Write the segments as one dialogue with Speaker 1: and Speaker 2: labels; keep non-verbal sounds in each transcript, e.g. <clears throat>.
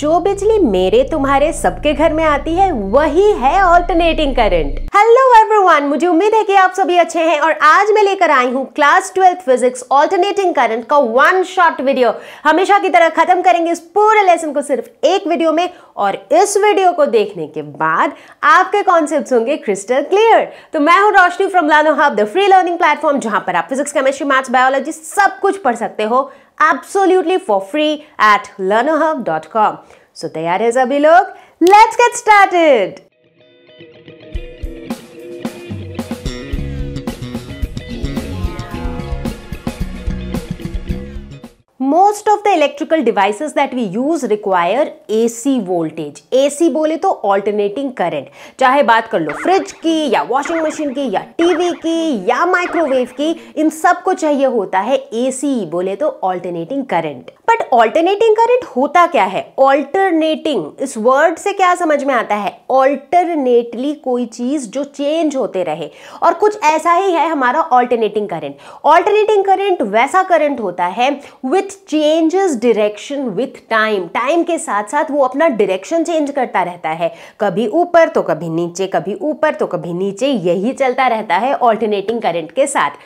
Speaker 1: जो बिजली मेरे तुम्हारे सबके घर में आती है वही है ऑल्टरनेटिंग करंट हेलो एवरीवन मुझे उम्मीद है कि आप सभी अच्छे हैं और आज मैं लेकर आई हूँ class twelfth physics alternating current का वन शॉट वीडियो हमेशा की तरह खत्म करेंगे इस पूरे लेसन को सिर्फ एक वीडियो में और इस वीडियो को देखने के बाद आपके कॉन्सेप्ट होंगे क्रिस्टल क्लियर तो मैं हूँ Roshni from Learno Hub the free learning platform जहां पर आप फिजिक्स केमिस्ट्री मैथ्स बायोलॉजी सब कुछ पढ़ सकते हो absolutely for free at learnerhub.com. So there it is, Abhilok. Let's get started. Most of the electrical devices that we use require AC voltage AC बोले तो ऑल्टरनेटिंग करंट चाहे बात कर लो फ्रिज की या वॉशिंग मशीन की या टीवी की या माइक्रोवेव की इन सब को चाहिए होता है एसी बोले तो alternating current but alternating current होता क्या है ऑल्टरनेटिंग इस वर्ड से क्या समझ में आता है ऑल्टरनेटली कोई चीज जो चेंज होते रहे और कुछ ऐसा ही है हमारा ऑल्टरनेटिंग करंट ऑल्टरनेटिंग करंट वैसा करंट होता है which it changes direction with time time के साथ साथ वो अपना डिरेक्शन चेंज करता रहता है कभी ऊपर तो कभी नीचे कभी ऊपर तो कभी नीचे यही चलता रहता है ऑल्टरनेटिंग करंट के साथ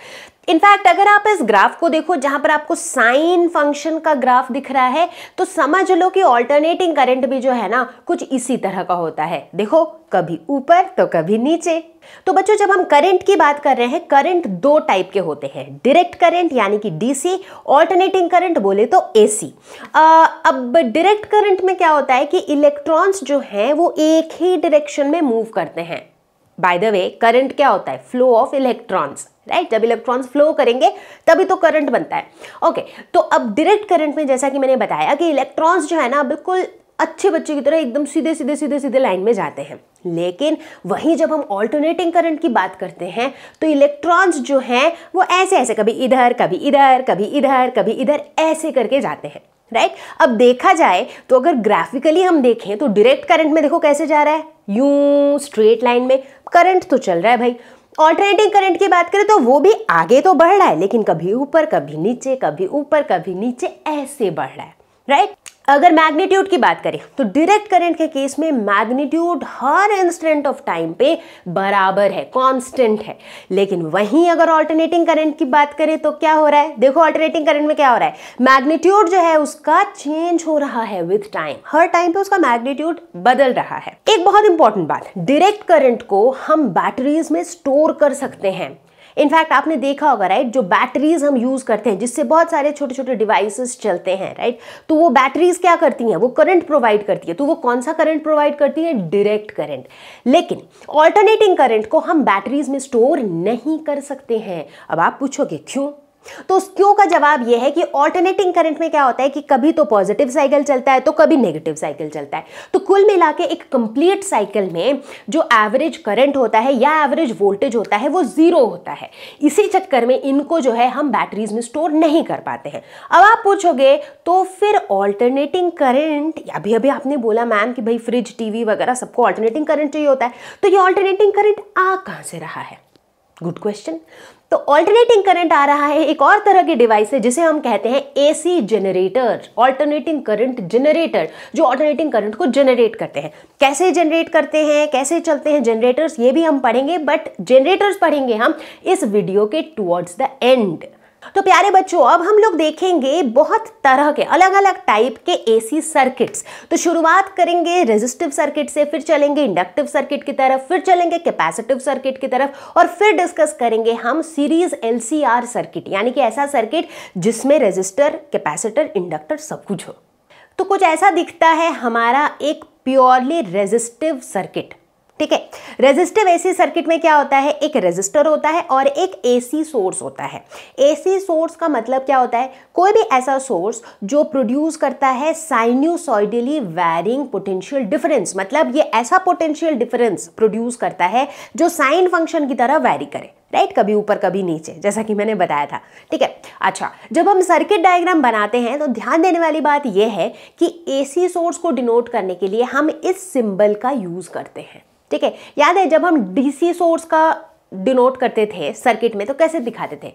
Speaker 1: इनफैक्ट अगर आप इस ग्राफ को देखो जहां पर आपको साइन फंक्शन का ग्राफ दिख रहा है तो समझ लो कि ऑल्टरनेटिंग करंट भी जो है ना कुछ इसी तरह का होता है देखो कभी ऊपर तो कभी नीचे तो बच्चों जब हम करंट की बात कर रहे हैं करंट दो टाइप के होते हैं डायरेक्ट करंट यानी कि डीसी अल्टरनेटिंग करंट बोले तो एसी अब डायरेक्ट करंट में क्या होता है कि इलेक्ट्रॉन्स जो हैं वो एक ही डायरेक्शन में मूव करते हैं बाय द वे करंट क्या होता है फ्लो ऑफ इलेक्ट्रॉन्स राइट जब इलेक्ट्रॉन्स फ्लो करेंगे तभी तो करंट बनता है ओके okay, तो अब डायरेक्ट करंट में जैसा कि मैंने बताया कि इलेक्ट्रॉन्स जो है ना बिल्कुल अच्छे बच्चे की तरह एकदम सीधे सीधे सीधे सीधे लाइन में जाते हैं लेकिन वहीं जब हम ऑल्टरनेटिंग करंट की बात करते हैं तो इलेक्ट्रॉन्स जो हैं वो ऐसे ऐसे कभी इधर कभी इधर कभी इधर कभी इधर ऐसे करके जाते हैं राइट right? अब देखा जाए तो अगर ग्राफिकली हम देखें तो डायरेक्ट करंट में देखो कैसे जा रहा है यू स्ट्रेट लाइन में करंट तो चल रहा है भाई ऑल्टरनेटिंग करंट की बात करें तो वो भी आगे तो बढ़ रहा है लेकिन कभी ऊपर कभी नीचे कभी ऊपर कभी नीचे ऐसे बढ़ रहा है राइट right? अगर मैग्नीट्यूड की बात करें तो डायरेक्ट करंट के केस में मैग्नीट्यूड हर इंस्टेंट ऑफ टाइम पे बराबर है कांस्टेंट है लेकिन वहीं अगर ऑल्टरनेटिंग करंट की बात करें तो क्या हो रहा है देखो ऑल्टरनेटिंग करंट में क्या हो रहा है मैग्नीट्यूड जो है उसका चेंज हो रहा है विथ टाइम हर टाइम पे उसका मैग्नीट्यूड बदल रहा है एक बहुत इंपॉर्टेंट बात डिरेक्ट करंट को हम बैटरीज में स्टोर कर सकते हैं इनफैक्ट आपने देखा होगा राइट जो बैटरीज हम यूज़ करते हैं जिससे बहुत सारे छोटे छोटे डिवाइसेस चलते हैं राइट तो वो बैटरीज क्या करती हैं वो करंट प्रोवाइड करती है तो वो कौन सा करंट प्रोवाइड करती है डायरेक्ट करंट लेकिन ऑल्टरनेटिंग करंट को हम बैटरीज में स्टोर नहीं कर सकते हैं अब आप पूछोगे क्यों तो उस क्यों का जवाब यह है कि ऑल्टरनेटिंग करंट में क्या होता है कि कभी तो पॉजिटिव साइकिल चलता है तो कभी नेगेटिव साइकिल चलता है तो कुल मिला के एक कंप्लीट साइकिल में जो एवरेज करंट होता है या एवरेज वोल्टेज होता है वो जीरो होता है इसी चक्कर में इनको जो है हम बैटरीज में स्टोर नहीं कर पाते हैं अब आप पूछोगे तो फिर ऑल्टरनेटिंग करेंट अभी अभी आपने बोला मैम कि भाई फ्रिज टीवी वगैरह सबको ऑल्टरनेटिंग करंट चाहिए होता है तो ये ऑल्टरनेटिंग करंट आ कहाँ से रहा है गुड क्वेश्चन तो ऑल्टरनेटिंग करंट आ रहा है एक और तरह के डिवाइस है जिसे हम कहते हैं AC generator alternating current generator जो ऑल्टरनेटिंग करंट को जनरेट करते हैं कैसे जनरेट करते हैं कैसे चलते हैं जनरेटर्स ये भी हम पढ़ेंगे बट जनरेटर्स पढ़ेंगे हम इस वीडियो के टुवर्ड्स द एंड तो प्यारे बच्चों अब हम लोग देखेंगे बहुत तरह के अलग अलग टाइप के एसी सर्किट्स तो शुरुआत करेंगे रेजिस्टिव सर्किट से फिर चलेंगे इंडक्टिव सर्किट की तरफ फिर चलेंगे कैपेसिटिव सर्किट की तरफ और फिर डिस्कस करेंगे हम सीरीज एलसीआर सर्किट यानी कि ऐसा सर्किट जिसमें रेजिस्टर कैपेसिटर इंडक्टर सब कुछ हो तो कुछ ऐसा दिखता है हमारा एक प्योरली रेजिस्टिव सर्किट ठीक है रेजिस्टिव एसी सर्किट में क्या होता है एक रेजिस्टर होता है और एक एसी सोर्स होता है एसी सोर्स का मतलब क्या होता है कोई भी ऐसा सोर्स जो प्रोड्यूस करता है साइन्यूसॉइडली वैरिंग पोटेंशियल डिफरेंस मतलब ये ऐसा पोटेंशियल डिफरेंस प्रोड्यूस करता है जो साइन फंक्शन की तरह वैरी करे राइट right? कभी ऊपर कभी नीचे जैसा कि मैंने बताया था ठीक है अच्छा जब हम सर्किट डायग्राम बनाते हैं तो ध्यान देने वाली बात यह है कि एसी सोर्स को डिनोट करने के लिए हम इस सिंबल का यूज़ करते हैं ठीक है याद है जब हम डीसी सोर्स का डिनोट करते थे सर्किट में तो कैसे दिखाते थे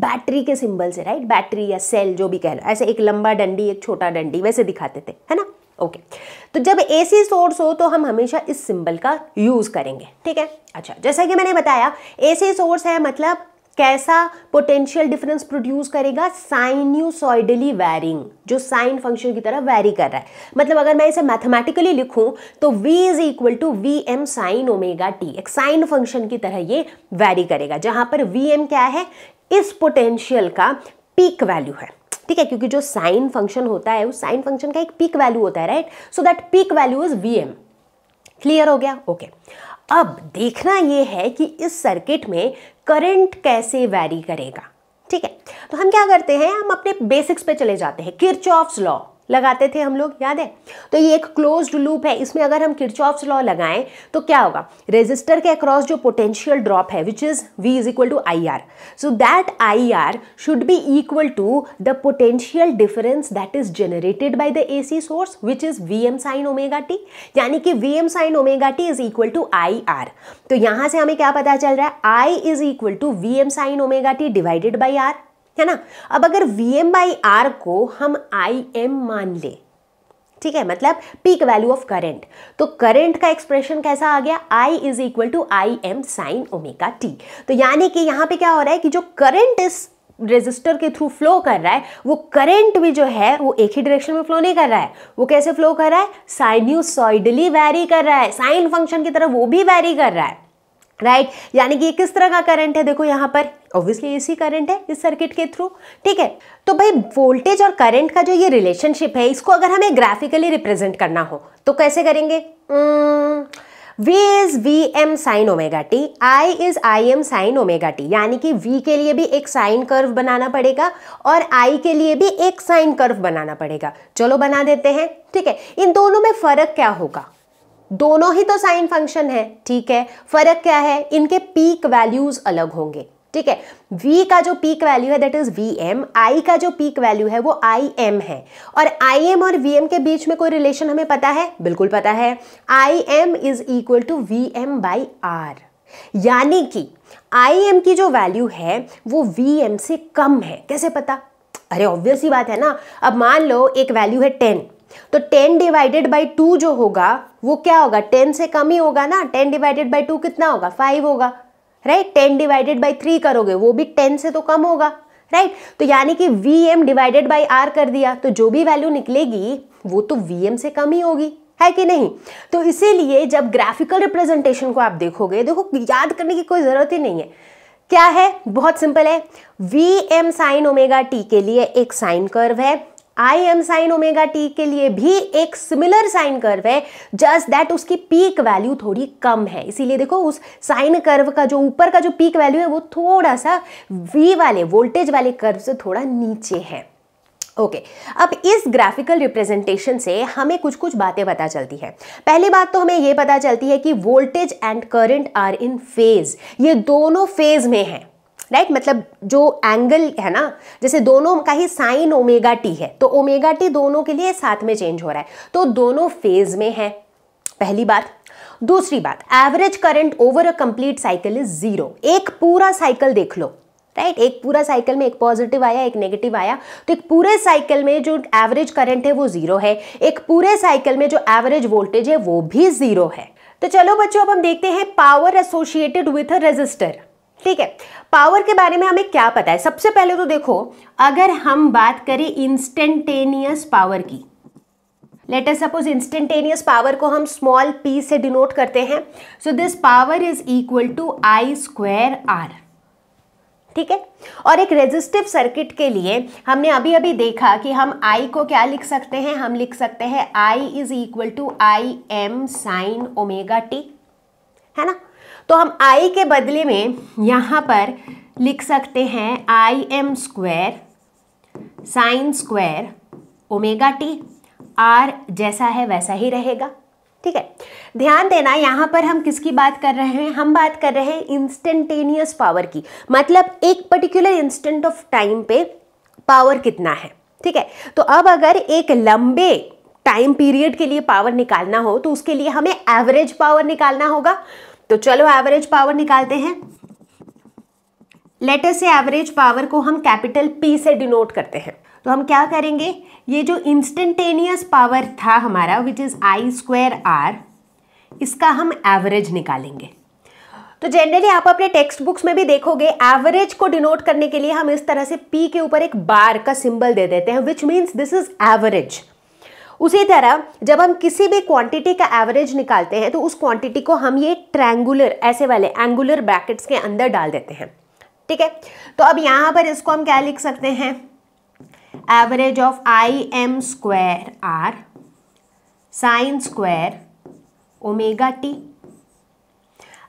Speaker 1: बैटरी के सिंबल से राइट बैटरी या सेल जो भी कह लो ऐसे एक लंबा डंडी एक छोटा डंडी वैसे दिखाते थे है ना ओके okay. तो जब एसी सोर्स हो तो हम हमेशा इस सिंबल का यूज़ करेंगे ठीक है अच्छा जैसा कि मैंने बताया एसी सोर्स है मतलब कैसा पोटेंशियल डिफरेंस प्रोड्यूस करेगा साइन्यूसॉइडली वेरिंग जो साइन फंक्शन की तरह वेरी कर रहा है मतलब अगर मैं इसे मैथमेटिकली लिखूं तो v is equal to V M sine omega T एक साइन फंक्शन की तरह ये वेरी करेगा जहां पर वी एम क्या है इस पोटेंशियल का पीक वैल्यू है ठीक है क्योंकि जो साइन फंक्शन होता है उस साइन फंक्शन का एक पीक वैल्यू होता है right so that peak value is V M clear हो गया ओके okay. अब देखना ये है कि इस सर्किट में करंट कैसे वैरी करेगा ठीक है तो हम क्या करते हैं हम अपने बेसिक्स पे चले जाते हैं किरचॉफ्स लॉ लगाते थे हम लोग याद है तो ये एक क्लोज्ड लूप है इसमें अगर हम किरचॉफ्स लॉ लगाएं तो क्या होगा रेजिस्टर के अक्रॉस जो पोटेंशियल ड्रॉप है which is V is equal to I R so that I R should be equal to the potential difference that is generated by the A C source which is V M sine omega T यानी कि V M sine omega T is equal to I R तो यहां से हमें क्या पता चल रहा है I is equal to V M sine omega T divided by are है ना अब अगर वी एम बाई आर को हम आई एम मान ले ठीक है मतलब पीक वैल्यू ऑफ करंट तो करंट का एक्सप्रेशन कैसा आ गया I is equal to I M sine omega T तो यानी कि यहाँ पे क्या हो रहा है कि जो करंट इस रेजिस्टर के थ्रू फ्लो कर रहा है वो करंट भी जो है वो एक ही डायरेक्शन में फ्लो नहीं कर रहा है वो कैसे फ्लो कर रहा है साइन्यूसॉइडली वैरी कर रहा है साइन फंक्शन की तरफ वो भी वैरी कर रहा है राइट right? यानी कि ये किस तरह का करंट है देखो यहाँ पर ऑब्वियसली एसी करंट है इस सर्किट के थ्रू ठीक है तो भाई वोल्टेज और करंट का जो ये रिलेशनशिप है इसको अगर हमें ग्राफिकली रिप्रेजेंट करना हो तो कैसे करेंगे V is V M sine omega T I is I M sine omega T यानी कि वी के लिए भी एक साइन कर्व बनाना पड़ेगा और आई के लिए भी एक साइन कर्व बनाना पड़ेगा चलो बना देते हैं ठीक है इन दोनों में फर्क क्या होगा दोनों ही तो साइन फंक्शन है ठीक है फर्क क्या है इनके पीक वैल्यूज अलग होंगे ठीक है v का जो पीक वैल्यू है that is V M I का जो पीक वैल्यू है वो आई एम है और आई एम और वी एम के बीच में कोई रिलेशन हमें पता है बिल्कुल पता है I M is equal to V M by R यानी कि आई एम की जो वैल्यू है वो वी एम से कम है कैसे पता अरे ऑब्वियस ही बात है ना अब मान लो एक वैल्यू है टेन तो टेन डिवाइडेड बाई टू जो होगा वो क्या होगा टेन से कम ही होगा ना टेन डिवाइडेड बाई टू कितना होगा फाइव होगा right ten divided by three करोगे वो भी टेन से तो कम होगा राइट right? तो यानी कि V M divided by R कर दिया तो जो भी वैल्यू निकलेगी वो तो वी एम से कम ही होगी है कि नहीं तो इसीलिए जब ग्राफिकल रिप्रेजेंटेशन को आप देखोगे देखो याद करने की कोई ज़रूरत ही नहीं है क्या है बहुत सिंपल है V M sine omega T के लिए एक साइन कर्व है I M sine omega T के लिए भी एक सिमिलर साइन कर्व है जस्ट दैट उसकी पीक वैल्यू थोड़ी कम है इसीलिए देखो उस साइन कर्व का जो ऊपर का जो पीक वैल्यू है वो थोड़ा सा वी वाले वोल्टेज वाले कर्व से थोड़ा नीचे है ओके okay. अब इस ग्राफिकल रिप्रेजेंटेशन से हमें कुछ कुछ बातें पता चलती है पहली बात तो हमें ये पता चलती है कि voltage and current are in phase ये दोनों फेज में हैं राइट मतलब जो एंगल है ना जैसे दोनों का ही साइन ओमेगा टी है तो ओमेगा टी दोनों के लिए साथ में चेंज हो रहा है तो दोनों फेज में है पहली बात दूसरी बात average current over a complete cycle is zero एक पूरा साइकिल देख लो राइट एक पूरा साइकिल में एक पॉजिटिव आया एक नेगेटिव आया तो एक पूरे साइकिल में जो एवरेज करंट है वो जीरो है एक पूरे साइकिल में जो एवरेज वोल्टेज है वो भी जीरो है तो चलो बच्चों अब हम देखते हैं power associated with a resistor ठीक है पावर के बारे में हमें क्या पता है सबसे पहले तो देखो अगर हम बात करें इंस्टेंटेनियस पावर की लेट सपोज इंस्टेंटेनियस पावर को हम स्मॉल पी से डिनोट करते हैं so this power is equal to I square R ठीक है और एक रेजिस्टिव सर्किट के लिए हमने अभी अभी देखा कि हम आई को क्या लिख सकते हैं हम लिख सकते हैं I is equal to I M sine omega T है ना तो हम आई के बदले में यहाँ पर लिख सकते हैं I M square sine square omega T R जैसा है वैसा ही रहेगा ठीक है ध्यान देना यहाँ पर हम किसकी बात कर रहे हैं हम बात कर रहे हैं इंस्टेंटेनियस पावर की मतलब एक पर्टिकुलर इंस्टेंट ऑफ टाइम पे पावर कितना है ठीक है तो अब अगर एक लंबे टाइम पीरियड के लिए पावर निकालना हो तो उसके लिए हमें एवरेज पावर निकालना होगा तो चलो एवरेज पावर निकालते हैं लेटर से एवरेज पावर को हम कैपिटल पी से डिनोट करते हैं तो हम क्या करेंगे ये जो इंस्टेंटेनियस पावर था हमारा which is I square R इसका हम एवरेज निकालेंगे तो जनरली आप अपने टेक्स्ट बुक्स में भी देखोगे एवरेज को डिनोट करने के लिए हम इस तरह से पी के ऊपर एक बार का सिंबल दे देते हैं which means this is average उसी तरह जब हम किसी भी क्वांटिटी का एवरेज निकालते हैं तो उस क्वांटिटी को हम ये ट्रैंगुलर ऐसे वाले एंगुलर ब्रैकेट्स के अंदर डाल देते हैं ठीक है तो अब यहाँ पर इसको हम क्या लिख सकते हैं average of I M square R sine square omega T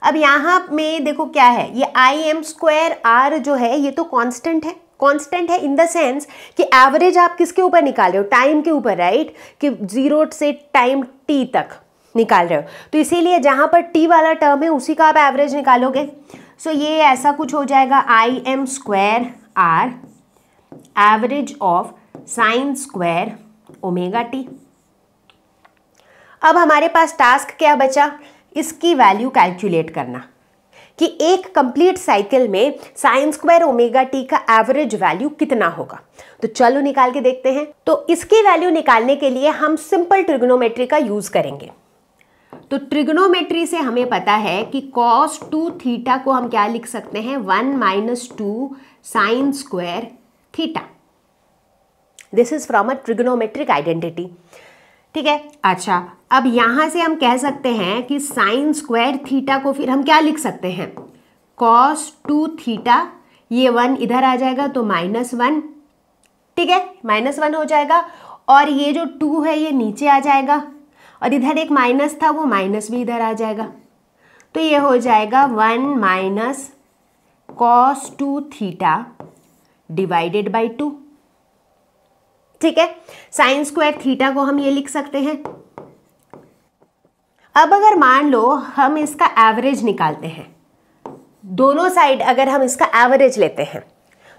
Speaker 1: अब यहाँ में देखो क्या है ये आई एम स्क्वायर आर जो है ये तो कांस्टेंट है कांस्टेंट है इन द सेंस कि एवरेज आप किसके ऊपर निकाल रहे हो टाइम के ऊपर राइट कि जीरो से टाइम टी तक निकाल रहे हो तो इसीलिए जहां पर टी वाला टर्म है उसी का आप एवरेज निकालोगे सो so ये ऐसा कुछ हो जाएगा I M square R average of sine square omega T अब हमारे पास टास्क क्या बचा इसकी वैल्यू कैलकुलेट करना कि एक कंप्लीट साइकिल में साइन स्क्वायर ओमेगा टी का एवरेज वैल्यू कितना होगा तो चलो निकाल के देखते हैं तो इसकी वैल्यू निकालने के लिए हम सिंपल ट्रिग्नोमेट्री का यूज़ करेंगे तो ट्रिग्नोमेट्री से हमें पता है कि कॉस टू थीटा को हम क्या लिख सकते हैं one minus two sine square theta this is from a trigonometric identity ठीक है अच्छा अब यहां से हम कह सकते हैं कि साइन स्क्वायर थीटा को फिर हम क्या लिख सकते हैं कॉस टू थीटा ये वन इधर आ जाएगा तो माइनस वन ठीक है माइनस वन हो जाएगा और ये जो टू है ये नीचे आ जाएगा और इधर एक माइनस था वो माइनस भी इधर आ जाएगा तो ये हो जाएगा one minus cos two theta divided by two ठीक है साइन स्क्वायर थीटा को हम ये लिख सकते हैं अब अगर मान लो हम इसका एवरेज निकालते हैं दोनों साइड अगर हम इसका एवरेज लेते हैं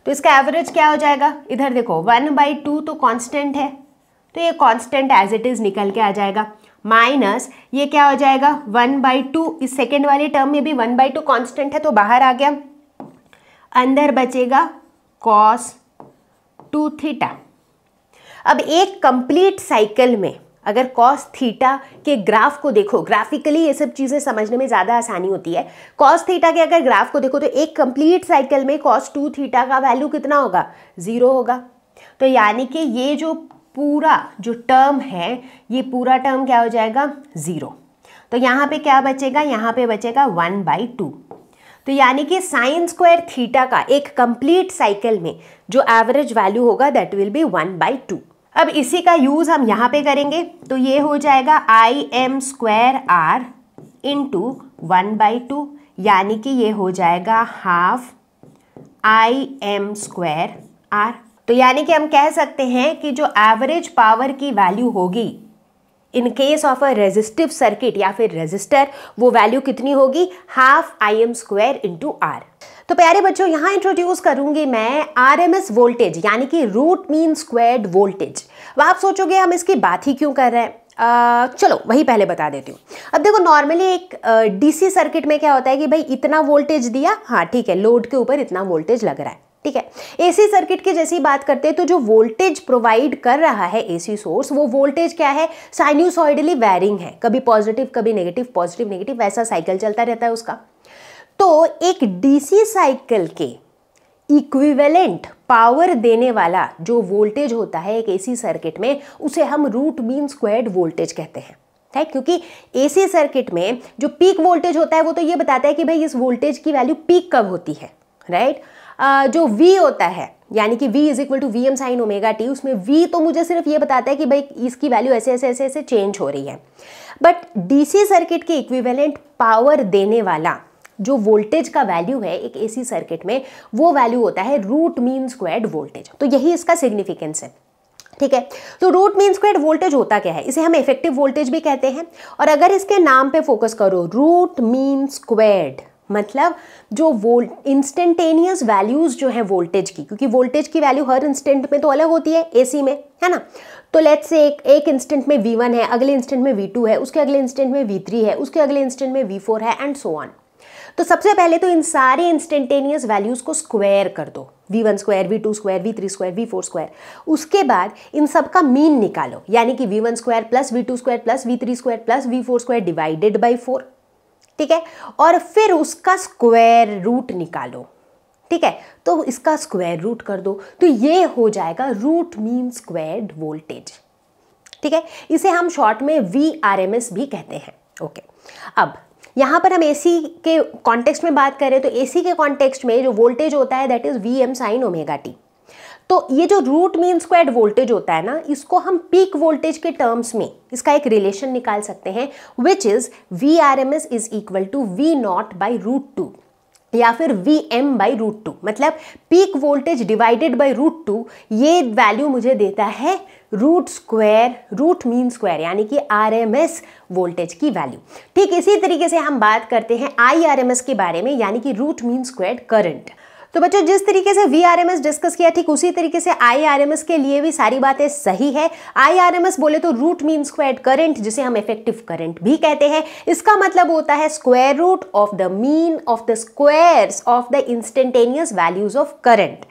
Speaker 1: तो इसका एवरेज क्या हो जाएगा इधर देखो वन बाई टू तो कांस्टेंट है तो ये कांस्टेंट एज इट इज़ निकल के आ जाएगा माइनस ये क्या हो जाएगा वन बाई टू इस सेकेंड वाले टर्म में भी वन बाई टू कॉन्स्टेंट है तो बाहर आ गया अंदर बचेगा कॉस टू थीटा अब एक कंप्लीट साइकिल में अगर कॉस थीटा के ग्राफ को देखो ग्राफिकली ये सब चीज़ें समझने में ज़्यादा आसानी होती है कॉस थीटा के अगर ग्राफ को देखो तो एक कंप्लीट साइकिल में कॉस टू थीटा का वैल्यू कितना होगा ज़ीरो होगा तो यानी कि ये जो पूरा जो टर्म है ये पूरा टर्म क्या हो जाएगा ज़ीरो तो यहाँ पे क्या बचेगा यहाँ पे बचेगा वन बाई टू तो यानी कि साइन स्क्वायर थीटा का एक कंप्लीट साइकिल में जो एवरेज वैल्यू होगा that will be one by two अब इसी का यूज़ हम यहां पे करेंगे तो ये हो जाएगा I M square R into one by two यानी कि ये हो जाएगा half I M square R तो यानी कि हम कह सकते हैं कि जो एवरेज पावर की वैल्यू होगी in case of a resistive circuit या फिर रेजिस्टर वो वैल्यू कितनी होगी half I M square into R तो प्यारे बच्चों यहाँ इंट्रोड्यूस करूंगी मैं आर एम एस वोल्टेज यानी कि रूट मीन स्क्वेड वोल्टेज अब आप सोचोगे हम इसकी बात ही क्यों कर रहे हैं आ, चलो वही पहले बता देती हूँ अब देखो नॉर्मली एक डीसी सर्किट में क्या होता है कि भाई इतना वोल्टेज दिया हाँ ठीक है लोड के ऊपर इतना वोल्टेज लग रहा है ठीक है एसी सर्किट की जैसी बात करते हैं तो जो वोल्टेज प्रोवाइड कर रहा है एसी सोर्स वो वोल्टेज क्या है साइन्यूसॉइडली वेरिंग है कभी पॉजिटिव कभी नेगेटिव पॉजिटिव नेगेटिव वैसा साइकिल चलता रहता है उसका तो एक डीसी साइकिल के इक्विवेलेंट पावर देने वाला जो वोल्टेज होता है एक एसी सर्किट में उसे हम रूट मीन स्क्वायर्ड वोल्टेज कहते हैं है क्योंकि एसी सर्किट में जो पीक वोल्टेज होता है वो तो ये बताता है कि भाई इस वोल्टेज की वैल्यू पीक कब होती है राइट जो वी होता है यानी कि V is equal to V M sine omega T उसमें वी तो मुझे सिर्फ ये बताता है कि भाई इसकी वैल्यू ऐसे ऐसे ऐसे ऐसे चेंज हो रही है बट डीसी सर्किट के इक्विवेलेंट पावर देने वाला जो वोल्टेज का वैल्यू है एक एसी सर्किट में वो वैल्यू होता है रूट मीन स्क्वेड वोल्टेज तो यही इसका सिग्निफिकेंस है ठीक है तो रूट मीन स्क्वेड वोल्टेज होता क्या है इसे हम इफेक्टिव वोल्टेज भी कहते हैं और अगर इसके नाम पे फोकस करो रूट मीन स्क्वेड मतलब जो वोल्ट इंस्टेंटेनियस वैल्यूज़ जो है वोल्टेज की क्योंकि वोल्टेज की वैल्यू हर इंस्टेंट में तो अलग होती है एसी में है ना तो लेट्स से एक एक इंस्टेंट में वी वन है अगले इंस्टेंट में वी टू है उसके अगले इंस्टेंट में वी थ्री है उसके अगले इंस्टेंट में वी फोर है एंड सो ऑन तो सबसे पहले तो इन सारे इंस्टेंटेनियस वैल्यूज़ को स्क्वायर कर दो V one square V two square V three square V four square उसके बाद इन सब का मीन निकालो यानी कि V one square plus V two square plus V three square plus V four square divided by four ठीक है और फिर उसका स्क्वायर रूट निकालो ठीक है तो इसका स्क्वायर रूट कर दो तो ये हो जाएगा रूट मीन स्क्वायर्ड वोल्टेज ठीक है इसे हम शॉर्ट में वी आर एम एस भी कहते हैं ओके अब यहाँ पर हम एसी के कॉन्टेक्स्ट में बात करें तो एसी के कॉन्टेक्स्ट में जो वोल्टेज होता है that is V M sine omega T तो ये जो रूट मीन स्क्वायर वोल्टेज होता है ना इसको हम पीक वोल्टेज के टर्म्स में इसका एक रिलेशन निकाल सकते हैं which is V R M S is equal to V nought by root two या फिर V M by root two मतलब peak voltage divided by root two ये वैल्यू मुझे देता है root square root mean square यानी कि R M S voltage की वैल्यू ठीक इसी तरीके से हम बात करते हैं आई आर एम एस के बारे में यानी कि रूट मीन स्क्वायर करंट तो बच्चों जिस तरीके से V R M S discuss किया ठीक उसी तरीके से आई आर एम एस के लिए भी सारी बातें सही है आई आर एम एस बोले तो रूट मीन स्क्वायर करंट जिसे हम इफेक्टिव करंट भी कहते हैं इसका मतलब होता है square root of the mean of the squares of the instantaneous values of current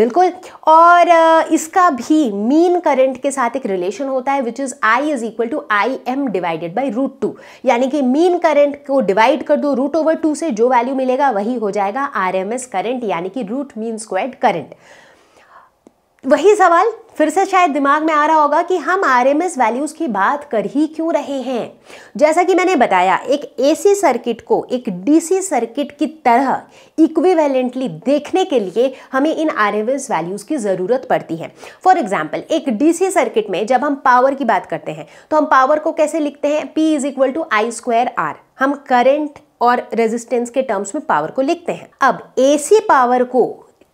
Speaker 1: बिल्कुल और इसका भी मीन करंट के साथ एक रिलेशन होता है which is I is equal to I M divided by root two यानी कि मीन करंट को डिवाइड कर दो रूट ओवर टू से जो वैल्यू मिलेगा वही हो जाएगा आर एम एस करंट यानी यानी कि रूट मीन स्क्वायर्ड करंट वही सवाल फिर से शायद दिमाग में आ रहा होगा कि हम आर एम एस वैल्यूज़ की बात कर ही क्यों रहे हैं जैसा कि मैंने बताया एक ए सी सर्किट को एक डी सी सर्किट की तरह इक्विवेलेंटली देखने के लिए हमें इन आर एम एस वैल्यूज़ की ज़रूरत पड़ती है फॉर एग्जाम्पल एक डी सी सर्किट में जब हम पावर की बात करते हैं तो हम पावर को कैसे लिखते हैं P is equal to I square R हम करेंट और रेजिस्टेंस के टर्म्स में पावर को लिखते हैं अब एसी पावर को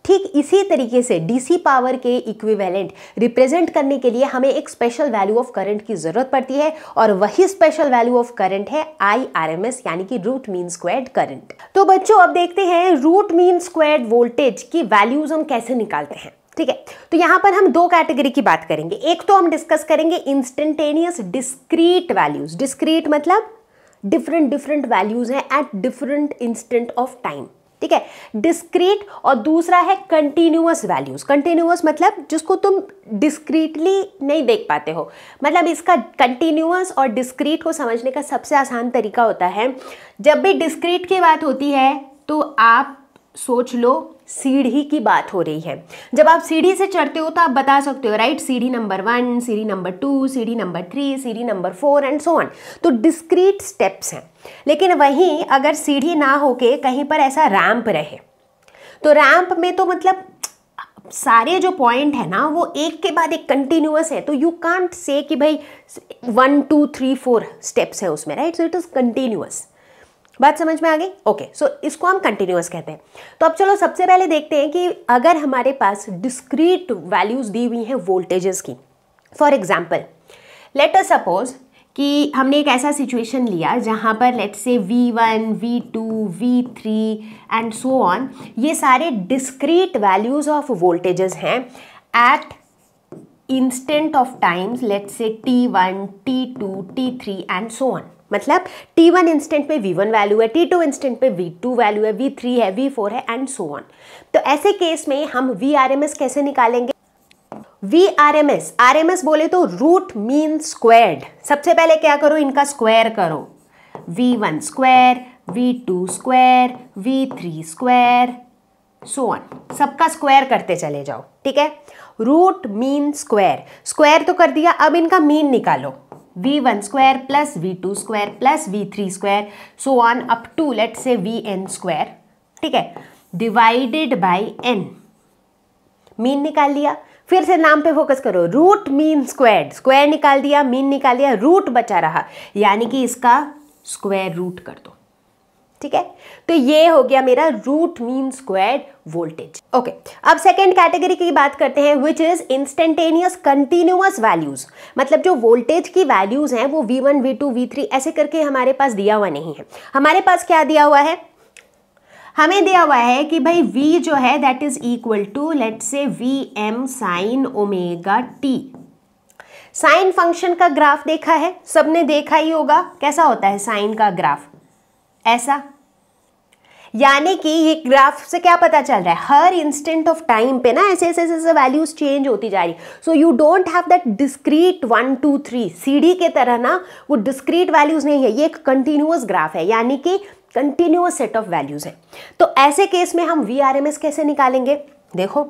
Speaker 1: ठीक इसी तरीके से डीसी पावर के इक्विवेलेंट रिप्रेजेंट करने के लिए हमें एक स्पेशल वैल्यू ऑफ करंट की ज़रूरत पड़ती है और वही स्पेशल वैल्यू ऑफ करंट है आई आर एम एस यानी कि रूट मीन स्क्वेड करंट तो बच्चों अब देखते हैं रूट मीन स्क्वेड वोल्टेज की वैल्यूज हम कैसे निकालते हैं ठीक है तो यहां पर हम दो कैटेगरी की बात करेंगे एक तो हम डिस्कस करेंगे इंस्टेंटेनियस डिस्क्रीट वैल्यूज डिस्क्रीट मतलब डिफरेंट डिफरेंट वैल्यूज़ हैं at different instant of time ठीक है डिस्क्रीट और दूसरा है कंटिन्यूस वैल्यूज कंटिन्यूस मतलब जिसको तुम डिस्क्रीटली नहीं देख पाते हो मतलब इसका कंटिन्यूस और डिस्क्रीट को समझने का सबसे आसान तरीका होता है जब भी डिस्क्रीट की बात होती है तो आप सोच लो सीढ़ी की बात हो रही है जब आप सीढ़ी से चढ़ते हो तो आप बता सकते हो राइट सीढ़ी नंबर वन सीढ़ी नंबर टू सीढ़ी नंबर थ्री सीढ़ी number four and so on तो डिस्क्रीट स्टेप्स हैं लेकिन वहीं अगर सीढ़ी ना होके कहीं पर ऐसा रैम्प रहे तो रैम्प में तो मतलब सारे जो पॉइंट है ना वो एक के बाद एक कंटिन्यूस है तो यू कांट से कि भाई one two three four steps हैं उसमें right so it is continuous बात समझ में आ गई ओके सो इसको हम कंटिन्यूस कहते हैं तो अब चलो सबसे पहले देखते हैं कि अगर हमारे पास डिस्क्रीट वैल्यूज़ दी हुई हैं वोल्टेजेस की for example let us suppose कि हमने एक ऐसा सिचुएशन लिया जहाँ पर let say V one V two V three and so on ये सारे डिस्क्रीट वैल्यूज़ ऑफ वोल्टेजेस हैं at instant of times let say T one T two T three and so on मतलब T one instant पे V one value है T two instant पे V two value है V3 है V4 है and so on तो ऐसे case में हम वी आर एम एस कैसे निकालेंगे V R M S R M S बोले तो रूट मीन स्क्वेड सबसे पहले क्या करो इनका स्क्वायर करो V one square V two square V three square so on सबका स्क्वायर करते चले जाओ ठीक है रूट मीन स्क्वायर स्क्वायर तो कर दिया अब इनका मीन निकालो V one square plus V two square plus V three square so on up to let say V N square ठीक है डिवाइडेड बाई एन मीन निकाल लिया फिर से नाम पे फोकस करो रूट मीन स्क्वायर स्क्वायर निकाल दिया मीन निकाल दिया रूट बचा रहा यानी कि इसका स्क्वायर रूट कर दो ठीक है तो ये हो गया मेरा root mean square voltage okay अब सेकेंड कैटेगरी की बात करते हैं which is instantaneous continuous values मतलब जो वोल्टेज की वैल्यूज हैं वो V one V two V three ऐसे करके हमारे पास दिया हुआ नहीं है हमारे पास क्या दिया हुआ है हमें दिया हुआ है कि भाई V जो है that is equal to let say V M sine omega T sine function का ग्राफ देखा है सबने देखा ही होगा कैसा होता है साइन का ग्राफ ऐसा यानी कि ये ग्राफ से क्या पता चल रहा है हर इंस्टेंट ऑफ टाइम पे ना ऐसे ऐसे ऐसे वैल्यूज चेंज होती जा रही so you don't have that discrete one two three सीडी के तरह ना वो डिस्क्रीट वैल्यूज नहीं है ये एक कंटिन्यूअस ग्राफ है यानी कि कंटिन्यूअस सेट ऑफ वैल्यूज है तो ऐसे केस में हम वी कैसे निकालेंगे देखो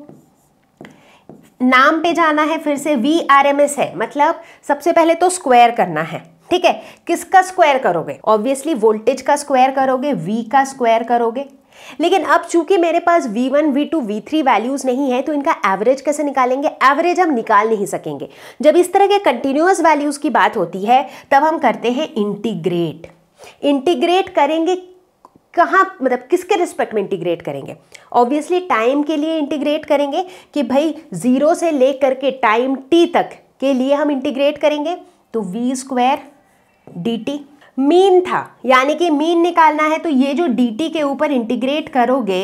Speaker 1: नाम पे जाना है फिर से वी है मतलब सबसे पहले तो स्क्वायर करना है ठीक है किसका स्क्वायर करोगे ऑब्वियसली वोल्टेज का स्क्वायर करोगे वी का स्क्वायर करोगे लेकिन अब चूंकि मेरे पास V1, V2, V3 वैल्यूज नहीं है तो इनका एवरेज कैसे निकालेंगे एवरेज हम निकाल नहीं सकेंगे जब इस तरह के कंटिन्यूस वैल्यूज की बात होती है तब हम करते हैं इंटीग्रेट इंटीग्रेट करेंगे कहाँ मतलब किसके रिस्पेक्ट में इंटीग्रेट करेंगे ऑब्वियसली टाइम के लिए इंटीग्रेट करेंगे कि भाई जीरो से ले करके टाइम टी तक के लिए हम इंटीग्रेट करेंगे तो वी स्क्वायर डी मीन था यानी कि मीन निकालना है तो ये जो डी के ऊपर इंटीग्रेट करोगे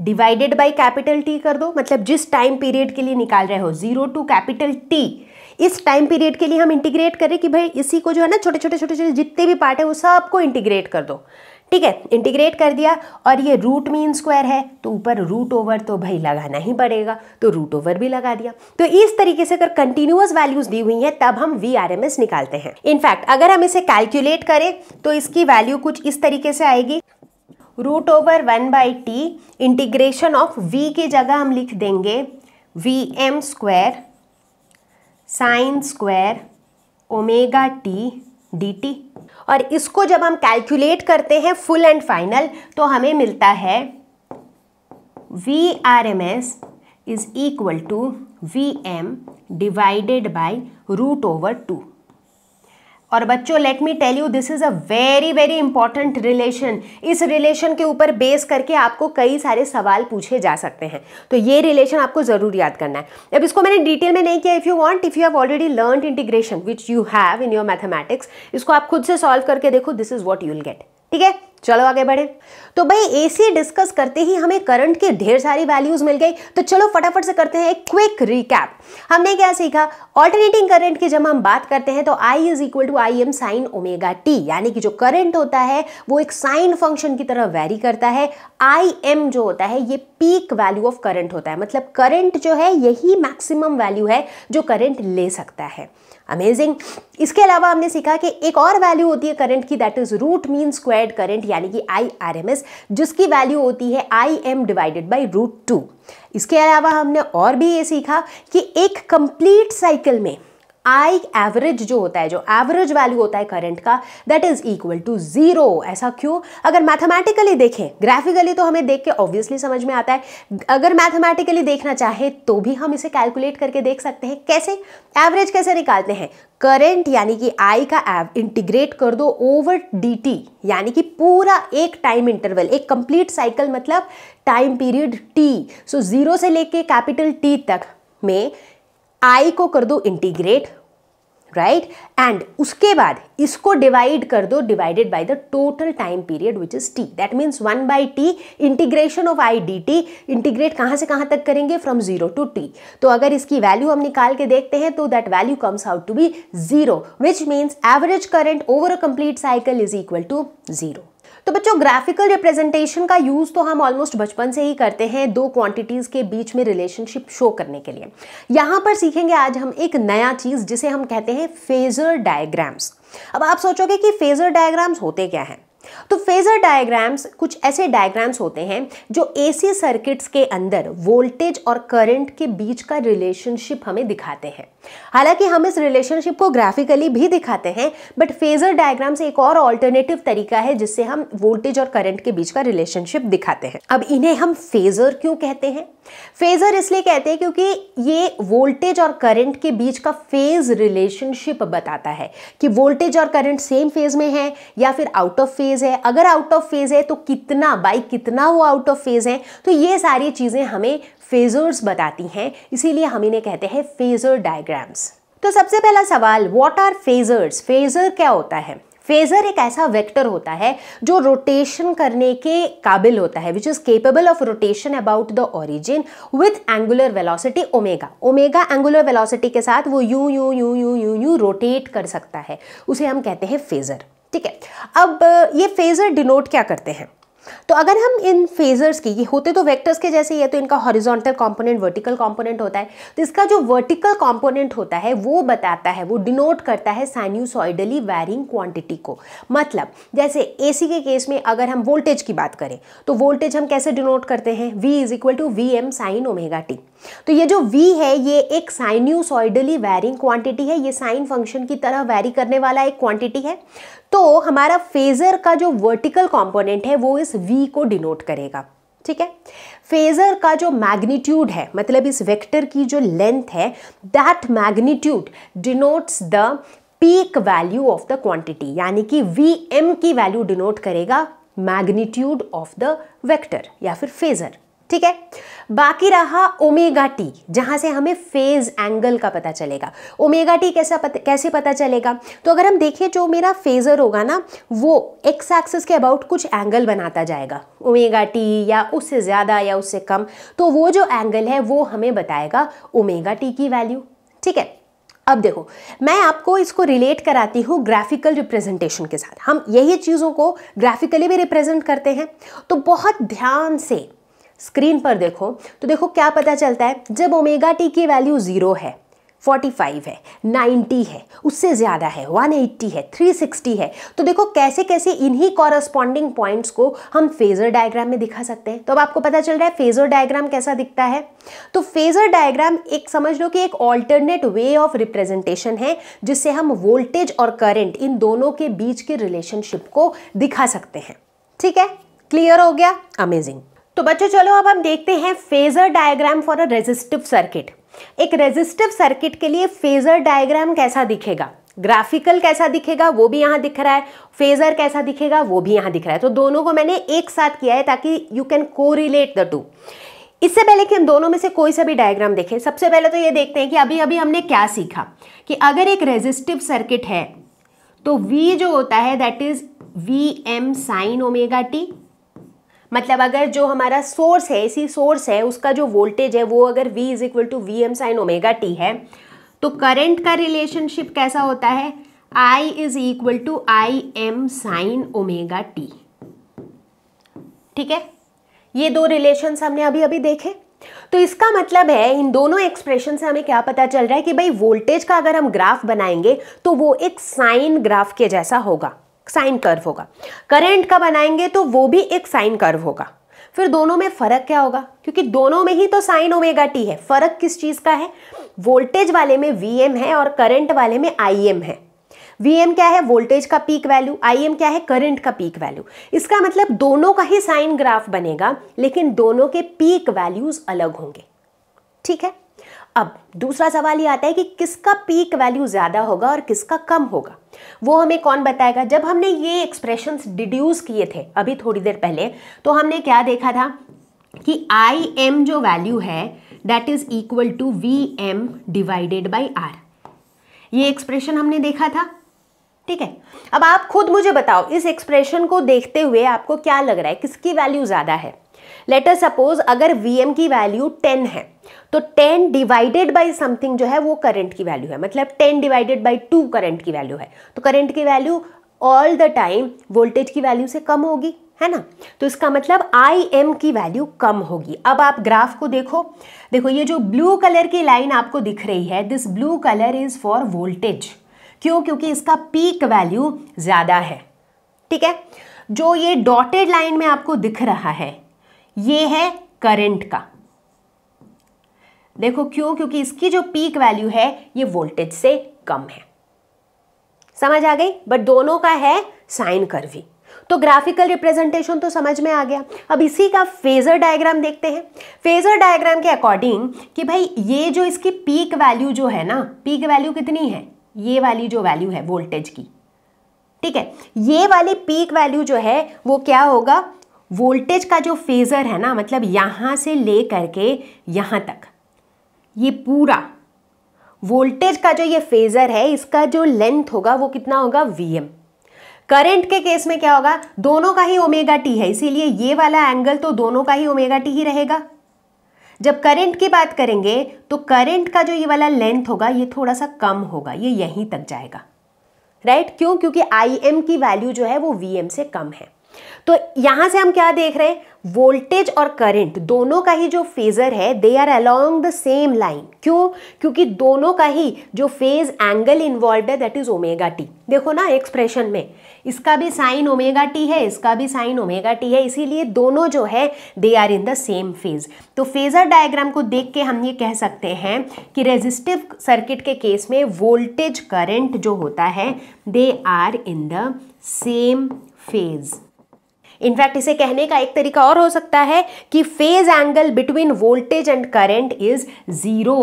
Speaker 1: डिवाइडेड बाई कैपिटल टी कर दो मतलब जिस टाइम पीरियड के लिए निकाल रहे हो जीरो टू कैपिटल टी इस टाइम पीरियड के लिए हम इंटीग्रेट करें कि भाई इसी को जो है ना छोटे छोटे छोटे छोटे जितने भी पार्ट है वो सबको इंटीग्रेट कर दो ठीक है इंटीग्रेट कर दिया और ये रूट मीन स्क्वायर है तो ऊपर रूट ओवर तो भाई लगाना ही पड़ेगा तो रूट ओवर भी लगा दिया तो इस तरीके से अगर कंटिन्यूस वैल्यूज दी हुई है तब हम वी निकालते हैं इनफैक्ट अगर हम इसे कैलकुलेट करें तो इसकी वैल्यू कुछ इस तरीके से आएगी root over one by T integration of V की जगह हम लिख देंगे V M square sine square omega T D T और इसको जब हम कैलकुलेट करते हैं फुल एंड फाइनल तो हमें मिलता है V R M S is equal to V M divided by root over two और बच्चों let me tell you this is a very very important relation इस रिलेशन के ऊपर बेस करके आपको कई सारे सवाल पूछे जा सकते हैं तो ये रिलेशन आपको ज़रूर याद करना है अब इसको मैंने डिटेल में नहीं किया if you want if you have already learn integration which you have in your mathematics इसको आप खुद से सॉल्व करके देखो this is what you'll get ठीक है चलो आगे बढ़े तो भाई एसी डिस्कस करते ही हमें करंट के ढेर सारी वैल्यूज मिल गई तो चलो फटाफट से करते हैं एक क्विक रिकैप हमने क्या सीखा ऑल्टरनेटिंग करंट की जब हम बात करते हैं तो I is equal to I M sine omega T यानी कि जो करंट होता है वो एक साइन फंक्शन की तरह वेरी करता है आई एम जो होता है ये पीक वैल्यू ऑफ करंट होता है मतलब करंट जो है यही मैक्सिमम वैल्यू है जो करंट ले सकता है अमेजिंग इसके अलावा हमने सीखा कि एक और वैल्यू होती है करंट की that is root mean squared current यानी कि आई आर एम एस जिसकी वैल्यू होती है I M divided by root two इसके अलावा हमने और भी ये सीखा कि एक कंप्लीट साइकिल में आई एवरेज जो होता है जो एवरेज वैल्यू होता है करंट का that is equal to zero ऐसा क्यों अगर मैथमेटिकली देखें ग्राफिकली तो हमें देख के ऑब्वियसली समझ में आता है अगर मैथमेटिकली देखना चाहे तो भी हम इसे कैलकुलेट करके देख सकते हैं कैसे एवरेज कैसे निकालते हैं करंट यानी कि आई का एव इंटीग्रेट कर दो ओवर डी यानी कि पूरा एक टाइम इंटरवल एक कंप्लीट साइकिल मतलब time period T so zero से लेके कैपिटल टी तक में आई को कर दो इंटीग्रेट राइट एंड उसके बाद इसको डिवाइड कर दो divided by the total time period which is T that means one by T integration of I D T integrate कहाँ से कहाँ तक करेंगे फ्रॉम जीरो टू टी तो अगर इसकी वैल्यू हम निकाल के देखते हैं तो that value comes out to be zero which means average current over a complete cycle is equal to zero तो बच्चों ग्राफिकल रिप्रेजेंटेशन का यूज़ तो हम ऑलमोस्ट बचपन से ही करते हैं दो क्वांटिटीज़ के बीच में रिलेशनशिप शो करने के लिए यहाँ पर सीखेंगे आज हम एक नया चीज़ जिसे हम कहते हैं फेजर डायग्राम्स अब आप सोचोगे कि फेजर डायग्राम्स होते क्या हैं तो फेजर डायग्राम्स कुछ ऐसे डायग्राम्स होते हैं जो एसी सर्किट्स के अंदर वोल्टेज और करंट के बीच का रिलेशनशिप हमें दिखाते हैं हालांकि हम इस रिलेशनशिप को ग्राफिकली भी दिखाते हैं बट फेजर डायग्राम्स एक और ऑल्टरनेटिव तरीका है जिससे हम वोल्टेज और करंट के बीच का रिलेशनशिप दिखाते हैं अब इन्हें हम फेजर क्यों कहते हैं फेजर इसलिए कहते हैं क्योंकि ये वोल्टेज और करंट के बीच का फेज रिलेशनशिप बताता है कि वोल्टेज और करंट सेम फेज में है या फिर आउट ऑफ फेज है अगर आउट ऑफ फेज है तो कितना बाई कितना वो आउट ऑफ फेज है तो ये सारी चीज़ें हमें फेजर्स बताती हैं इसीलिए हम इन्हें कहते हैं फेजर डायग्राम्स तो सबसे पहला सवाल व्हाट आर फेजर्स फेजर क्या होता है फेजर एक ऐसा वेक्टर होता है जो रोटेशन करने के काबिल होता है which is capable of rotation about the origin with angular velocity omega omega angular velocity के साथ वो यू यू यू यू यू यू रोटेट कर सकता है उसे हम कहते हैं फेजर ठीक है अब ये फेजर डिनोट क्या करते हैं तो अगर हम इन फेजर्स की ये होते तो वेक्टर्स के जैसे ही है तो इनका हॉरिजॉन्टल कंपोनेंट वर्टिकल कंपोनेंट होता है तो इसका जो वर्टिकल कंपोनेंट होता है वो बताता है वो डिनोट करता है साइन्यूसॉइडली वैरिंग क्वांटिटी को मतलब जैसे एसी के केस में अगर हम वोल्टेज की बात करें तो वोल्टेज हम कैसे डिनोट करते हैं V is equal to V M sine omega T तो ये जो वी है ये एक साइन्यूसॉइडली वेरिंग क्वांटिटी है ये साइन फंक्शन की तरह वेरी करने वाला एक क्वांटिटी है तो हमारा फेजर का जो वर्टिकल कॉम्पोनेंट है वो इस वी को डिनोट करेगा ठीक है फेजर का जो मैग्नीट्यूड है मतलब इस वेक्टर की जो लेंथ है that magnitude denotes the peak value of the quantity यानी कि वी एम की वैल्यू डिनोट करेगा मैग्नीट्यूड ऑफ द वेक्टर या फिर फेजर ठीक है बाकी रहा ओमेगा टी जहां से हमें फेज एंगल का पता चलेगा ओमेगा टी कैसा पत, कैसे पता चलेगा तो अगर हम देखें जो मेरा फेजर होगा ना वो एक्स एक्सिस के अबाउट कुछ एंगल बनाता जाएगा ओमेगा टी या उससे ज़्यादा या उससे कम तो वो जो एंगल है वो हमें बताएगा ओमेगा टी की वैल्यू ठीक है अब देखो मैं आपको इसको रिलेट कराती हूँ ग्राफिकल रिप्रेजेंटेशन के साथ हम यही चीज़ों को ग्राफिकली भी रिप्रेजेंट करते हैं तो बहुत ध्यान से स्क्रीन पर देखो तो देखो क्या पता चलता है जब ओमेगा टी की वैल्यू ज़ीरो है 45 है 90 है उससे ज़्यादा है 180 है 360 है तो देखो कैसे कैसे इन्हीं कॉरस्पॉन्डिंग पॉइंट्स को हम फेजर डायग्राम में दिखा सकते हैं तो अब आपको पता चल रहा है फेजर डायग्राम कैसा दिखता है तो फेजर डायग्राम एक समझ लो कि एक ऑल्टरनेट वे ऑफ रिप्रेजेंटेशन है जिससे हम वोल्टेज और करेंट इन दोनों के बीच के रिलेशनशिप को दिखा सकते हैं ठीक है क्लियर हो गया अमेजिंग तो बच्चों चलो अब हम देखते हैं phasor diagram for a resistive circuit एक रेजिस्टिव सर्किट के लिए फेजर डायग्राम कैसा दिखेगा ग्राफिकल कैसा दिखेगा वो भी यहाँ दिख रहा है फेजर कैसा दिखेगा वो भी यहाँ दिख रहा है तो दोनों को मैंने एक साथ किया है ताकि you can correlate the two इससे पहले कि हम दोनों में से कोई सा भी डायग्राम देखें सबसे पहले तो ये देखते हैं कि अभी अभी हमने क्या सीखा कि अगर एक रेजिस्टिव सर्किट है तो V जो होता है that is V M sine omega T मतलब अगर जो हमारा सोर्स है इसी सोर्स है उसका जो वोल्टेज है वो अगर V is equal to V M sine omega T है तो करंट का रिलेशनशिप कैसा होता है I is equal to I M sine omega T ठीक है ये दो रिलेशन हमने अभी अभी देखे तो इसका मतलब है इन दोनों एक्सप्रेशन से हमें क्या पता चल रहा है कि भाई वोल्टेज का अगर हम ग्राफ बनाएंगे तो वो एक साइन ग्राफ के जैसा होगा साइन कर्व होगा करेंट का बनाएंगे तो वो भी एक साइन कर्व होगा फिर दोनों में फर्क क्या होगा क्योंकि दोनों में ही तो साइन ओमेगा टी है फर्क किस चीज का है वोल्टेज वाले में वीएम है और करंट वाले में आईएम है एम क्या है वोल्टेज का पीक वैल्यू एम क्या है करंट का पीक वैल्यू इसका मतलब दोनों का ही साइन ग्राफ बनेगा लेकिन दोनों के पीक वैल्यूज अलग होंगे ठीक है अब दूसरा सवाल ये आता है कि किसका पीक वैल्यू ज्यादा होगा और किसका कम होगा वो हमें कौन बताएगा जब हमने ये एक्सप्रेशन डिड्यूस किए थे अभी थोड़ी देर पहले तो हमने क्या देखा था कि आई एम जो वैल्यू है that is equal to V M divided by R ये एक्सप्रेशन हमने देखा था ठीक है अब आप खुद मुझे बताओ इस एक्सप्रेशन को देखते हुए आपको क्या लग रहा है किसकी वैल्यू ज़्यादा है लेटर सपोज अगर वी एम की वैल्यू टेन है तो टेन डिवाइडेड बाय समथिंग जो है वो करंट की वैल्यू है मतलब ten divided by two current की वैल्यू है तो करंट की value all the time voltage की वैल्यू से कम होगी है ना तो इसका मतलब आई एम की वैल्यू कम होगी अब आप ग्राफ को देखो देखो ये जो ब्लू कलर की लाइन आपको दिख रही है this blue colour is for voltage क्यों क्योंकि इसका पीक वैल्यू ज़्यादा है ठीक है जो ये डॉटेड लाइन में आपको दिख रहा है ये है करंट का देखो क्यों क्योंकि इसकी जो पीक वैल्यू है ये वोल्टेज से कम है समझ आ गई बट दोनों का है साइन करवी तो ग्राफिकल रिप्रेजेंटेशन तो समझ में आ गया अब इसी का फेजर डायग्राम देखते हैं फेजर डायग्राम के अकॉर्डिंग कि भाई ये जो इसकी पीक वैल्यू जो है ना पीक वैल्यू कितनी है ये वाली जो वैल्यू है वोल्टेज की ठीक है ये वाली पीक वैल्यू जो है वो क्या होगा वोल्टेज का जो फेज़र है ना मतलब यहाँ से ले करके यहाँ तक ये पूरा वोल्टेज का जो ये फेज़र है इसका जो लेंथ होगा वो कितना होगा वी एम करंट के केस में क्या होगा दोनों का ही ओमेगा टी है इसीलिए ये वाला एंगल तो दोनों का ही ओमेगा टी ही रहेगा जब करंट की बात करेंगे तो करंट का जो ये वाला लेंथ होगा ये थोड़ा सा कम होगा ये यहीं तक जाएगा राइट right? क्यों क्योंकि आई एम की वैल्यू जो है वो वी एम से कम है तो यहां से हम क्या देख रहे हैं वोल्टेज और करंट दोनों का ही जो फेजर है they are along the same line क्यों क्योंकि दोनों का ही जो फेज एंगल इन्वॉल्व है दैट इज ओमेगा टी देखो ना एक्सप्रेशन में इसका भी साइन ओमेगा टी है इसका भी साइन ओमेगा टी है इसीलिए दोनों जो है they are in the same phase तो फेजर डायग्राम को देख के हम ये कह सकते हैं कि रेजिस्टिव सर्किट के केस में वोल्टेज करंट जो होता है they are in the same phase in fact इसे कहने का एक तरीका और हो सकता है कि phase angle between voltage and current is zero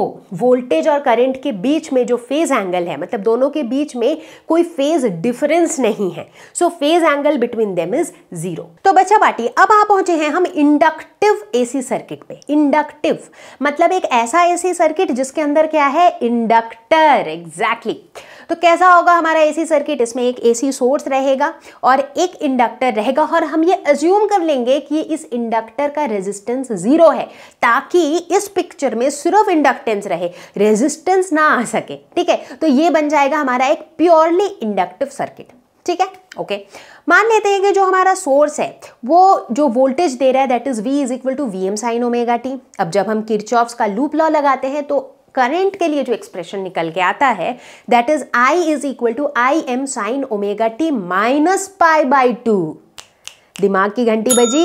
Speaker 1: voltage और करंट के बीच में जो फेज एंगल है मतलब दोनों के बीच में कोई फेज डिफरेंस नहीं है so phase angle between them is zero तो बच्चा बाटी अब आप पहुंचे हैं हम इंडक्टिव एसी सर्किट पे इंडक्टिव मतलब एक ऐसा एसी सर्किट जिसके अंदर क्या है इंडक्टर एग्जैक्टली exactly. तो कैसा होगा हमारा एसी सर्किट इसमें एक एसी सोर्स रहेगा और एक इंडक्टर रहेगा और हम ये अज्यूम कर लेंगे कि इस इंडक्टर का रेजिस्टेंस जीरो है ताकि इस पिक्चर में सिर्फ इंडक्टेंस रहे रेजिस्टेंस ना आ सके ठीक है तो ये बन जाएगा हमारा एक प्योरली इंडक्टिव सर्किट ठीक है ओके मान लेते हैं कि जो हमारा सोर्स है वो जो वोल्टेज दे रहा है that is V is equal to V M sine omega T अब जब हम किरचॉफ्स का लूप लॉ लगाते हैं तो करंट के लिए जो एक्सप्रेशन निकल के आता है that is I is equal to I M sine omega T minus pi by two दिमाग की घंटी बजी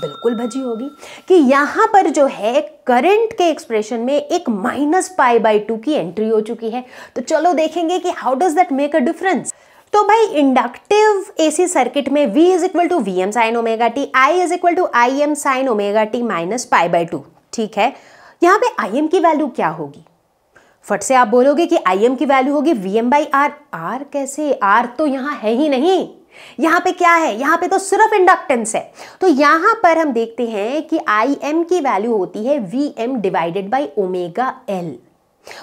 Speaker 1: बिल्कुल भजी होगी कि यहां पर जो है करंट के एक्सप्रेशन में एक माइनस पाई बाई टू की एंट्री हो चुकी है तो चलो देखेंगे कि how does that make a difference तो भाई इंडक्टिव एसी सर्किट में V is equal to V M sine omega T I is equal to I M sine omega T minus pi by two ठीक है यहां पे आई M की value क्या होगी फट से आप बोलोगे कि आई एम की वैल्यू होगी V M by R R कैसे आर तो यहां है ही नहीं यहां पे क्या है यहां पे तो सिर्फ इंडक्टेंस है तो यहां पर हम देखते हैं कि आई एम की वैल्यू होती है V M divided by omega L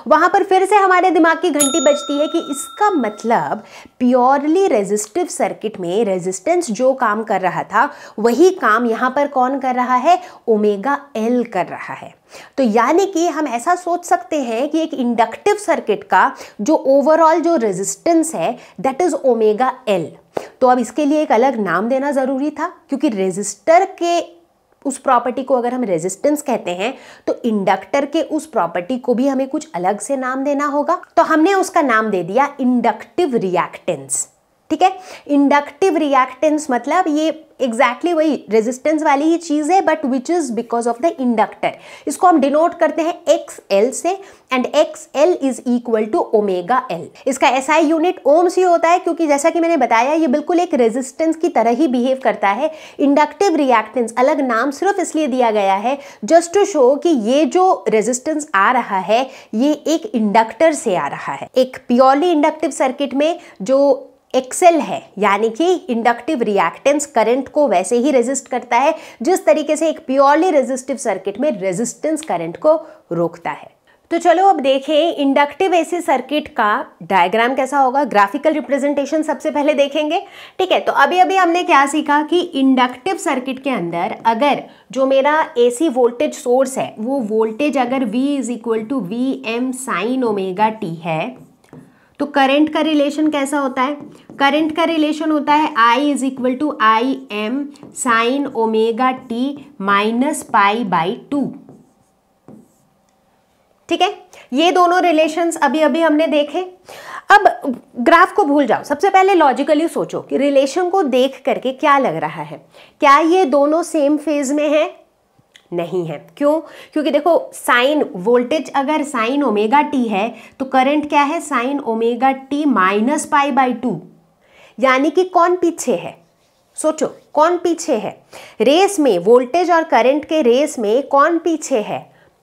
Speaker 1: वहां पर फिर से हमारे दिमाग की घंटी बजती है कि इसका मतलब प्योरली रेजिस्टिव सर्किट में रेजिस्टेंस जो काम कर रहा था वही काम यहाँ पर कौन कर रहा है ओमेगा एल कर रहा है तो यानी कि हम ऐसा सोच सकते हैं कि एक इंडक्टिव सर्किट का जो ओवरऑल जो रेजिस्टेंस है दैट इज ओमेगा एल तो अब इसके लिए एक अलग नाम देना ज़रूरी था क्योंकि रेजिस्टर के उस प्रॉपर्टी को अगर हम रेजिस्टेंस कहते हैं तो इंडक्टर के उस प्रॉपर्टी को भी हमें कुछ अलग से नाम देना होगा तो हमने उसका नाम दे दिया इंडक्टिव रिएक्टेंस ठीक है इंडक्टिव रिएक्टेंस मतलब ये एग्जैक्टली exactly वही रेजिस्टेंस वाली ही चीज़ है but which is because of the inductor इसको हम डिनोट करते हैं एक्स एल से and X L is equal to omega L इसका एसआई SI यूनिट ओम्स ही होता है क्योंकि जैसा कि मैंने बताया ये बिल्कुल एक रेजिस्टेंस की तरह ही बिहेव करता है इंडक्टिव रिएक्टेंस अलग नाम सिर्फ इसलिए दिया गया है जस्ट टू शो कि ये जो रेजिस्टेंस आ रहा है ये एक इंडक्टर से आ रहा है एक प्योरली इंडक्टिव सर्किट में जो एक्सेल है यानी कि इंडक्टिव रिएक्टेंस करंट को वैसे ही रेजिस्ट करता है जिस तरीके से एक प्योरली रेजिस्टिव सर्किट में रेजिस्टेंस करंट को रोकता है तो चलो अब देखें इंडक्टिव एसी सर्किट का डायग्राम कैसा होगा ग्राफिकल रिप्रेजेंटेशन सबसे पहले देखेंगे ठीक है तो अभी अभी हमने क्या सीखा कि इंडक्टिव सर्किट के अंदर अगर जो मेरा एसी वोल्टेज सोर्स है वो वोल्टेज अगर V is equal to V M sine omega T है तो करंट का रिलेशन कैसा होता है करंट का रिलेशन होता है I is equal to I M sine omega T minus pi by two ठीक है ये दोनों रिलेशंस अभी अभी हमने देखे अब ग्राफ को भूल जाओ सबसे पहले लॉजिकली सोचो कि रिलेशन को देख करके क्या लग रहा है क्या ये दोनों सेम फेज में है नहीं है क्यों क्योंकि देखो साइन वोल्टेज अगर साइन ओमेगा टी है तो करंट क्या है sine omega T minus pi by two यानी कि कौन पीछे है सोचो कौन पीछे है रेस में वोल्टेज और करंट के रेस में कौन पीछे है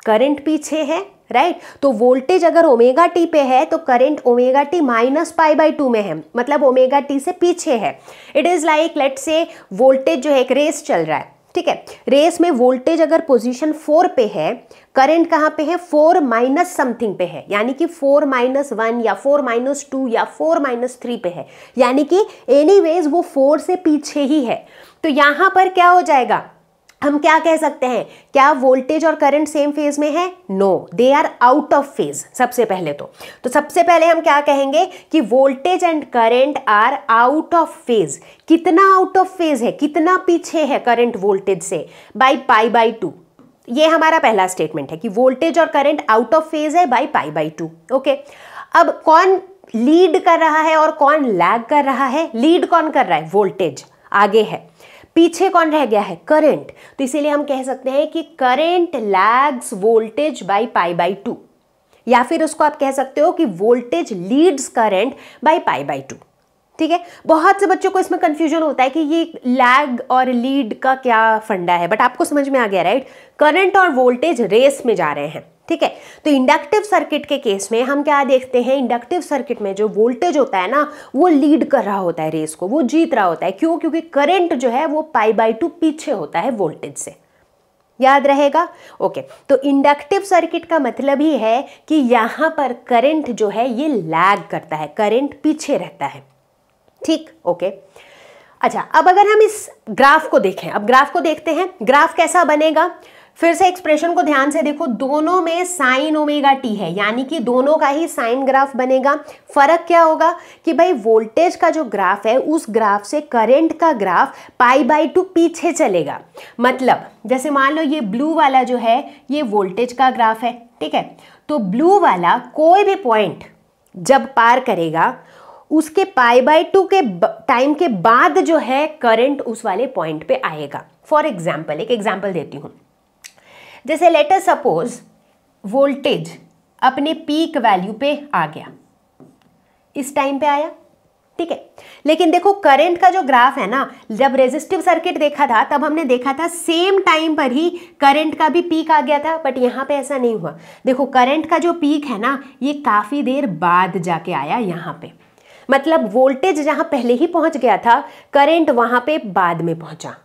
Speaker 1: करंट पीछे है राइट right? तो वोल्टेज अगर ओमेगा टी पे है तो current omega T minus pi by two में है मतलब ओमेगा टी से पीछे है it is like let's say voltage जो है एक रेस चल रहा है ठीक है रेस में वोल्टेज अगर पोजीशन फोर पे है करंट कहां पे है फोर माइनस समथिंग पे है यानी कि फोर माइनस वन या फोर माइनस टू या फोर माइनस थ्री पे है यानी कि एनीवेज वो फोर से पीछे ही है तो यहां पर क्या हो जाएगा हम क्या कह सकते हैं क्या वोल्टेज और करंट सेम फेज में है no they are out of phase सबसे पहले तो तो सबसे पहले हम क्या कहेंगे कि voltage and current are out of phase कितना आउट ऑफ फेज है कितना पीछे है करंट वोल्टेज से बाई पाई बाई टू ये हमारा पहला स्टेटमेंट है कि वोल्टेज और करंट आउट ऑफ फेज है by pi by two okay अब कौन लीड कर रहा है और कौन लैग कर रहा है लीड कौन कर रहा है वोल्टेज आगे है पीछे कौन रह गया है करंट तो इसीलिए हम कह सकते हैं कि current lags voltage by pi by two या फिर उसको आप कह सकते हो कि voltage leads current by pi by two ठीक है बहुत से बच्चों को इसमें कंफ्यूजन होता है कि ये लैग और लीड का क्या फंडा है बट आपको समझ में आ गया राइट करंट और वोल्टेज रेस में जा रहे हैं ठीक है तो इंडक्टिव सर्किट के केस में हम क्या देखते हैं इंडक्टिव सर्किट में जो वोल्टेज होता है ना वो लीड कर रहा होता है रेस को वो जीत रहा होता है क्यों क्योंकि करंट जो है वो पाई बाई टू पीछे होता है वोल्टेज से याद रहेगा ओके तो इंडक्टिव सर्किट का मतलब ही है कि यहां पर करंट जो है ये लैग करता है करंट पीछे रहता है ठीक ओके अच्छा अब अगर हम इस ग्राफ को देखें अब ग्राफ को देखते हैं ग्राफ कैसा बनेगा फिर से एक्सप्रेशन को ध्यान से देखो दोनों में साइन ओमेगा टी है यानी कि दोनों का ही साइन ग्राफ बनेगा फर्क क्या होगा कि भाई वोल्टेज का जो ग्राफ है उस ग्राफ से करंट का ग्राफ पाई बाई टू पीछे चलेगा मतलब जैसे मान लो ये ब्लू वाला जो है ये वोल्टेज का ग्राफ है ठीक है तो ब्लू वाला कोई भी पॉइंट जब पार करेगा उसके पाई बाई टू के टाइम के बाद जो है करंट उस वाले पॉइंट पे आएगा फॉर एग्जाम्पल एक एग्जाम्पल देती हूँ जैसे लेटर सपोज वोल्टेज अपने पीक वैल्यू पे आ गया इस टाइम पे आया ठीक है लेकिन देखो करंट का जो ग्राफ है ना जब रेजिस्टिव सर्किट देखा था तब हमने देखा था सेम टाइम पर ही करंट का भी पीक आ गया था बट यहां पे ऐसा नहीं हुआ देखो करंट का जो पीक है ना ये काफ़ी देर बाद जाके आया यहां पे मतलब वोल्टेज जहां पहले ही पहुंच गया था करंट वहां पे बाद में पहुंचा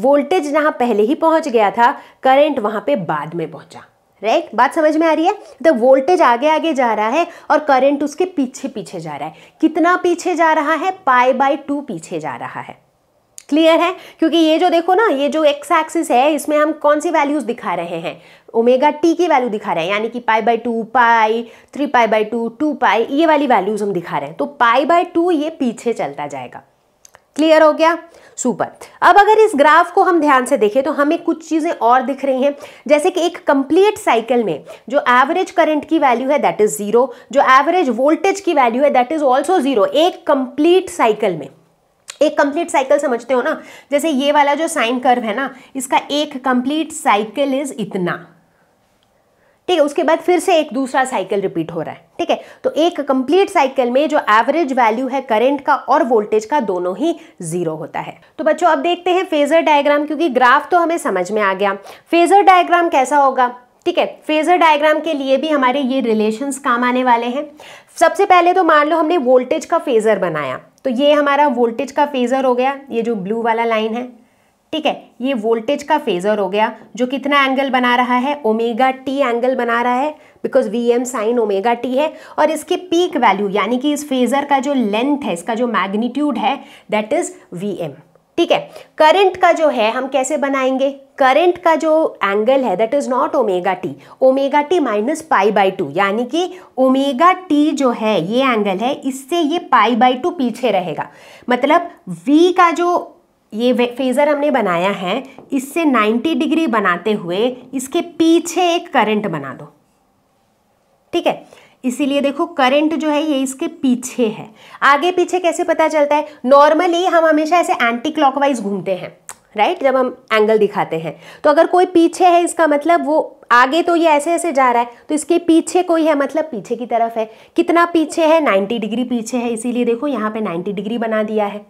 Speaker 1: वोल्टेज जहाँ पहले ही पहुँच गया था करेंट वहाँ पे बाद में पहुँचा राइट right? बात समझ में आ रही है तो वोल्टेज आगे आगे जा रहा है और करंट उसके पीछे पीछे जा रहा है कितना पीछे जा रहा है पाई बाई टू पीछे जा रहा है क्लियर है क्योंकि ये जो देखो ना ये जो एक्स एक्सिस है इसमें हम कौन सी वैल्यूज दिखा रहे हैं ओमेगा टी की वैल्यू दिखा रहे हैं यानी कि pi by two pi three pi by two two pi ये वाली वैल्यूज हम दिखा रहे हैं तो पाई बाई टू ये पीछे चलता जाएगा क्लियर हो गया सुपर अब अगर इस ग्राफ को हम ध्यान से देखें तो हमें कुछ चीज़ें और दिख रही हैं जैसे कि एक कंप्लीट साइकिल में जो एवरेज करंट की वैल्यू है दैट इज़ ज़ीरो जो एवरेज वोल्टेज की वैल्यू है दैट इज़ ऑल्सो ज़ीरो एक कंप्लीट साइकिल में एक कंप्लीट साइकिल समझते हो ना जैसे ये वाला जो साइन कर्व है ना इसका एक कंप्लीट साइकिल इज़ इतना ठीक है उसके बाद फिर से एक दूसरा साइकिल रिपीट हो रहा है ठीक है तो एक कंप्लीट साइकिल में जो एवरेज वैल्यू है करंट का और वोल्टेज का दोनों ही जीरो होता है तो बच्चों अब देखते हैं फेजर डायग्राम क्योंकि ग्राफ तो हमें समझ में आ गया फेजर डायग्राम कैसा होगा ठीक है फेजर डायग्राम के लिए भी हमारे ये रिलेशन काम आने वाले हैं सबसे पहले तो मान लो हमने वोल्टेज का फेजर बनाया तो ये हमारा वोल्टेज का फेजर हो गया ये जो ब्लू वाला लाइन है ठीक है ये वोल्टेज का फेजर हो गया जो कितना एंगल बना रहा है ओमेगा टी एंगल बना रहा है because V M sine omega T है और इसके पीक वैल्यू यानी कि इस फेजर का जो लेंथ है इसका जो मैग्नीट्यूड है दैट इज वी एम ठीक है करंट का जो है हम कैसे बनाएंगे करंट का जो एंगल है that is not omega T omega T minus pi by two यानी कि ओमेगा टी जो है ये एंगल है इससे ये पाई बाई टू पीछे रहेगा मतलब वी का जो ये फेज़र हमने बनाया है इससे 90 डिग्री बनाते हुए इसके पीछे एक करंट बना दो ठीक है इसीलिए देखो करंट जो है ये इसके पीछे है आगे पीछे कैसे पता चलता है नॉर्मली हम हमेशा ऐसे एंटी क्लॉकवाइज घूमते हैं राइट जब हम एंगल दिखाते हैं तो अगर कोई पीछे है इसका मतलब वो आगे तो ये ऐसे ऐसे जा रहा है तो इसके पीछे कोई है मतलब पीछे की तरफ है कितना पीछे है नाइन्टी डिग्री पीछे है इसीलिए देखो यहाँ पे नाइन्टी डिग्री बना दिया है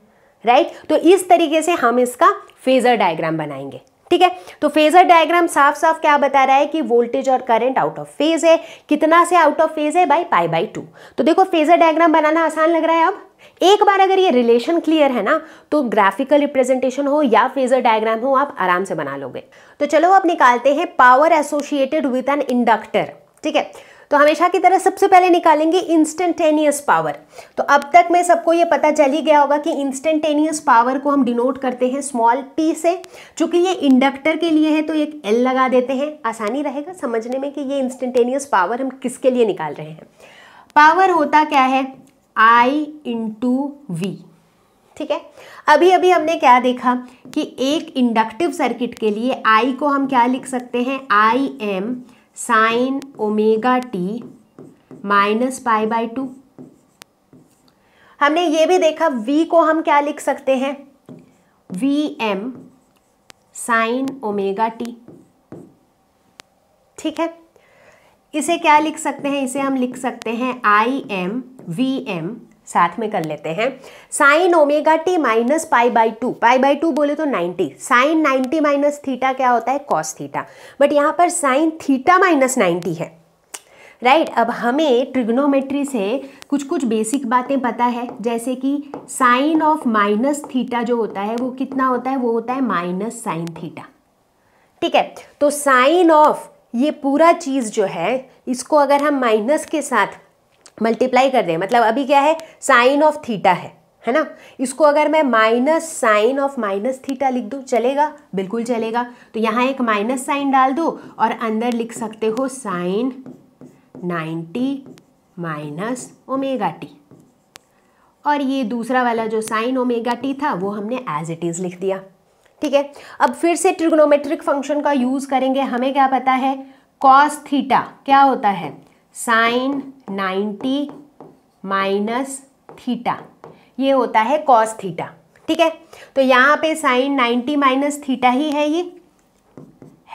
Speaker 1: राइट तो इस तरीके से हम इसका फेजर डायग्राम बनाएंगे ठीक है तो फेजर डायग्राम साफ साफ क्या बता रहा है कि वोल्टेज और करंट आउट ऑफ फेज है कितना से आउट ऑफ फेज है बाय पाई बाय टू तो देखो फेजर डायग्राम बनाना आसान लग रहा है अब एक बार अगर ये रिलेशन क्लियर है ना तो ग्राफिकल रिप्रेजेंटेशन हो या फेजर डायग्राम हो आप आराम से बना लोगे तो चलो आप निकालते हैं power associated with an inductor ठीक है तो हमेशा की तरह सबसे पहले निकालेंगे इंस्टेंटेनियस पावर तो अब तक में सबको ये पता चल ही गया होगा कि इंस्टेंटेनियस पावर को हम डिनोट करते हैं स्मॉल पी से चूंकि ये इंडक्टर के लिए है तो एक एल लगा देते हैं आसानी रहेगा समझने में कि ये इंस्टेंटेनियस पावर हम किसके लिए निकाल रहे हैं पावर होता क्या है आई इंटू वी ठीक है अभी अभी हमने क्या देखा कि एक इंडक्टिव सर्किट के लिए आई को हम क्या लिख सकते हैं I M sine omega T minus pi by two हमने ये भी देखा v को हम क्या लिख सकते हैं V M sine omega T ठीक है इसे क्या लिख सकते हैं इसे हम लिख सकते हैं आई एम वी एम साथ में कर लेते हैं sine omega T minus pi by two pi by two बोले तो 90 साइन 90 माइनस थीटा क्या होता है कॉस थीटा बट यहाँ पर साइन थीटा माइनस नाइन्टी है राइट right, अब हमें ट्रिग्नोमेट्री से कुछ कुछ बेसिक बातें पता है जैसे कि साइन ऑफ माइनस थीटा जो होता है वो कितना होता है वो होता है माइनस साइन थीटा ठीक है तो साइन ऑफ ये पूरा चीज़ जो है इसको अगर हम माइनस के साथ मल्टीप्लाई कर दें मतलब अभी क्या है साइन ऑफ थीटा है है ना इसको अगर मैं minus sine of minus theta लिख दूँ चलेगा बिल्कुल चलेगा तो यहाँ एक माइनस साइन डाल दो और अंदर लिख सकते हो साइन 90 माइनस ओमेगा टी और ये दूसरा वाला जो साइन ओमेगा टी था वो हमने एज इट इज़ लिख दिया ठीक है अब फिर से ट्रिग्नोमेट्रिक फंक्शन का यूज़ करेंगे हमें क्या पता है कॉस थीटा क्या होता है साइन 90 माइनस थीटा ये होता है कॉस थीटा ठीक है तो यहाँ पे साइन 90 माइनस थीटा ही है ये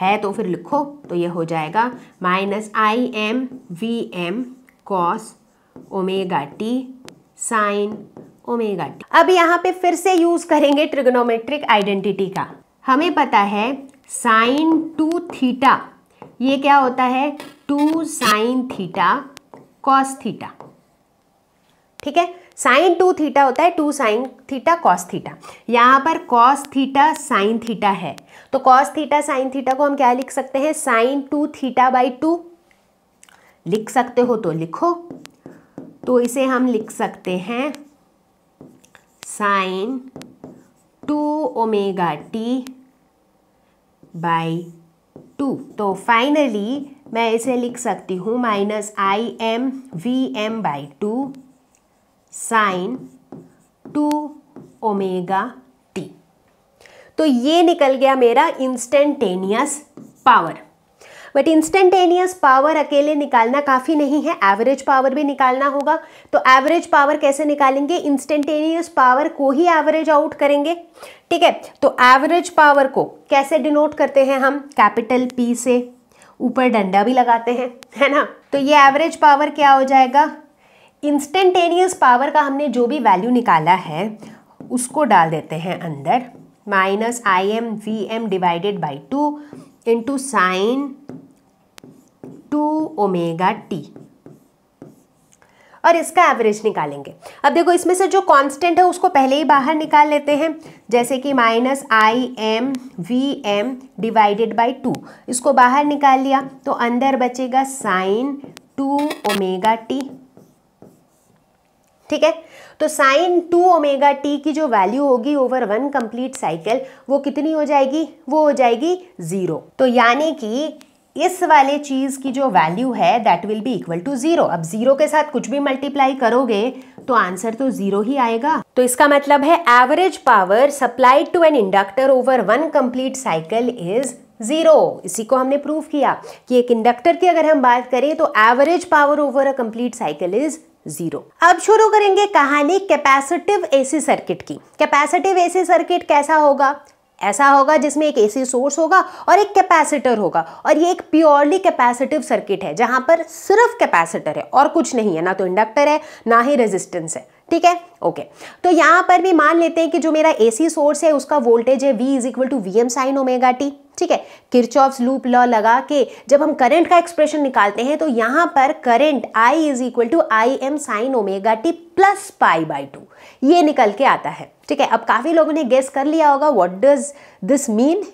Speaker 1: है तो फिर लिखो तो ये हो जाएगा minus I M V M cos omega T sine omega T अब यहाँ पे फिर से यूज करेंगे ट्रिग्नोमेट्रिक आइडेंटिटी का हमें पता है साइन टू थीटा ये क्या होता है two sine theta cos theta ठीक है साइन टू थीटा होता है two sine theta cos theta यहाँ पर कॉस थीटा साइन थीटा है तो कॉस थीटा साइन थीटा को हम क्या लिख सकते हैं sine two theta by two लिख सकते हो तो लिखो तो इसे हम लिख सकते हैं sine two omega T by two तो फाइनली मैं इसे लिख सकती हूँ minus I M V M by two sine two omega T तो ये निकल गया मेरा instantaneous power but instantaneous power अकेले निकालना काफ़ी नहीं है एवरेज पावर भी निकालना होगा तो एवरेज पावर कैसे निकालेंगे इंस्टेंटेनियस पावर को ही एवरेज आउट करेंगे ठीक है तो एवरेज पावर को कैसे डिनोट करते हैं हम कैपिटल पी से ऊपर डंडा भी लगाते हैं है ना तो ये एवरेज पावर क्या हो जाएगा इंस्टेंटेनियस पावर का हमने जो भी वैल्यू निकाला है उसको डाल देते हैं अंदर minus I M V M divided by two into sine two omega T और इसका एवरेज निकालेंगे अब देखो इसमें से जो कांस्टेंट है उसको पहले ही बाहर निकाल लेते हैं जैसे कि minus I M V M divided by two इसको बाहर निकाल लिया तो अंदर बचेगा साइन टू ओमेगा टी ठीक है तो साइन टू ओमेगा टी की जो वैल्यू होगी ओवर वन कंप्लीट साइकिल वो कितनी हो जाएगी वो हो जाएगी ज़ीरो तो यानी कि इस वाले चीज़ की जो वैल्यू है that will be equal to zero अब ज़ीरो के साथ कुछ भी मल्टीप्लाई करोगे तो आंसर तो ज़ीरो ही आएगा तो इसका मतलब है average power supplied to an inductor over one complete cycle is zero इसी को हमने प्रूव किया कि एक इंडक्टर की अगर हम बात करें तो average power over a complete cycle is zero अब शुरू करेंगे कहानी कैपेसिटिव एसी सर्किट की कैपेसिटिव एसी सर्किट कैसा होगा ऐसा होगा जिसमें एक एसी सोर्स होगा और एक कैपेसिटर होगा और ये एक प्योरली कैपेसिटिव सर्किट है जहां पर सिर्फ कैपेसिटर है और कुछ नहीं है ना तो इंडक्टर है ना ही रेजिस्टेंस है ठीक है ओके तो यहां पर भी मान लेते हैं कि जो मेरा एसी सोर्स है उसका वोल्टेज है V is equal to V M sine omega T ठीक है किरचॉफ्स लूप लॉ लगा के जब हम करंट का एक्सप्रेशन निकालते हैं तो यहाँ पर current I is equal to I M sine omega T plus pi by two ये निकल के आता है ठीक है अब काफ़ी लोगों ने गेस कर लिया होगा व्हाट डज दिस मीन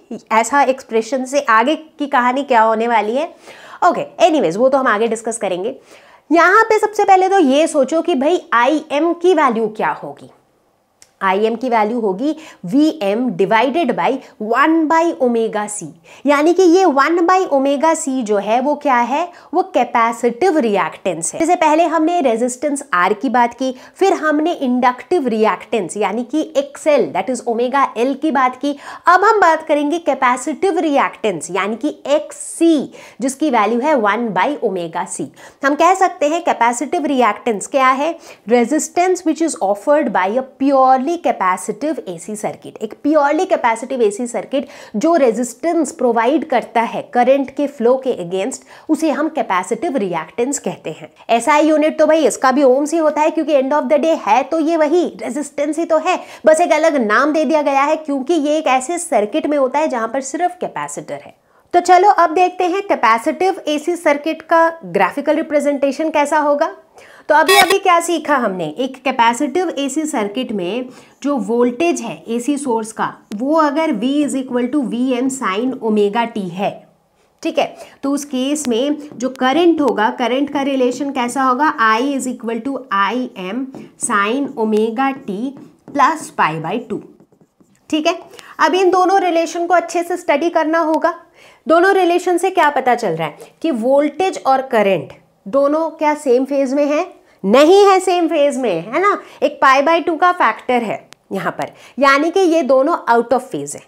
Speaker 1: ऐसा एक्सप्रेशन से आगे की कहानी क्या होने वाली है ओके okay, एनीवेज वो तो हम आगे डिस्कस करेंगे यहाँ पे सबसे पहले तो ये सोचो कि भाई आई एम की वैल्यू क्या होगी आई एम की वैल्यू होगी V M divided by one by omega C यानी कि ये वन बाई ओमेगा सी जो है वो क्या है वो कैपेसिटिव रिएक्टेंस है जैसे पहले हमने रेजिस्टेंस आर की बात की फिर हमने इंडक्टिव रिएक्टेंस यानी कि X L that is omega L की बात की अब हम बात करेंगे कैपेसिटिव रिएक्टेंस यानी कि एक्स सी जिसकी वैल्यू है वन बाई ओमेगा सी हम कह सकते हैं कैपेसिटिव रिएक्टेंस क्या है resistance which is offered by a purely purely capacitive AC circuit एक प्योरली कैपेसिटिव एसी सर्किट जो रेजिस्टेंस प्रोवाइड करता है करंट के फ्लो के अगेंस्ट उसे हम कैपेसिटिव रिएक्टेंस कहते हैं ऐसा SI यूनिट तो भाई इसका भी ओम्स ही होता है क्योंकि एंड ऑफ द डे है तो ये वही रेजिस्टेंस ही तो है बस एक अलग नाम दे दिया गया है क्योंकि ये एक ऐसे सर्किट में होता है जहां पर सिर्फ कैपेसिटर है तो चलो अब देखते हैं कैपेसिटिव एसी सर्किट का ग्राफिकल रिप्रेजेंटेशन कैसा होगा तो अभी अभी क्या सीखा हमने एक कैपेसिटिव एसी सर्किट में जो वोल्टेज है एसी सोर्स का वो अगर V is equal to V M sine omega T है ठीक है तो उस केस में जो करंट होगा करंट का रिलेशन कैसा होगा I is equal to I M sine omega T plus pi by two ठीक है अब इन दोनों रिलेशन को अच्छे से स्टडी करना होगा दोनों रिलेशन से क्या पता चल रहा है कि वोल्टेज और करंट दोनों क्या सेम फेज में हैं नहीं है सेम फेज में है ना एक पाई बाय टू का फैक्टर है यहाँ पर यानी कि ये दोनों आउट ऑफ फेज है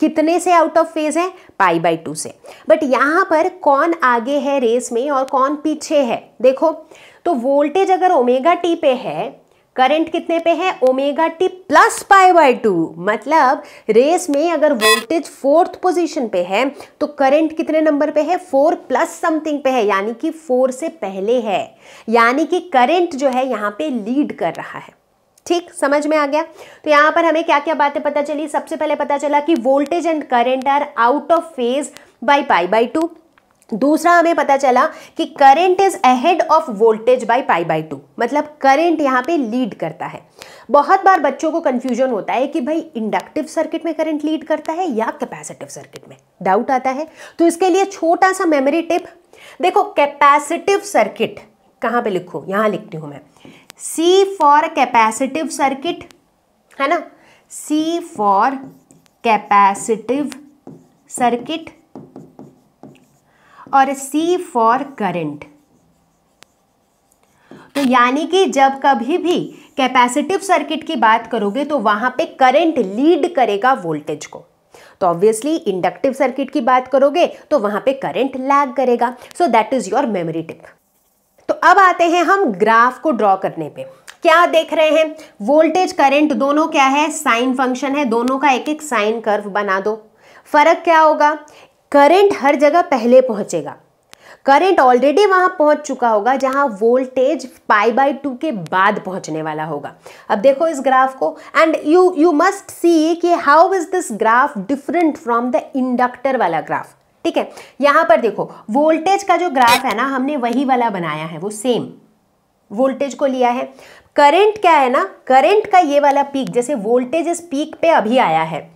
Speaker 1: कितने से आउट ऑफ फेज है पाई बाई टू से बट यहाँ पर कौन आगे है रेस में और कौन पीछे है देखो तो वोल्टेज अगर ओमेगा टी पे है करंट कितने पे है omega T plus pi by two मतलब रेस में अगर वोल्टेज फोर्थ पोजीशन पे है तो करंट कितने नंबर पे है फोर प्लस समथिंग पे है यानी कि फोर से पहले है यानी कि करंट जो है यहाँ पे लीड कर रहा है ठीक समझ में आ गया तो यहाँ पर हमें क्या क्या बातें पता चली सबसे पहले पता चला कि voltage and current are out of phase by pi by two दूसरा हमें पता चला कि current is ahead of voltage by pi by two मतलब करंट यहाँ पे लीड करता है बहुत बार बच्चों को कंफ्यूजन होता है कि भाई इंडक्टिव सर्किट में करंट लीड करता है या कैपेसिटिव सर्किट में डाउट आता है तो इसके लिए छोटा सा मेमोरी टिप देखो कैपेसिटिव सर्किट कहाँ पे लिखो यहाँ लिखती हूँ मैं सी फॉर कैपेसिटिव सर्किट है ना सी फॉर कैपेसिटिव सर्किट और सी फॉर करंट तो यानी कि जब कभी भी कैपेसिटिव सर्किट की बात करोगे तो वहां पे करंट लीड करेगा वोल्टेज को तो ऑब्वियसली इंडक्टिव सर्किट की बात करोगे तो वहां पे करंट लैग करेगा so that is your memory tip तो अब आते हैं हम ग्राफ को ड्रॉ करने पे क्या देख रहे हैं वोल्टेज करंट दोनों क्या है साइन फंक्शन है दोनों का एक एक साइन कर्व बना दो फर्क क्या होगा करंट हर जगह पहले पहुंचेगा करंट ऑलरेडी वहां पहुंच चुका होगा जहाँ वोल्टेज पाई बाई टू के बाद पहुंचने वाला होगा अब देखो इस ग्राफ को and you you must see कि how is this graph different from the inductor वाला ग्राफ ठीक है यहाँ पर देखो वोल्टेज का जो ग्राफ है ना हमने वही वाला बनाया है वो सेम वोल्टेज को लिया है करंट क्या है ना करंट का ये वाला पीक जैसे वोल्टेज इस पीक पे अभी आया है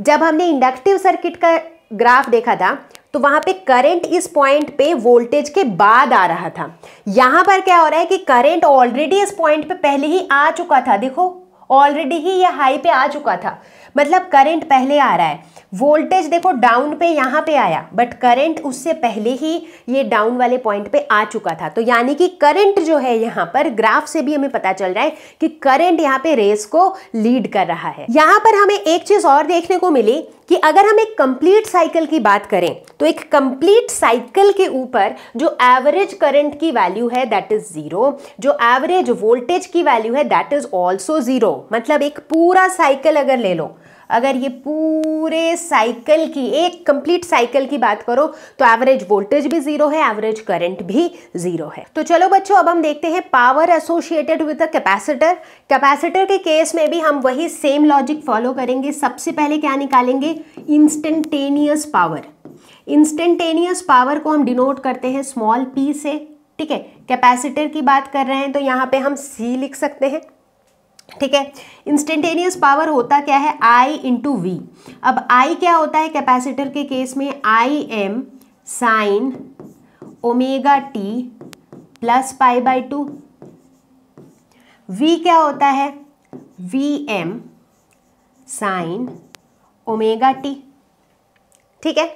Speaker 1: जब हमने इंडक्टिव सर्किट का ग्राफ देखा था तो वहां पे करंट इस पॉइंट पे वोल्टेज के बाद आ रहा था यहां पर क्या हो रहा है कि करंट ऑलरेडी इस पॉइंट पे पहले ही आ चुका था देखो ऑलरेडी ही ये हाई पे आ चुका था मतलब करंट पहले आ रहा है वोल्टेज देखो डाउन पे यहाँ पे आया बट करंट उससे पहले ही ये डाउन वाले पॉइंट पे आ चुका था तो यानी कि करंट जो है यहाँ पर ग्राफ से भी हमें पता चल रहा है कि करंट यहाँ पे रेस को लीड कर रहा है यहाँ पर हमें एक चीज और देखने को मिली कि अगर हम एक कंप्लीट साइकिल की बात करें तो एक कंप्लीट साइकिल के ऊपर जो एवरेज करंट की वैल्यू है दैट इज जीरो जो एवरेज वोल्टेज की वैल्यू है दैट इज ऑल्सो जीरो मतलब एक पूरा साइकिल अगर ले लो अगर ये पूरे साइकिल की एक कंप्लीट साइकिल की बात करो तो एवरेज वोल्टेज भी जीरो है एवरेज करंट भी जीरो है तो चलो बच्चों अब हम देखते हैं power associated with a capacitor capacitor के केस में भी हम वही सेम लॉजिक फॉलो करेंगे सबसे पहले क्या निकालेंगे इंस्टेंटेनियस पावर इंस्टेंटेनियस पावर को हम डिनोट करते हैं स्मॉल पी से ठीक है कैपेसिटर की बात कर रहे हैं तो यहाँ पे हम सी लिख सकते हैं ठीक है इंस्टेंटेनियस पावर होता क्या है आई इंटू वी अब आई क्या होता है कैपेसिटर के केस में I M sine omega T plus pi by two V क्या होता है V M sine omega T ठीक है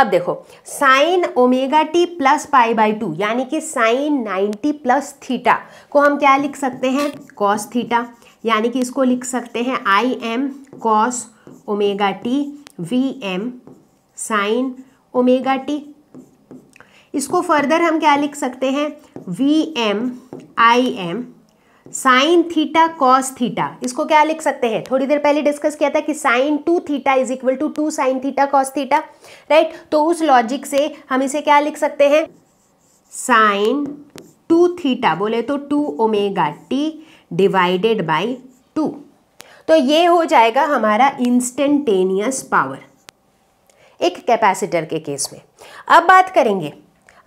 Speaker 1: अब देखो sine omega T plus pi by two यानी कि साइन 90 प्लस थीटा को हम क्या लिख सकते हैं कॉस थीटा यानी कि इसको लिख सकते हैं I M cos omega T V M sine omega T इसको फर्दर हम क्या लिख सकते हैं V M I M sine theta cos theta इसको क्या लिख सकते हैं थोड़ी देर पहले डिस्कस किया था कि sine two theta is equal to two sine theta cos theta right तो उस लॉजिक से हम इसे क्या लिख सकते हैं साइन टू थीटा बोले तो two omega T divided by two तो ये हो जाएगा हमारा इंस्टेंटेनियस पावर एक कैपेसिटर के केस में अब बात करेंगे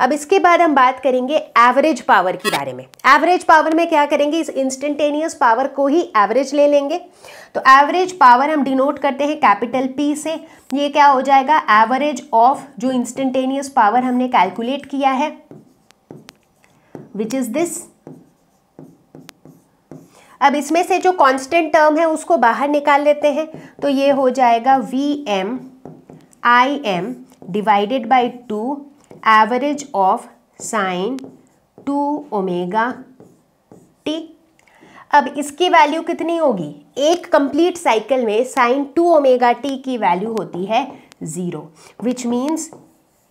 Speaker 1: अब इसके बाद हम बात करेंगे एवरेज पावर के बारे में एवरेज पावर में क्या करेंगे इस इंस्टेंटेनियस पावर को ही एवरेज ले लेंगे तो एवरेज पावर हम डिनोट करते हैं कैपिटल पी से ये क्या हो जाएगा एवरेज ऑफ जो इंस्टेंटेनियस पावर हमने कैलकुलेट किया है विच इज़ दिस अब इसमें से जो कांस्टेंट टर्म है उसको बाहर निकाल लेते हैं तो ये हो जाएगा V M I M divided by two average of sine two omega T अब इसकी वैल्यू कितनी होगी एक कंप्लीट साइकिल में साइन टू ओमेगा टी की वैल्यू होती है ज़ीरो विच मीन्स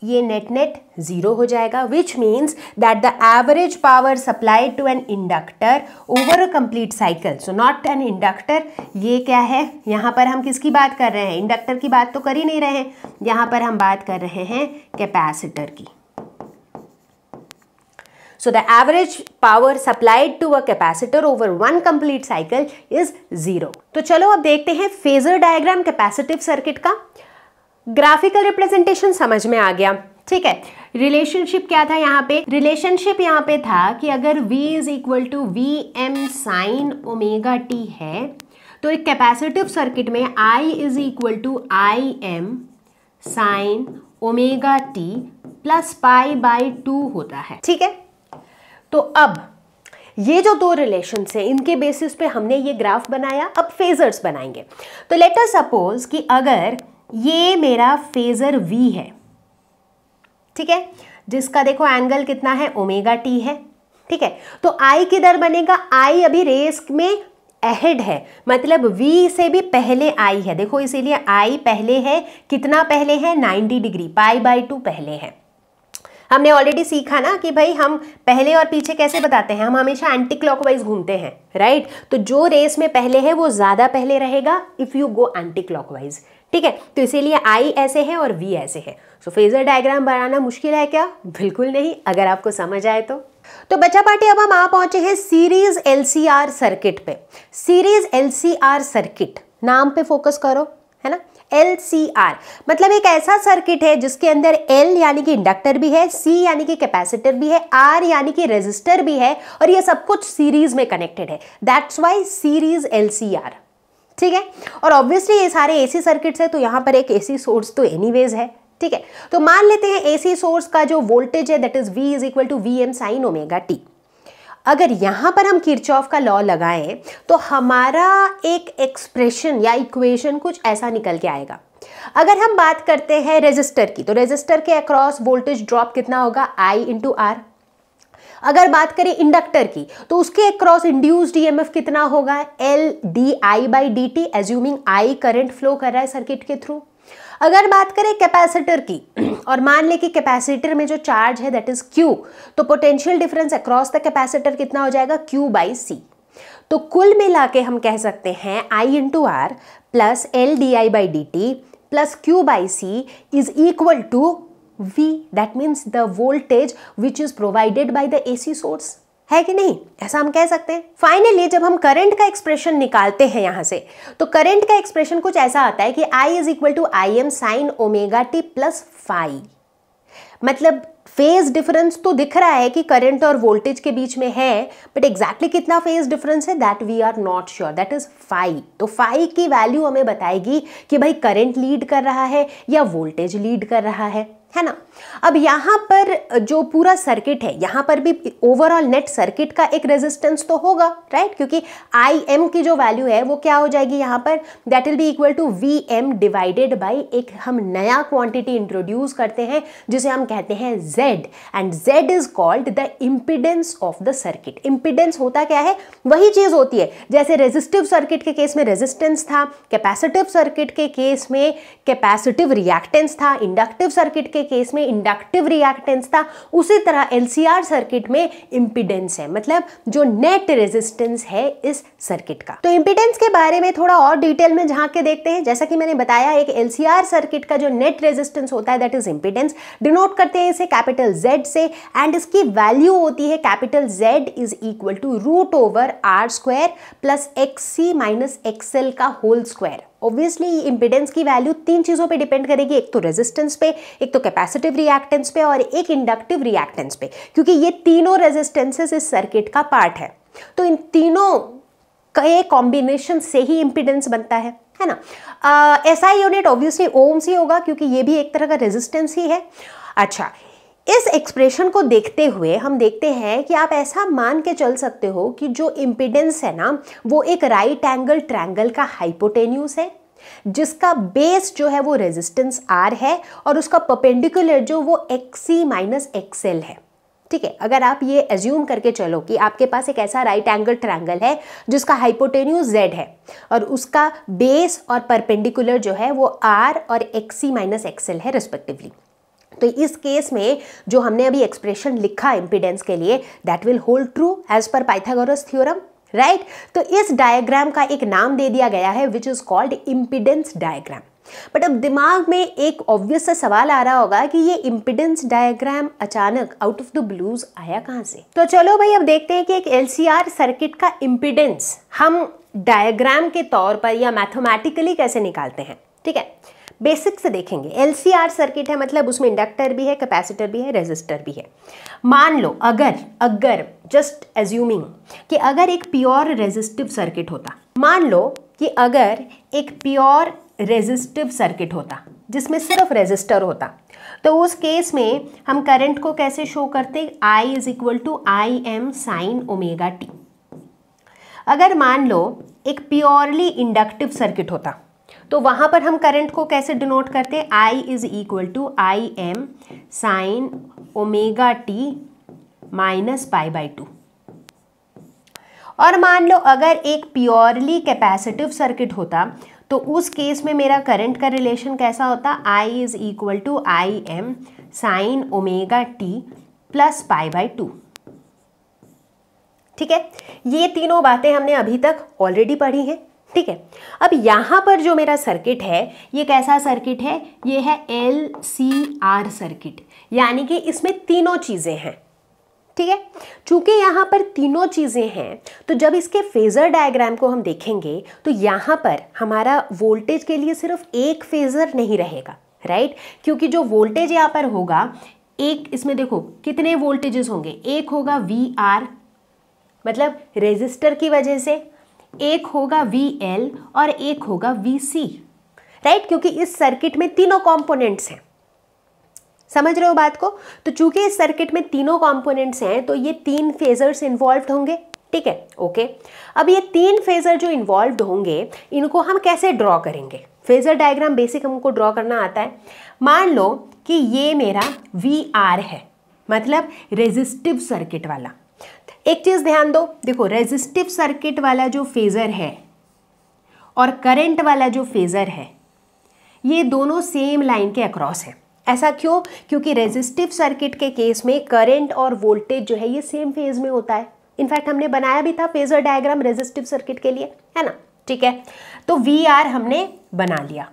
Speaker 1: ये नेट नेट ज़ीरो हो जाएगा which means that the average power supply to an inductor over a complete cycle so not an inductor ये क्या है यहाँ पर हम किसकी बात कर रहे हैं इंडक्टर की बात तो कर ही नहीं रहे हैं यहाँ पर हम बात कर रहे हैं कैपेसिटर की so the average power supplied to a capacitor over one complete cycle is zero तो चलो अब देखते हैं फेजर डायग्राम कैपेसिटिव सर्किट का ग्राफिकल रिप्रेजेंटेशन समझ में आ गया ठीक है रिलेशनशिप क्या था यहाँ पे रिलेशनशिप यहाँ पे था कि अगर v is equal to V M sine omega T है तो एक कैपेसिटिव सर्किट में I is equal to I M sine omega T plus pi by two होता है ठीक है तो अब ये जो दो रिलेशन हैं इनके बेसिस पे हमने ये ग्राफ बनाया अब फेजर्स बनाएंगे तो लेटर सपोज कि अगर ये मेरा फेज़र वी है ठीक है जिसका देखो एंगल कितना है ओमेगा टी है ठीक है तो आई किधर बनेगा आई अभी रेस में एहड है मतलब वी से भी पहले आई है देखो इसीलिए आई पहले है कितना पहले है 90 डिग्री पाई बाई टू पहले है हमने ऑलरेडी सीखा ना कि भाई हम पहले और पीछे कैसे बताते हैं हम हमेशा एंटी क्लॉकवाइज घूमते हैं राइट तो जो रेस में पहले है वो ज़्यादा पहले रहेगा if you go anti clockwise ठीक है तो इसीलिए आई ऐसे है और वी ऐसे है सो फेजर डायग्राम बनाना मुश्किल है क्या बिल्कुल नहीं अगर आपको समझ आए तो तो बच्चा पार्टी अब हम आ पहुंचे हैं सीरीज एलसीआर सर्किट पे सीरीज एलसीआर सर्किट नाम पे फोकस करो है ना एल सी आर मतलब एक ऐसा सर्किट है जिसके अंदर एल यानी कि इंडक्टर भी है सी यानी कि कैपेसिटर भी है आर यानी कि रेजिस्टर भी है और ये सब कुछ सीरीज में कनेक्टेड है that's why series L C R ठीक है और ऑब्वियसली ये सारे एसी सर्किट्स है तो यहाँ पर एक एसी सोर्स तो वेज है ठीक है तो मान लेते हैं एसी सोर्स का जो वोल्टेज है that is V is equal to V M sine omega T अगर यहाँ पर हम किरचॉफ का लॉ लगाएं तो हमारा एक एक्सप्रेशन या इक्वेशन कुछ ऐसा निकल के आएगा अगर हम बात करते हैं रेजिस्टर की तो रेजिस्टर के अक्रॉस वोल्टेज ड्रॉप कितना होगा आई इंटू आर अगर बात करें इंडक्टर की तो उसके क्रॉस इंड्यूस्ड ईएमएफ कितना होगा L D I by D T assuming I current flow कर रहा है सर्किट के थ्रू अगर बात करें कैपेसिटर की <clears throat> और मान ले कि कैपेसिटर में जो चार्ज है दैट इज क्यू तो potential difference across the capacitor कितना हो जाएगा क्यू बाई सी तो कुल मिला के हम कह सकते हैं I into R plus L D I by D T plus Q by C is equal to V that means the voltage which is provided by the AC source है कि नहीं ऐसा हम कह सकते हैं फाइनली जब हम करंट का एक्सप्रेशन निकालते हैं यहां से तो करंट का एक्सप्रेशन कुछ ऐसा आता है कि I is equal to I M sine omega T plus phi मतलब फेज डिफरेंस तो दिख रहा है कि करंट और वोल्टेज के बीच में है बट एग्जैक्टली exactly कितना फेज डिफरेंस है that we are not sure that is phi तो फाइव की वैल्यू हमें बताएगी कि भाई करंट लीड कर रहा है या वोल्टेज लीड कर रहा है है ना अब यहाँ पर जो पूरा सर्किट है यहाँ पर भी ओवरऑल नेट सर्किट का एक रेजिस्टेंस तो होगा राइट क्योंकि आई एम की जो वैल्यू है वो क्या हो जाएगी यहाँ पर that will be equal to V M divided by एक हम नया क्वांटिटी इंट्रोड्यूस करते हैं जिसे हम कहते हैं Z and Z is called the impedance of the circuit impedance होता क्या है वही चीज़ होती है जैसे रेजिस्टिव सर्किट के केस में रेजिस्टेंस था कैपेसिटिव सर्किट के केस में कैपेसिटिव रिएक्टेंस था इंडक्टिव सर्किट के केस में इंडक्टिव रिएक्टेंस था उसी तरह एलसीआर सर्किट में इम्पिडेंस है मतलब जो नेट रेजिस्टेंस है इस सर्किट का तो इम्पिडेंस के बारे में थोड़ा और डिटेल में झांक के देखते हैं जैसा कि मैंने बताया एक एलसीआर सर्किट का जो नेट रेजिस्टेंस होता है दैट इज इम्पिडेंस डिनोट करते हैं इसे कैपिटल जेड से एंड इसकी वैल्यू होती है capital Z is equal to root over R square plus X C minus XL का होल स्क्वायर ऑब्वियसली इम्पिडेंस की वैल्यू तीन चीज़ों पे डिपेंड करेगी एक तो रेजिस्टेंस पे एक तो कैपेसिटिव रिएक्टेंस पे और एक इंडक्टिव रिएक्टेंस पे क्योंकि ये तीनों रेजिस्टेंसेस इस सर्किट का पार्ट है तो इन तीनों के कॉम्बिनेशन से ही इम्पिडेंस बनता है है ना ऐसा यूनिट ऑब्वियसली ओम्स ही होगा क्योंकि ये भी एक तरह का रेजिस्टेंस ही है अच्छा इस एक्सप्रेशन को देखते हुए हम देखते हैं कि आप ऐसा मान के चल सकते हो कि जो इम्पिडेंस है ना वो एक राइट एंगल ट्रैंगल का हाइपोटेन्यूस है जिसका बेस जो है वो रेजिस्टेंस आर है और उसका पपेंडिकुलर जो वो एक्सी माइनस एक्सएल है ठीक है अगर आप ये एज्यूम करके चलो कि आपके पास एक ऐसा राइट एंगल ट्रैंगल है जिसका हाइपोटेन्यूस जेड है और उसका बेस और परपेंडिकुलर जो है वो आर और एक्सी माइनस एक्सएल है रिस्पेक्टिवली तो इस केस में जो हमने अभी एक्सप्रेशन लिखा इम्पिडेंस के लिए that will hold true as per Pythagoras theorem right तो इस डायग्राम का एक नाम दे दिया गया है which is called impedance diagram but अब दिमाग में एक ऑब्वियस सा सवाल आ रहा होगा कि ये इंपिडेंस डायग्राम अचानक आउट ऑफ द ब्लूज आया कहां से तो चलो भाई अब देखते हैं कि एक एलसीआर सर्किट का इंपिडेंस हम डायग्राम के तौर पर या मैथमेटिकली कैसे निकालते हैं ठीक है बेसिक से देखेंगे एल सर्किट है मतलब उसमें इंडक्टर भी है कैपेसिटर भी है रेजिस्टर भी है मान लो अगर अगर जस्ट एज्यूमिंग कि अगर एक प्योर रेजिस्टिव सर्किट होता मान लो कि अगर एक प्योर रेजिस्टिव सर्किट होता जिसमें सिर्फ रेजिस्टर होता तो उस केस में हम करंट को कैसे शो करते I is equal to I M sine omega T अगर मान लो एक प्योरली इंडक्टिव सर्किट होता तो वहां पर हम करंट को कैसे डिनोट करते हैं I is equal to I M sine omega T minus pi by two और मान लो अगर एक प्योरली कैपेसिटिव सर्किट होता तो उस केस में मेरा करंट का रिलेशन कैसा होता I is equal to I M sine omega T plus pi by two ठीक है ये तीनों बातें हमने अभी तक ऑलरेडी पढ़ी हैं ठीक है अब यहाँ पर जो मेरा सर्किट है ये कैसा सर्किट है ये है एल सी आर सर्किट यानी कि इसमें तीनों चीज़ें हैं ठीक है चूंकि यहाँ पर तीनों चीज़ें हैं तो जब इसके फेज़र डायग्राम को हम देखेंगे तो यहाँ पर हमारा वोल्टेज के लिए सिर्फ एक फेज़र नहीं रहेगा राइट क्योंकि जो वोल्टेज यहाँ पर होगा एक इसमें देखो कितने वोल्टेजेस होंगे एक होगा वी आर मतलब रेजिस्टर की वजह से एक होगा वी एल और एक होगा वी सी राइट क्योंकि इस सर्किट में तीनों कॉम्पोनेंट्स हैं समझ रहे हो बात को तो चूंकि इस सर्किट में तीनों कॉम्पोनेंट्स हैं तो ये तीन फेजर्स इन्वॉल्व होंगे ठीक है ओके अब ये तीन फेजर जो इन्वॉल्व होंगे इनको हम कैसे ड्रॉ करेंगे फेजर डायग्राम बेसिक हमको ड्रॉ करना आता है मान लो कि ये मेरा वी आर है मतलब रेजिस्टिव सर्किट वाला एक चीज़ ध्यान दो देखो रेजिस्टिव सर्किट वाला जो फेज़र है और करंट वाला जो फेज़र है ये दोनों सेम लाइन के अक्रॉस है ऐसा क्यों क्योंकि रेजिस्टिव सर्किट के केस में करंट और वोल्टेज जो है ये सेम फेज में होता है इनफैक्ट हमने बनाया भी था फेजर डायग्राम रेजिस्टिव सर्किट के लिए है ना ठीक है तो वी आर हमने बना लिया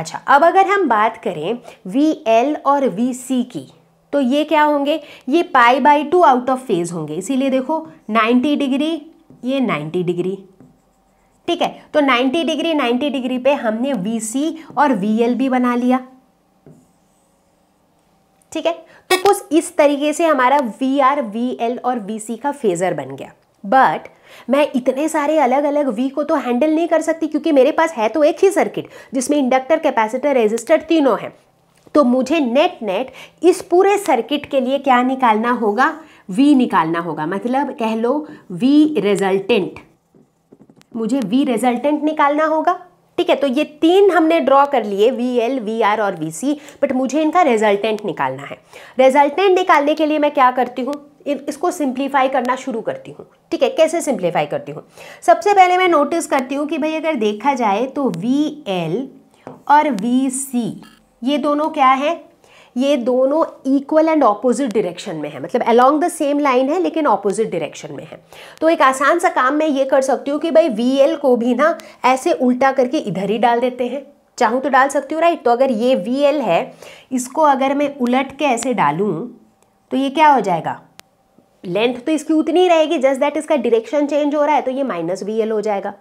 Speaker 1: अच्छा अब अगर हम बात करें वी एल और वी सी की तो ये क्या होंगे ये pi by two out of phase होंगे इसीलिए देखो 90 डिग्री ये 90 डिग्री ठीक है तो 90 डिग्री 90 डिग्री पे हमने वी और वी बना लिया ठीक है तो कुछ इस तरीके से हमारा वी आर वी एल और वी सी का फेजर बन गया बट मैं इतने सारे अलग अलग वी को तो हैंडल नहीं कर सकती क्योंकि मेरे पास है तो एक ही सर्किट जिसमें इंडक्टर कैपेसिटर रेजिस्टर तीनों हैं तो मुझे नेट नेट इस पूरे सर्किट के लिए क्या निकालना होगा V निकालना होगा मतलब कह लो V रिजल्टेंट मुझे V रिजल्टेंट निकालना होगा ठीक है तो ये तीन हमने ड्रॉ कर लिए वी एल वी आर और वी सी बट मुझे इनका रिजल्टेंट निकालना है रिजल्टेंट निकालने के लिए मैं क्या करती हूँ इसको सिंप्लीफाई करना शुरू करती हूँ ठीक है कैसे सिंप्लीफाई करती हूँ सबसे पहले मैं नोटिस करती हूँ कि भाई अगर देखा जाए तो वी एल और वी सी ये दोनों क्या है ये दोनों इक्वल एंड ऑपोजिट डायरेक्शन में है मतलब अलोंग द सेम लाइन है लेकिन ऑपोजिट डायरेक्शन में है तो एक आसान सा काम मैं ये कर सकती हूँ कि भाई वी को भी ना ऐसे उल्टा करके इधर ही डाल देते हैं चाहूँ तो डाल सकती हूँ राइट तो अगर ये वी है इसको अगर मैं उलट के ऐसे डालूँ तो ये क्या हो जाएगा लेंथ तो इसकी उतनी ही रहेगी जस्ट दैट इसका डायरेक्शन चेंज हो रहा है तो ये माइनस वी हो जाएगा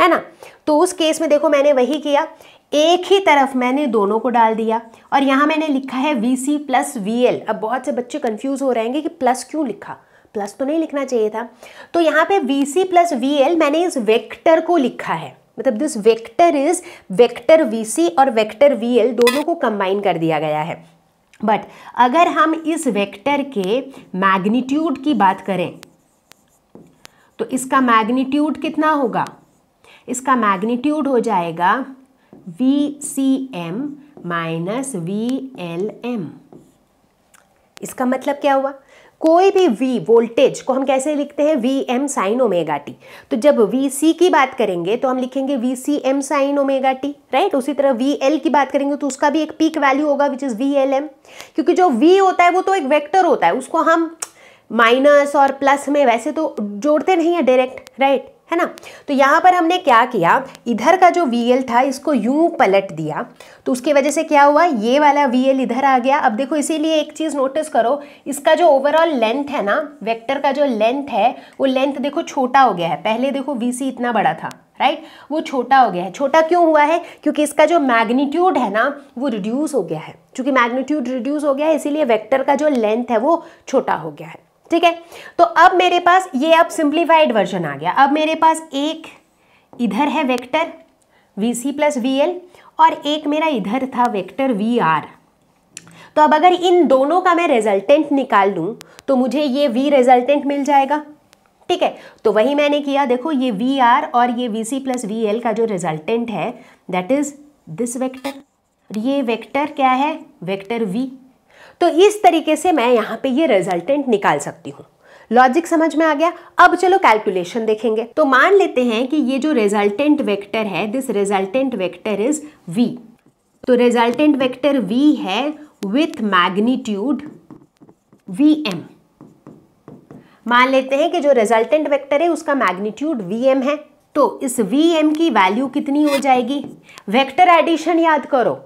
Speaker 1: है ना तो उस केस में देखो मैंने वही किया एक ही तरफ मैंने दोनों को डाल दिया और यहाँ मैंने लिखा है V C plus V L अब बहुत से बच्चे कन्फ्यूज़ हो रहेंगे कि प्लस क्यों लिखा प्लस तो नहीं लिखना चाहिए था तो यहाँ पे V C plus V L मैंने इस वेक्टर को लिखा है मतलब this vector is vector V C और वेक्टर वी एल दोनों को कंबाइन कर दिया गया है बट अगर हम इस वेक्टर के मैग्नीट्यूड की बात करें तो इसका मैग्नीट्यूड कितना होगा इसका मैग्नीट्यूड हो जाएगा V C M minus V L M इसका मतलब क्या हुआ कोई भी V वोल्टेज को हम कैसे लिखते हैं V M sine omega T तो जब वी सी की बात करेंगे तो हम लिखेंगे V C M sine omega T right उसी तरह वी एल की बात करेंगे तो उसका भी एक पीक वैल्यू होगा which is V L M क्योंकि जो V होता है वो तो एक वेक्टर होता है उसको हम माइनस और प्लस में वैसे तो जोड़ते नहीं है डायरेक्ट राइट है ना तो यहाँ पर हमने क्या किया इधर का जो वी था इसको यूं पलट दिया तो उसकी वजह से क्या हुआ ये वाला वी इधर आ गया अब देखो इसीलिए एक चीज़ नोटिस करो इसका जो ओवरऑल लेंथ है ना वेक्टर का जो लेंथ है वो लेंथ देखो छोटा हो गया है पहले देखो वी इतना बड़ा था राइट right? वो छोटा हो गया है छोटा क्यों हुआ है क्योंकि इसका जो मैग्नीट्यूड है ना वो रिड्यूस हो गया है क्योंकि मैग्नीट्यूड रिड्यूस हो गया है इसीलिए वेक्टर का जो लेंथ है वो छोटा हो गया है ठीक है तो अब मेरे पास ये अब सिंप्लीफाइड वर्जन आ गया अब मेरे पास एक इधर है vector V C plus V L और एक मेरा इधर था वेक्टर वी आर तो अब अगर इन दोनों का मैं रिजल्टेंट निकाल लूँ तो मुझे ये वी रिजल्टेंट मिल जाएगा ठीक है तो वही मैंने किया देखो ये वी आर और ये V C plus V L का जो रिजल्टेंट है दैट इज दिस वेक्टर ये वेक्टर क्या है वेक्टर वी तो इस तरीके से मैं यहाँ पे ये रिजल्टेंट निकाल सकती हूँ लॉजिक समझ में आ गया अब चलो कैलकुलेशन देखेंगे तो मान लेते हैं कि ये जो रिजल्टेंट वेक्टर है this resultant vector is v तो रिजल्टेंट वेक्टर v है विथ मैग्नीट्यूड एम मान लेते हैं कि जो रिजल्टेंट वेक्टर है उसका मैग्नीट्यूड एम है तो इस वी एम की वैल्यू कितनी हो जाएगी वेक्टर एडिशन याद करो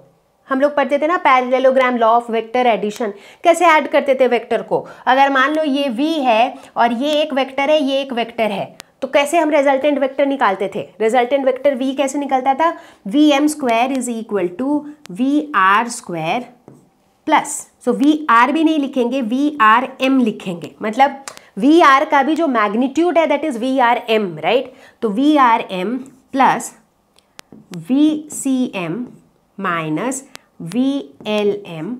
Speaker 1: हम लोग पढ़ते थे ना parallelogram law of vector addition कैसे ऐड करते थे वेक्टर को अगर मान लो ये v है और ये एक वेक्टर है ये एक वेक्टर है तो कैसे हम रेजल्टेंट वेक्टर निकालते थे रेजल्टेंट वेक्टर v कैसे निकलता था V M square is equal to V R square plus so V R भी नहीं लिखेंगे वी आर एम लिखेंगे मतलब वी आर का भी जो मैग्नीट्यूड है that is V R M right तो V R M plus V C M minus V L M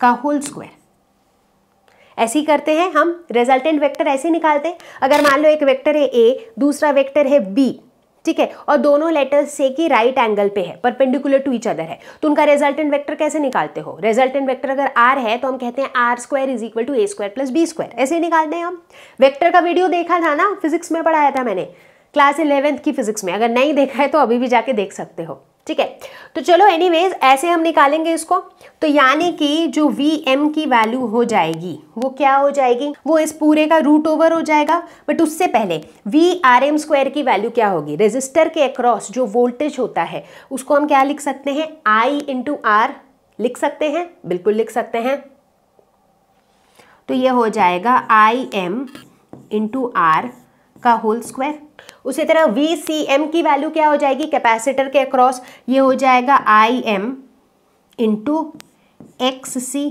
Speaker 1: का होल स्क्वायर ऐसे ही करते हैं हम रिजल्टेंट वेक्टर ऐसे निकालते हैं अगर मान लो एक वेक्टर है ए दूसरा वेक्टर है बी ठीक है और दोनों लेटर से की राइट एंगल पे है परपेंडिकुलर टू इच अदर है तो उनका रिजल्टेंट वेक्टर कैसे निकालते हो रिजल्टेंट वेक्टर अगर आर है तो हम कहते हैं R square is equal to A square plus B square ऐसे ही निकालते हैं हम वेक्टर का वीडियो देखा था ना फिजिक्स में पढ़ाया था मैंने क्लास इलेवेंथ की फिजिक्स में अगर नहीं देखा है तो अभी भी जाके देख सकते हो ठीक है तो चलो एनीवेज ऐसे हम निकालेंगे इसको तो यानी कि जो वी एम की वैल्यू हो जाएगी वो क्या हो जाएगी वो इस पूरे का रूट ओवर हो जाएगा बट उससे पहले वी आर एम स्क्वायर की वैल्यू क्या होगी रेजिस्टर के अक्रॉस जो वोल्टेज होता है उसको हम क्या लिख सकते हैं आई इंटू आर लिख सकते हैं बिल्कुल लिख सकते हैं तो ये हो जाएगा आई एम इंटू आर का होल स्क्वायर उसी तरह वी सी एम की वैल्यू क्या हो जाएगी कैपेसिटर के अक्रॉस ये हो जाएगा I M into X C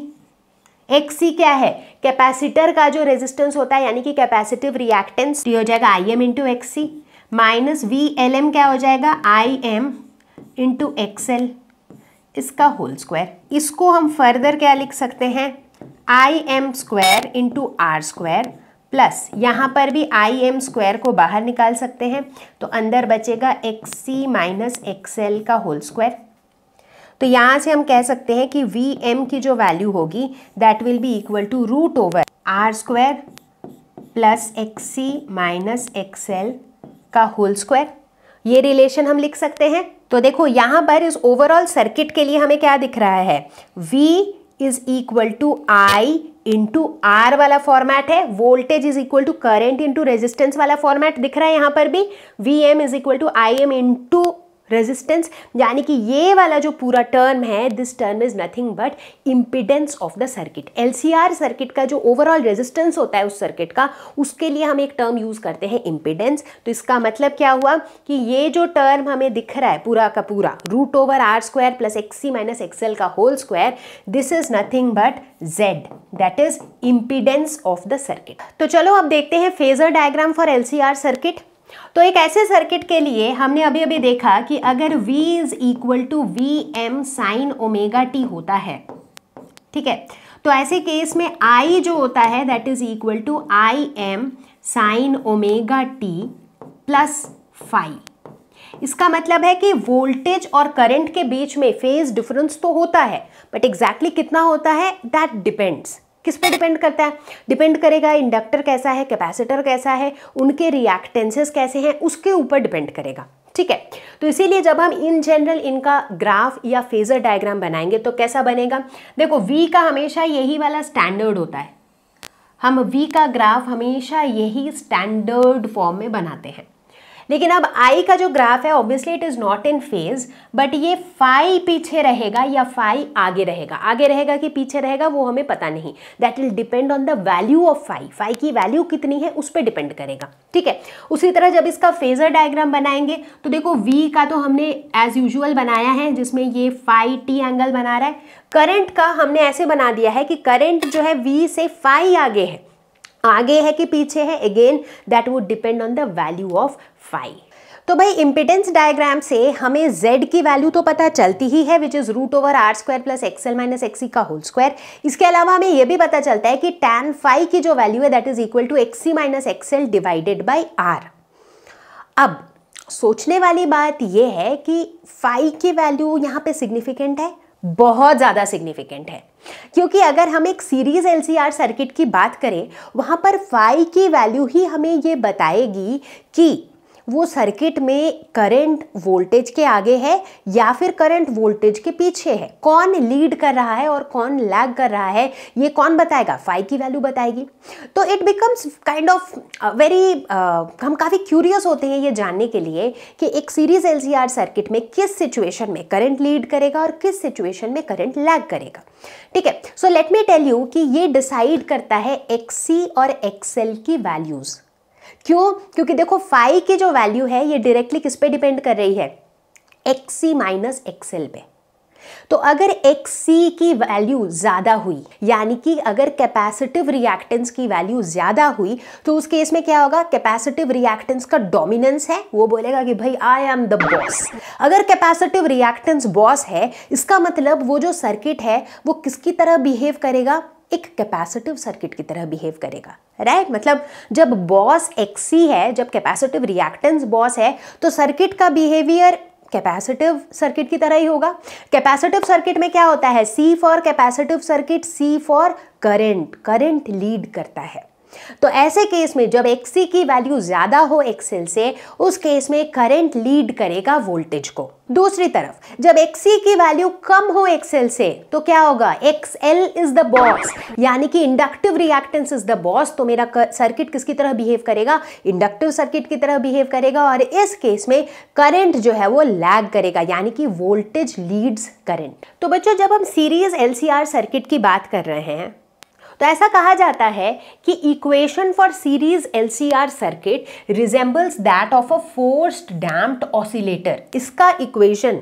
Speaker 1: X C क्या है कैपेसिटर का जो रेजिस्टेंस होता है यानी कि कैपेसिटिव रिएक्टेंस ये हो जाएगा I M into X C minus V L M क्या हो जाएगा I M into X L इसका होल स्क्वायर इसको हम फर्दर क्या लिख सकते हैं I M square into R square plus यहाँ पर भी आई एम स्क्वायर को बाहर निकाल सकते हैं तो अंदर बचेगा X C minus X L का होल स्क्वायर तो यहाँ से हम कह सकते हैं कि वी एम की जो वैल्यू होगी that will be equal to root over R square plus X C minus X L का होल स्क्वायर ये रिलेशन हम लिख सकते हैं तो देखो यहाँ पर इस ओवरऑल सर्किट के लिए हमें क्या दिख रहा है V is equal to I into R वाला फॉर्मेट है voltage is equal to current into resistance वाला फॉर्मेट दिख रहा है यहां पर भी V M is equal to I M into resistance यानी कि ये वाला जो पूरा टर्म है this term is nothing but impedance of the circuit LCR circuit का जो ओवरऑल रेजिस्टेंस होता है उस सर्किट का उसके लिए हम एक टर्म यूज़ करते हैं इम्पिडेंस तो इसका मतलब क्या हुआ कि ये जो टर्म हमें दिख रहा है पूरा का पूरा root over R square plus X C minus XL का whole square this is nothing but Z that is impedance of the circuit तो चलो अब देखते हैं phasor diagram for LCR circuit तो एक ऐसे सर्किट के लिए हमने अभी अभी देखा कि अगर V is equal to V M sine omega T होता है ठीक है तो ऐसे केस में I जो होता है that is equal to I M sine omega T plus phi इसका मतलब है कि वोल्टेज और करंट के बीच में फेज डिफरेंस तो होता है बट एग्जैक्टली exactly कितना होता है दैट डिपेंड्स किस पे डिपेंड करता है डिपेंड करेगा इंडक्टर कैसा है कैपेसिटर कैसा है उनके रिएक्टेंसेस कैसे हैं उसके ऊपर डिपेंड करेगा ठीक है तो इसीलिए जब हम इन जनरल इनका ग्राफ या फेजर डायग्राम बनाएंगे तो कैसा बनेगा देखो वी का हमेशा यही वाला स्टैंडर्ड होता है हम वी का ग्राफ हमेशा यही स्टैंडर्ड फॉर्म में बनाते हैं लेकिन अब आई का जो ग्राफ है obviously it is not in phase but ये फाइव पीछे रहेगा या फाइव आगे रहेगा आगे रहेगा कि पीछे रहेगा वो हमें पता नहीं that will depend on the value of phi phi की वैल्यू कितनी है उस पर डिपेंड करेगा ठीक है उसी तरह जब इसका फेजर डायग्राम बनाएंगे तो देखो वी का तो हमने एज यूजल बनाया है जिसमें ये फाइव टी एंगल बना रहा है करंट का हमने ऐसे बना दिया है कि करंट जो है वी से फाइव आगे है आगे है कि पीछे है again that would depend on the value of phi तो भाई इम्पिटेंस डायग्राम से हमें z की वैल्यू तो पता चलती ही है which is root over R square plus X L minus X C का होल स्क्वायर इसके अलावा हमें यह भी पता चलता है कि tan फाइव की जो वैल्यू है that is equal to X C minus X L divided by R अब सोचने वाली बात यह है कि फाइव की वैल्यू यहाँ पे सिग्निफिकेंट है बहुत ज़्यादा सिग्निफिकेंट है क्योंकि अगर हम एक सीरीज एलसीआर सर्किट की बात करें वहाँ पर फाइव की वैल्यू ही हमें ये बताएगी कि वो सर्किट में करंट वोल्टेज के आगे है या फिर करंट वोल्टेज के पीछे है कौन लीड कर रहा है और कौन लैग कर रहा है ये कौन बताएगा फाइव की वैल्यू बताएगी तो it becomes kind of very हम काफ़ी क्यूरियस होते हैं ये जानने के लिए कि एक सीरीज एल सर्किट में किस सिचुएशन में करंट लीड करेगा और किस सिचुएशन में करंट लैग करेगा ठीक है so let me tell you कि ये डिसाइड करता है एक्सी और एक्सेल की वैल्यूज़ क्यों क्योंकि देखो फाइव की जो वैल्यू है ये डायरेक्टली किस पे डिपेंड कर रही है एक्स माइनस एक्सएल पे तो अगर एक्स की वैल्यू ज़्यादा हुई यानी कि अगर कैपेसिटिव रिएक्टेंस की वैल्यू ज़्यादा हुई तो उस केस में क्या होगा कैपेसिटिव रिएक्टेंस का डोमिनेंस है वो बोलेगा कि भाई आई एम द बॉस अगर कैपेसिटिव रिएक्टेंस बॉस है इसका मतलब वो जो सर्किट है वो किसकी तरह बिहेव करेगा एक कैपेसिटिव सर्किट की तरह बिहेव करेगा राइट right? मतलब जब बॉस एक्सी है जब कैपेसिटिव रिएक्टेंस बॉस है तो सर्किट का बिहेवियर कैपेसिटिव सर्किट की तरह ही होगा कैपेसिटिव सर्किट में क्या होता है C for capacitive circuit C for current current lead करता है तो ऐसे केस में जब एक्सी की वैल्यू ज़्यादा हो एक्सएल से उस केस में करंट लीड करेगा वोल्टेज को दूसरी तरफ जब एक्सी की वैल्यू कम हो एक्सएल से तो क्या होगा एक्सएल इज द बॉस यानी कि inductive reactance is the boss तो मेरा सर्किट किसकी तरह बिहेव करेगा इंडक्टिव सर्किट की तरह बिहेव करेगा और इस केस में करंट जो है वो लैग करेगा यानी कि वोल्टेज लीड्स करंट तो बच्चों जब हम सीरीज एलसीआर सर्किट की बात कर रहे हैं तो ऐसा कहा जाता है कि equation for series LCR circuit resembles that of a forced damped oscillator इसका इक्वेशन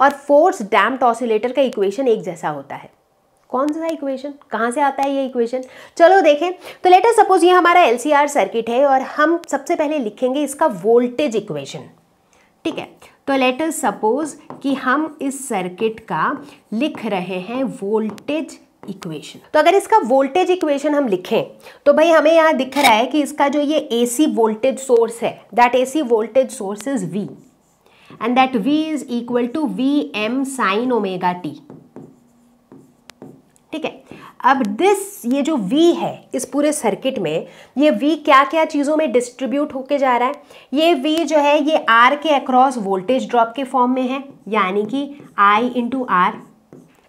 Speaker 1: और फोर्स डैम्प्ड ऑसिलेटर का इक्वेशन एक जैसा होता है कौन सा इक्वेशन कहाँ से आता है ये इक्वेशन चलो देखें तो लेटर सपोज ये हमारा आर सर्किट है और हम सबसे पहले लिखेंगे इसका वोल्टेज इक्वेशन ठीक है तो लेटर सपोज कि हम इस सर्किट का लिख रहे हैं वोल्टेज इक्वेशन तो अगर इसका वोल्टेज इक्वेशन हम लिखें तो भाई हमें यहाँ दिख रहा है कि इसका जो ये एसी वोल्टेज सोर्स है that AC voltage source is V and that V is equal to V M sine omega T ठीक है अब दिस ये जो V है इस पूरे सर्किट में ये V क्या क्या चीज़ों में डिस्ट्रीब्यूट होके जा रहा है ये V जो है ये R के अक्रॉस वोल्टेज ड्रॉप के फॉर्म में है यानी कि I इंटू आर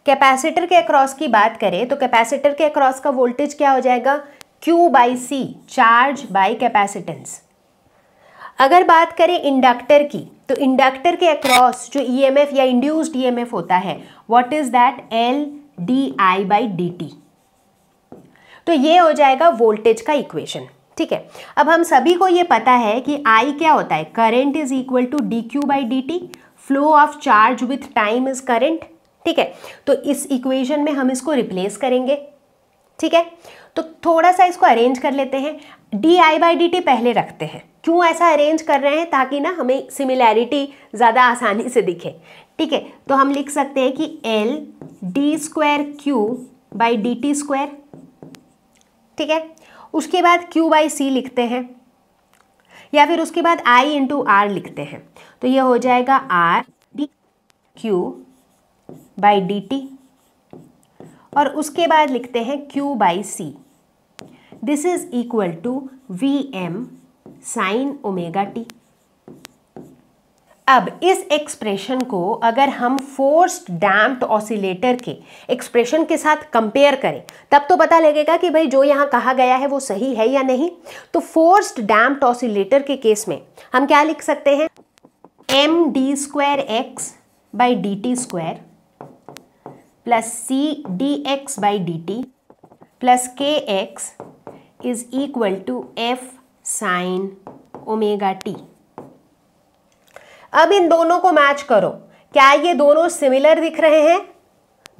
Speaker 1: कैपेसिटर के अक्रॉस की बात करें तो कैपेसिटर के अक्रॉस का वोल्टेज क्या हो जाएगा Q by C charge by capacitance अगर बात करें इंडक्टर की तो इंडक्टर के अक्रॉस जो ईएमएफ e या इंड्यूस्ड ईएमएफ e होता है what is that L D I by D T तो ये हो जाएगा वोल्टेज का इक्वेशन ठीक है अब हम सभी को ये पता है कि आई क्या होता है current is equal to D Q by D T flow of charge with time is current ठीक है तो इस इक्वेशन में हम इसको रिप्लेस करेंगे ठीक है तो थोड़ा सा इसको अरेंज कर लेते हैं D I by D T पहले रखते हैं क्यों ऐसा अरेंज कर रहे हैं ताकि ना हमें सिमिलैरिटी ज़्यादा आसानी से दिखे ठीक है तो हम लिख सकते हैं कि L D square Q by D T square ठीक है उसके बाद क्यू बाई सी लिखते हैं या फिर उसके बाद आई इंटू आर लिखते हैं तो ये हो जाएगा R D Q by D T और उसके बाद लिखते हैं Q by C this is equal to V M sine omega T अब इस एक्सप्रेशन को अगर हम फोर्स्ड डैम्प्ड ऑसिलेटर के एक्सप्रेशन के साथ कंपेयर करें तब तो पता लगेगा कि भाई जो यहाँ कहा गया है वो सही है या नहीं तो फोर्स्ड डैम्प्ड ऑसिलेटर के केस में हम क्या लिख सकते हैं M D square X by D T square plus C D X by D T plus K X is equal to F sine omega T अब इन दोनों को मैच करो क्या ये दोनों सिमिलर दिख रहे हैं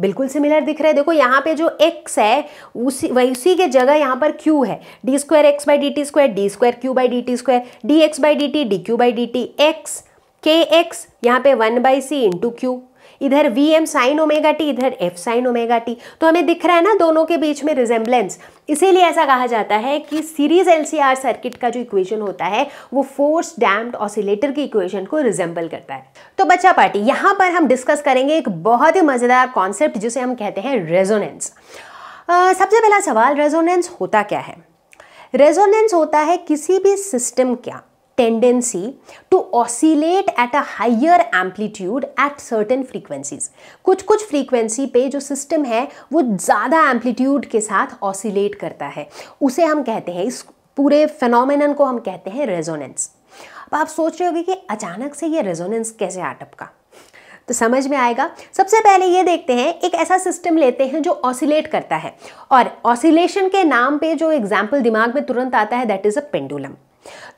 Speaker 1: बिल्कुल सिमिलर दिख रहे हैं देखो यहाँ पे जो x है उसी वही उसी के जगह यहाँ पर q है D square X by D T square D square Q by D T square D X by D T D Q by D T X K X यहाँ पे one by C into Q इधर V M sine omega T इधर F sine omega T तो हमें दिख रहा है ना दोनों के बीच में रिजेम्बलेंस इसीलिए ऐसा कहा जाता है कि सीरीज एलसीआर सर्किट का जो इक्वेशन होता है वो फोर्स डैम्ड ऑसिलेटर की इक्वेशन को रिजेंबल करता है तो बच्चा पार्टी यहाँ पर हम डिस्कस करेंगे एक बहुत ही मज़ेदार कॉन्सेप्ट जिसे हम कहते हैं रेजोनेंस सबसे पहला सवाल रेजोनेंस होता क्या है रेजोनेंस होता है किसी भी सिस्टम का tendency to oscillate at a higher amplitude at certain frequencies कुछ कुछ फ्रीक्वेंसी पे जो सिस्टम है वो ज़्यादा एम्पलीट्यूड के साथ ऑसिलेट करता है उसे हम कहते हैं इस पूरे फेनोमेनन को हम कहते हैं रेजोनेंस अब आप सोच रहे होगे कि अचानक से ये रेजोनेंस कैसे आटप का तो समझ में आएगा सबसे पहले ये देखते हैं एक ऐसा सिस्टम लेते हैं जो ऑसिलेट करता है और ऑसिलेशन के नाम पे जो एग्जाम्पल दिमाग में तुरंत आता है दैट इज़ अ पेंडुलम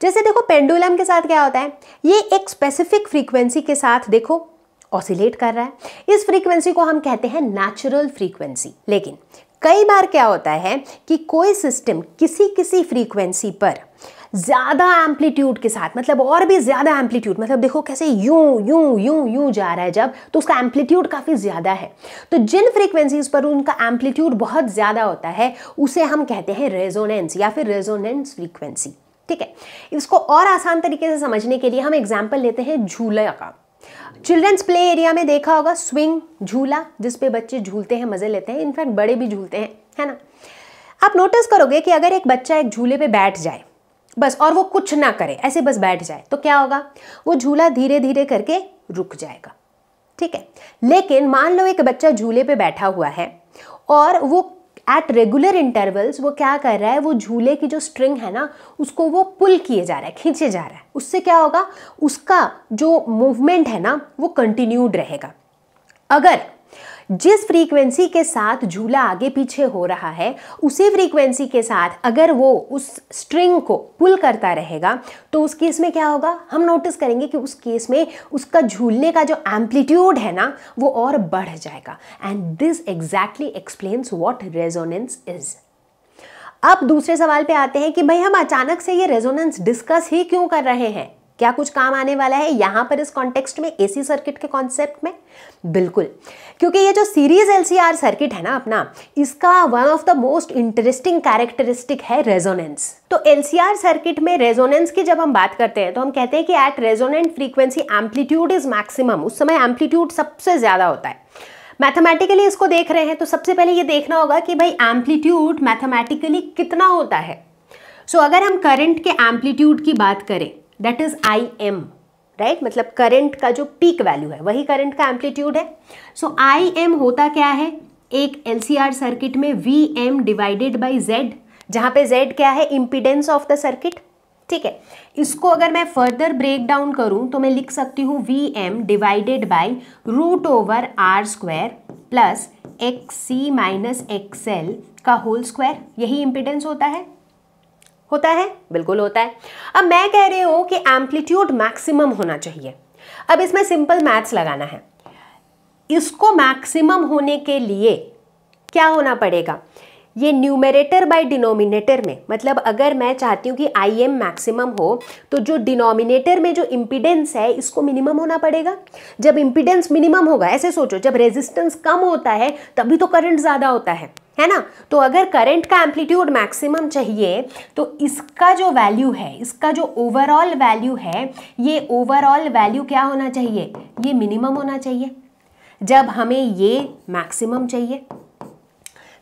Speaker 1: जैसे देखो पेंडुलम के साथ क्या होता है ये एक स्पेसिफिक फ्रीक्वेंसी के साथ देखो ऑसिलेट कर रहा है इस फ्रीक्वेंसी को हम कहते हैं नेचुरल फ्रीक्वेंसी लेकिन कई बार क्या होता है कि कोई सिस्टम किसी किसी फ्रीक्वेंसी पर ज़्यादा एम्पलीट्यूड के साथ मतलब और भी ज़्यादा एम्पलीट्यूड मतलब देखो कैसे यूं यूं यूं यूं जा रहा है जब तो उसका एम्पलीट्यूड काफ़ी ज़्यादा है तो जिन फ्रीक्वेंसीज पर उनका एम्पलीट्यूड बहुत ज़्यादा होता है उसे हम कहते हैं रेजोनेंस या फिर रेजोनेंस फ्रीक्वेंसी ठीक है इसको और आसान तरीके से समझने के लिए हम एग्जाम्पल लेते हैं झूला का चिल्ड्रंस प्ले एरिया में देखा होगा स्विंग झूला जिसपे बच्चे झूलते हैं मज़े लेते हैं इनफैक्ट बड़े भी झूलते हैं है ना आप नोटिस करोगे कि अगर एक बच्चा एक झूले पे बैठ जाए बस और वो कुछ ना करे ऐसे बस बैठ जाए तो क्या होगा वो झूला धीरे धीरे करके रुक जाएगा ठीक है लेकिन मान लो एक बच्चा झूले पे बैठा हुआ है और वो एट रेगुलर इंटरवल्स वो क्या कर रहा है वो झूले की जो स्ट्रिंग है ना उसको वो पुल किए जा रहा है खींचे जा रहा है उससे क्या होगा उसका जो मूवमेंट है ना वो कंटिन्यूड रहेगा अगर जिस फ्रीक्वेंसी के साथ झूला आगे पीछे हो रहा है उसी फ्रीक्वेंसी के साथ अगर वो उस स्ट्रिंग को पुल करता रहेगा तो उस केस में क्या होगा हम नोटिस करेंगे कि उस केस में उसका झूलने का जो एम्पलीट्यूड है ना वो और बढ़ जाएगा and this exactly explains what resonance is अब दूसरे सवाल पे आते हैं कि भाई हम अचानक से ये रेजोनेंस डिस्कस ही क्यों कर रहे हैं क्या कुछ काम आने वाला है यहां पर इस कॉन्टेक्स्ट में एसी सर्किट के कॉन्सेप्ट में बिल्कुल क्योंकि ये जो सीरीज एलसीआर सर्किट है ना अपना इसका one of the most interesting characteristic है रेजोनेंस तो एलसीआर सर्किट में रेजोनेंस की जब हम बात करते हैं तो हम कहते हैं कि at resonant frequency amplitude is maximum उस समय एम्पलीट्यूड सबसे ज़्यादा होता है मैथमेटिकली इसको देख रहे हैं तो सबसे पहले ये देखना होगा कि भाई एम्पलीट्यूड मैथमेटिकली कितना होता है सो so, अगर हम करंट के एम्पलीट्यूड की बात करें that is I M right मतलब करंट का जो पीक वैल्यू है वही करंट का एम्पलीट्यूड है सो आई एम होता क्या है एक एल सर्किट में V M divided by Z जहां पे जेड क्या है इम्पिडेंस ऑफ द सर्किट ठीक है इसको अगर मैं फर्दर ब्रेक डाउन करूं तो मैं लिख सकती हूँ V M divided by root over R square plus X C minus X L का होल स्क्वायर यही इम्पीडेंस होता है होता है बिल्कुल होता है अब मैं कह रही हूँ कि एम्पलीट्यूड मैक्सिमम होना चाहिए अब इसमें सिंपल मैथ्स लगाना है इसको मैक्सिमम होने के लिए क्या होना पड़ेगा ये न्यूमेरेटर बाय डिनोमिनेटर में मतलब अगर मैं चाहती हूँ कि आई एम मैक्सिमम हो तो जो डिनोमिनेटर में जो इम्पिडेंस है इसको मिनिमम होना पड़ेगा जब इम्पिडेंस मिनिमम होगा ऐसे सोचो जब रेजिस्टेंस कम होता है तभी तो करंट ज़्यादा होता है है ना तो अगर करंट का एम्पलीट्यूड मैक्सिमम चाहिए तो इसका जो वैल्यू है इसका जो ओवरऑल वैल्यू है ये ओवरऑल वैल्यू क्या होना चाहिए ये मिनिमम होना चाहिए जब हमें ये मैक्सिमम चाहिए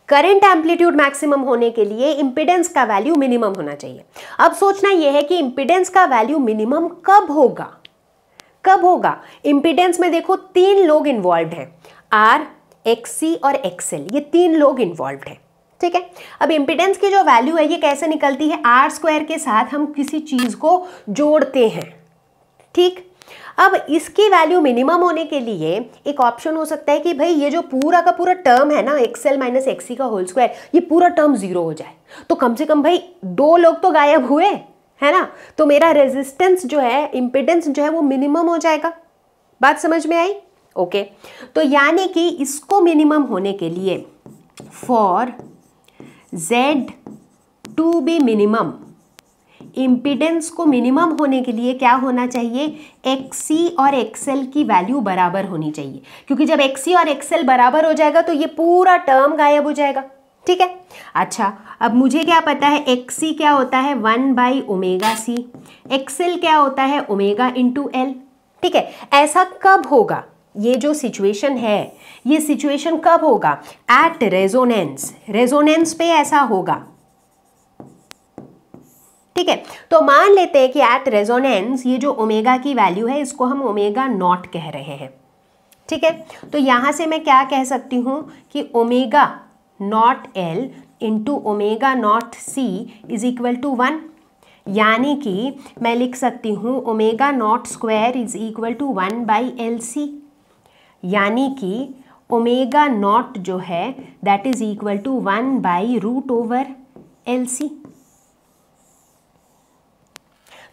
Speaker 1: करंट एम्पलीट्यूड मैक्सिमम होने के लिए इम्पिडेंस का वैल्यू मिनिमम होना चाहिए अब सोचना यह है कि इम्पिडेंस का वैल्यू मिनिमम कब होगा कब होगा इम्पिडेंस में देखो तीन लोग इन्वॉल्व हैं आर एक्सी और एक्सएल ये तीन लोग इन्वॉल्व हैं ठीक है अब इम्पिडेंस की जो वैल्यू है ये कैसे निकलती है आर स्क्वायर के साथ हम किसी चीज़ को जोड़ते हैं ठीक अब इसकी वैल्यू मिनिमम होने के लिए एक ऑप्शन हो सकता है कि भाई ये जो पूरा का पूरा टर्म है ना एक्सएल माइनस एक्सी का होल स्क्वायर ये पूरा टर्म जीरो हो जाए तो कम से कम भाई दो लोग तो गायब हुए है ना तो मेरा रेजिस्टेंस जो है इम्पिडेंस जो है वो मिनिमम हो जाएगा बात समझ में आई ओके तो यानी कि इसको मिनिमम होने के लिए for Z to be minimum impedance को मिनिमम होने के लिए क्या होना चाहिए एक्सी और एक्सएल की वैल्यू बराबर होनी चाहिए क्योंकि जब एक्सी और एक्सएल बराबर हो जाएगा तो ये पूरा टर्म गायब हो जाएगा ठीक है अच्छा अब मुझे क्या पता है एक्सी क्या होता है one by omega C X L क्या होता है ओमेगा इंटू एल ठीक है ऐसा कब होगा ये जो सिचुएशन है ये सिचुएशन कब होगा एट रेजोनेंस रेजोनेंस पे ऐसा होगा ठीक है तो मान लेते हैं कि एट रेजोनेंस ये जो ओमेगा की वैल्यू है इसको हम ओमेगा नॉट कह रहे हैं ठीक है तो यहां से मैं क्या कह सकती हूं कि omega not L into omega not C is equal to one यानी कि मैं लिख सकती हूँ omega not square is equal to one by L C यानी कि ओमेगा नॉट जो है that is equal to one by root over L C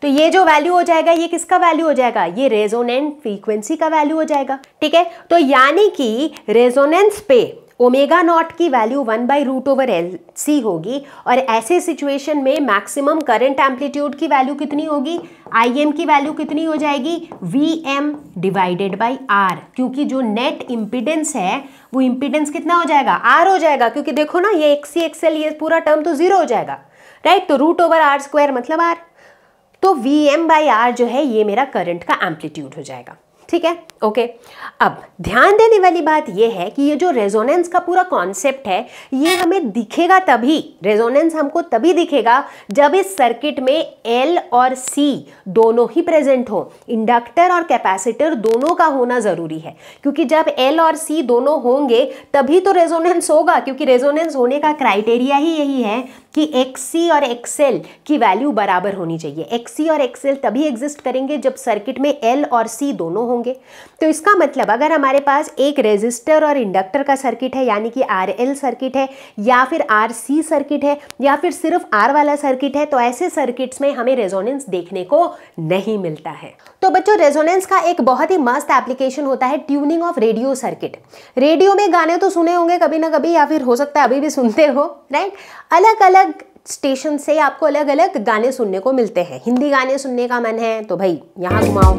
Speaker 1: तो ये जो वैल्यू हो जाएगा ये किसका वैल्यू हो जाएगा ये रेजोनेंट फ्रीक्वेंसी का वैल्यू हो जाएगा ठीक है तो यानी कि रेजोनेंस पे ओमेगा नॉट की value one by root over L C होगी और ऐसे सिचुएशन में मैक्सिमम करंट एम्पलीट्यूड की वैल्यू कितनी होगी आई एम की वैल्यू कितनी हो जाएगी V M divided by R क्योंकि जो नेट इम्पिडेंस है वो इम्पिडेंस कितना हो जाएगा आर हो जाएगा क्योंकि देखो ना ये एक्सी एक्सएल ये पूरा टर्म तो जीरो हो जाएगा राइट तो रूट ओवर आर स्क्वायर मतलब आर तो वी एम बाई आर जो है ये मेरा करंट का एम्पलीट्यूड हो जाएगा ठीक है ओके अब ध्यान देने वाली बात यह है कि ये जो रेजोनेंस का पूरा कॉन्सेप्ट है ये हमें दिखेगा तभी रेजोनेंस हमको तभी दिखेगा जब इस सर्किट में एल और सी दोनों ही प्रेजेंट हो इंडक्टर और कैपेसिटर दोनों का होना ज़रूरी है क्योंकि जब एल और सी दोनों होंगे तभी तो रेजोनेंस होगा क्योंकि रेजोनेंस होने का क्राइटेरिया ही यही है कि एक्स सी और एक्स की वैल्यू बराबर होनी चाहिए एक्स सी और एक्स तभी एग्जिस्ट करेंगे जब सर्किट में एल और सी दोनों होंगे तो इसका मतलब अगर हमारे पास एक रेजिस्टर और इंडक्टर का सर्किट है यानी कि आर एल सर्किट है या फिर आर सी सर्किट है या फिर सिर्फ आर वाला सर्किट है तो ऐसे सर्किट्स में हमें रेजोनेंस देखने को नहीं मिलता है तो बच्चों रेजोनेंस का एक बहुत ही मस्त एप्लीकेशन होता है tuning of radio circuit radio में गाने तो सुने होंगे कभी ना कभी या फिर हो सकता है अभी भी सुनते हो राइट अलग अलग स्टेशन से आपको अलग अलग गाने सुनने को मिलते हैं हिंदी गाने सुनने का मन है तो भाई यहाँ घुमाओ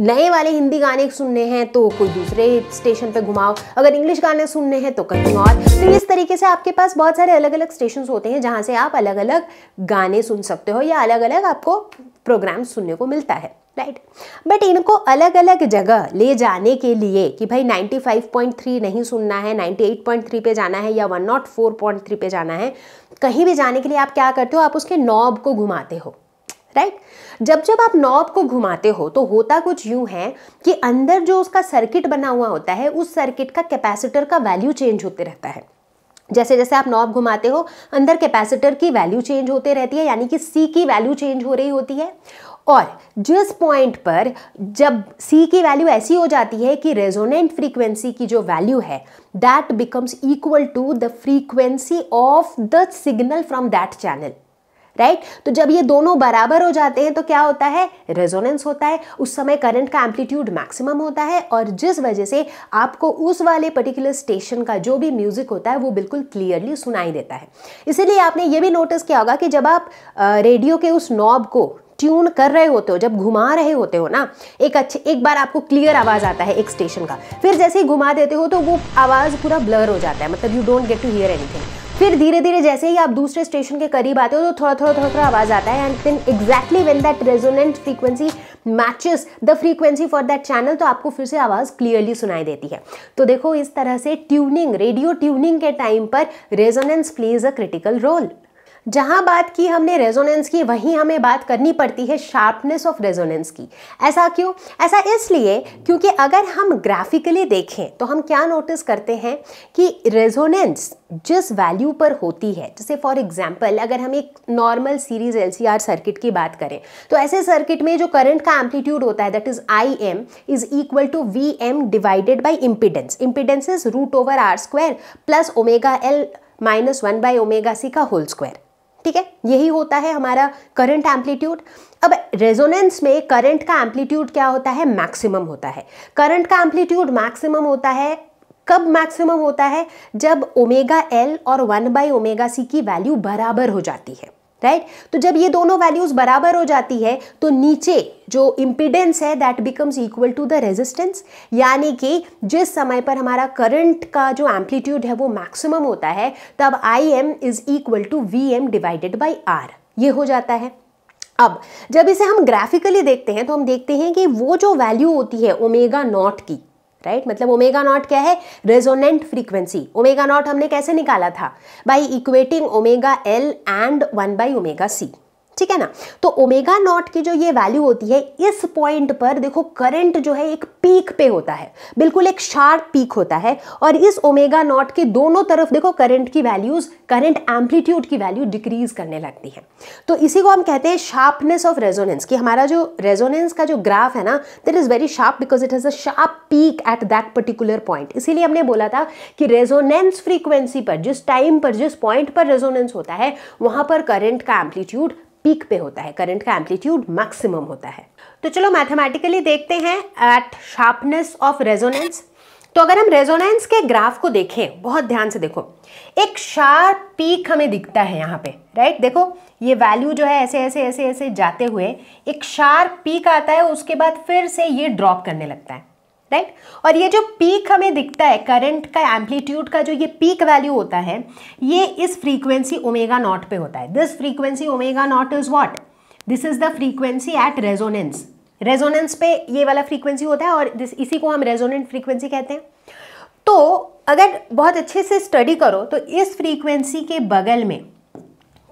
Speaker 1: नए वाले हिंदी गाने सुनने हैं तो कोई दूसरे स्टेशन पे घुमाओ अगर इंग्लिश गाने सुनने हैं तो कहीं और तो इस तरीके से आपके पास बहुत सारे अलग अलग स्टेशन होते हैं जहाँ से आप अलग अलग गाने सुन सकते हो या अलग अलग आपको प्रोग्राम सुनने को मिलता है राइट बट इनको अलग अलग जगह ले जाने के लिए कि भाई 95.3 नहीं सुनना है 98.3 पे जाना है या 104.3 पे जाना है कहीं भी जाने के लिए आप क्या करते हो आप उसके नॉब को घुमाते हो राइट जब जब आप नॉब को घुमाते हो तो होता कुछ यूं है कि अंदर जो उसका सर्किट बना हुआ होता है उस सर्किट का कैपेसिटर का वैल्यू चेंज होते रहता है जैसे जैसे आप नॉब घुमाते हो अंदर कैपेसिटर की वैल्यू चेंज होते रहती है यानी कि सी की वैल्यू चेंज हो रही होती है और जिस पॉइंट पर जब सी की वैल्यू ऐसी हो जाती है कि रेजोनेंट फ्रीक्वेंसी की जो वैल्यू है that becomes equal to the frequency of the signal from that channel right right? तो जब ये दोनों बराबर हो जाते हैं तो क्या होता है रेजोनेंस होता है उस समय करंट का एम्पलीट्यूड मैक्सिमम होता है और जिस वजह से आपको उस वाले पर्टिकुलर स्टेशन का जो भी म्यूजिक होता है वो बिल्कुल क्लियरली सुनाई देता है इसीलिए आपने ये भी नोटिस किया होगा कि जब आप रेडियो के उस नॉब को ट्यून कर रहे होते हो जब घुमा रहे होते हो ना एक अच्छे एक बार आपको क्लियर आवाज़ आता है एक स्टेशन का फिर जैसे ही घुमा देते हो तो वो आवाज़ पूरा ब्लर हो जाता है मतलब you don't get to hear anything फिर धीरे धीरे जैसे ही आप दूसरे स्टेशन के करीब आते हो तो थोड़ा थोड़ा थोड़ा थोड़ा आवाज़ आता है and then exactly when that resonant frequency matches the frequency for that channel तो आपको फिर से आवाज़ क्लियरली सुनाई देती है तो देखो इस तरह से ट्यूनिंग रेडियो ट्यूनिंग के टाइम पर resonance plays a critical role जहां बात की हमने रेजोनेंस की वहीं हमें बात करनी पड़ती है शार्पनेस ऑफ रेजोनेंस की ऐसा क्यों ऐसा इसलिए क्योंकि अगर हम ग्राफिकली देखें तो हम क्या नोटिस करते हैं कि रेजोनेंस जिस वैल्यू पर होती है जैसे फॉर एग्जांपल अगर हम एक नॉर्मल सीरीज एलसीआर सर्किट की बात करें तो ऐसे सर्किट में जो करंट का एम्पलीट्यूड होता है that is I M is equal to V M divided by impedance impedance is root over R square plus omega L minus one by omega C का होल स्क्वायर ठीक है यही होता है हमारा करंट एम्पलीट्यूड अब रेजोनेंस में current का एम्पलीट्यूड क्या होता है मैक्सिमम होता है करंट का एम्पलीट्यूड मैक्सिमम होता है कब मैक्सिमम होता है जब ओमेगा एल और वन बाई ओमेगा सी की वैल्यू बराबर हो जाती है राइट right? तो जब ये दोनों वैल्यूज बराबर हो जाती है तो नीचे जो इम्पिडेंस है that becomes equal to the resistance यानी कि जिस समय पर हमारा करंट का जो एम्पलीट्यूड है वो मैक्सिमम होता है तब I M is equal to V M divided by R ये हो जाता है अब जब इसे हम ग्राफिकली देखते हैं तो हम देखते हैं कि वो जो वैल्यू होती है ओमेगा नॉट की राइट right? मतलब ओमेगा नॉट क्या है रेजोनेंट फ्रीक्वेंसी ओमेगा नॉट हमने कैसे निकाला था by equating omega L and one by omega C ठीक है ना तो ओमेगा नॉट की जो ये वैल्यू होती है इस पॉइंट पर देखो करंट जो है एक पीक पे होता है बिल्कुल एक शार्प पीक होता है और इस ओमेगा नॉट के दोनों तरफ देखो करंट की वैल्यूज करंट एम्पलीट्यूड की वैल्यू डिक्रीज करने लगती है तो इसी को हम कहते हैं शार्पनेस ऑफ रेजोनेंस कि हमारा जो रेजोनेंस का जो ग्राफ है ना that is very sharp because it has a sharp peak at that particular point इसीलिए हमने बोला था कि रेजोनेंस फ्रीक्वेंसी पर जिस टाइम पर जिस पॉइंट पर रेजोनेंस होता है वहां पर करंट का एम्पलीट्यूड पीक पे होता है करंट का एम्पलीट्यूड मैक्सिमम होता है तो चलो मैथमेटिकली देखते हैं एट शार्पनेस ऑफ रेजोनेंस तो अगर हम रेजोनेंस के ग्राफ को देखें बहुत ध्यान से देखो एक शार्प पीक हमें दिखता है यहाँ पे राइट देखो ये वैल्यू जो है ऐसे ऐसे ऐसे ऐसे जाते हुए एक शार्प पीक आता है उसके बाद फिर से ये ड्रॉप करने लगता है राइट और ये जो पीक हमें दिखता है करंट का एम्पलीट्यूड का जो ये पीक वैल्यू होता है ये इस फ्रीक्वेंसी ओमेगा नॉट पे होता है this frequency omega not is what this is the frequency at resonance resonance पे ये वाला फ्रीक्वेंसी होता है और दिस इसी को हम रेजोनेंट फ्रीक्वेंसी कहते हैं तो अगर बहुत अच्छे से स्टडी करो तो इस फ्रीक्वेंसी के बगल में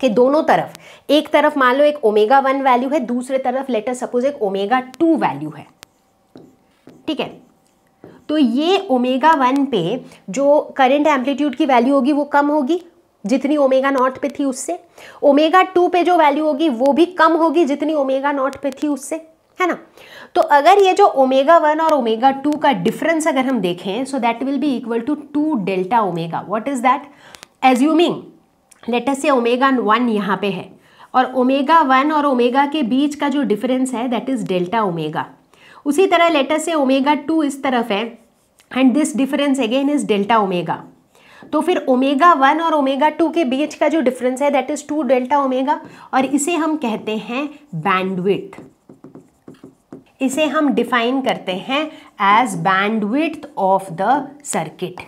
Speaker 1: के दोनों तरफ एक तरफ मान लो एक ओमेगा वन वैल्यू है दूसरे तरफ लेटर सपोज एक ओमेगा टू वैल्यू है ठीक है तो ये ओमेगा वन पे जो करंट एम्पलीट्यूड की वैल्यू होगी वो कम होगी जितनी ओमेगा नॉट पे थी उससे ओमेगा टू पे जो वैल्यू होगी वो भी कम होगी जितनी ओमेगा नॉट पे थी उससे है ना तो अगर ये जो ओमेगा वन और ओमेगा टू का डिफरेंस अगर हम देखें so that will be equal to two delta omega what is that assuming latest से ओमेगा वन यहाँ पे है और ओमेगा वन और ओमेगा के बीच का जो डिफरेंस है दैट इज डेल्टा ओमेगा उसी तरह लेटर से ओमेगा टू इस तरफ है and this difference again is delta omega तो फिर ओमेगा वन और ओमेगा टू के बीच का जो डिफरेंस है that is two delta omega और इसे हम कहते हैं बैंडविथ इसे हम डिफाइन करते हैं as bandwidth of the circuit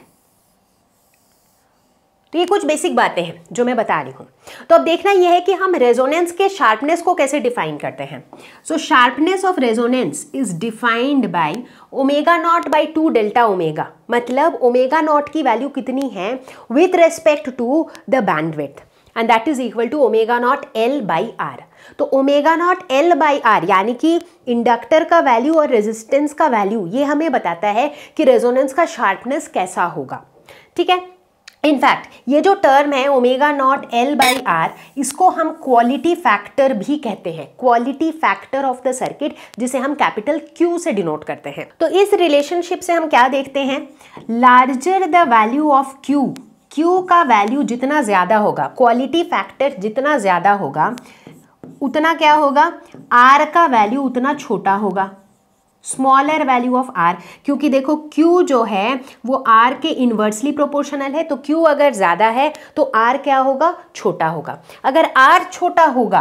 Speaker 1: तो ये कुछ बेसिक बातें हैं जो मैं बता रही हूँ तो अब देखना ये है कि हम रेजोनेंस के शार्पनेस को कैसे डिफाइन करते हैं so sharpness of resonance is defined by omega naught by two delta omega मतलब ओमेगा नॉट की वैल्यू कितनी है with respect to the bandwidth and that is equal to omega not L by R तो omega not L by R यानी कि inductor का value और resistance का वैल्यू ये हमें बताता है कि रेजोनेंस का शार्पनेस कैसा होगा ठीक है इनफैक्ट ये जो टर्म है omega not L by R इसको हम क्वालिटी फैक्टर भी कहते हैं quality factor of the circuit जिसे हम कैपिटल क्यू से डिनोट करते हैं तो इस रिलेशनशिप से हम क्या देखते हैं larger the value of Q Q का वैल्यू जितना ज़्यादा होगा क्वालिटी फैक्टर जितना ज़्यादा होगा उतना क्या होगा आर का वैल्यू उतना छोटा होगा स्मॉलर वैल्यू ऑफ आर क्योंकि देखो क्यू जो है वो आर के इन्वर्सली प्रोपोर्शनल है तो क्यू अगर ज़्यादा है तो आर क्या होगा छोटा होगा अगर आर छोटा होगा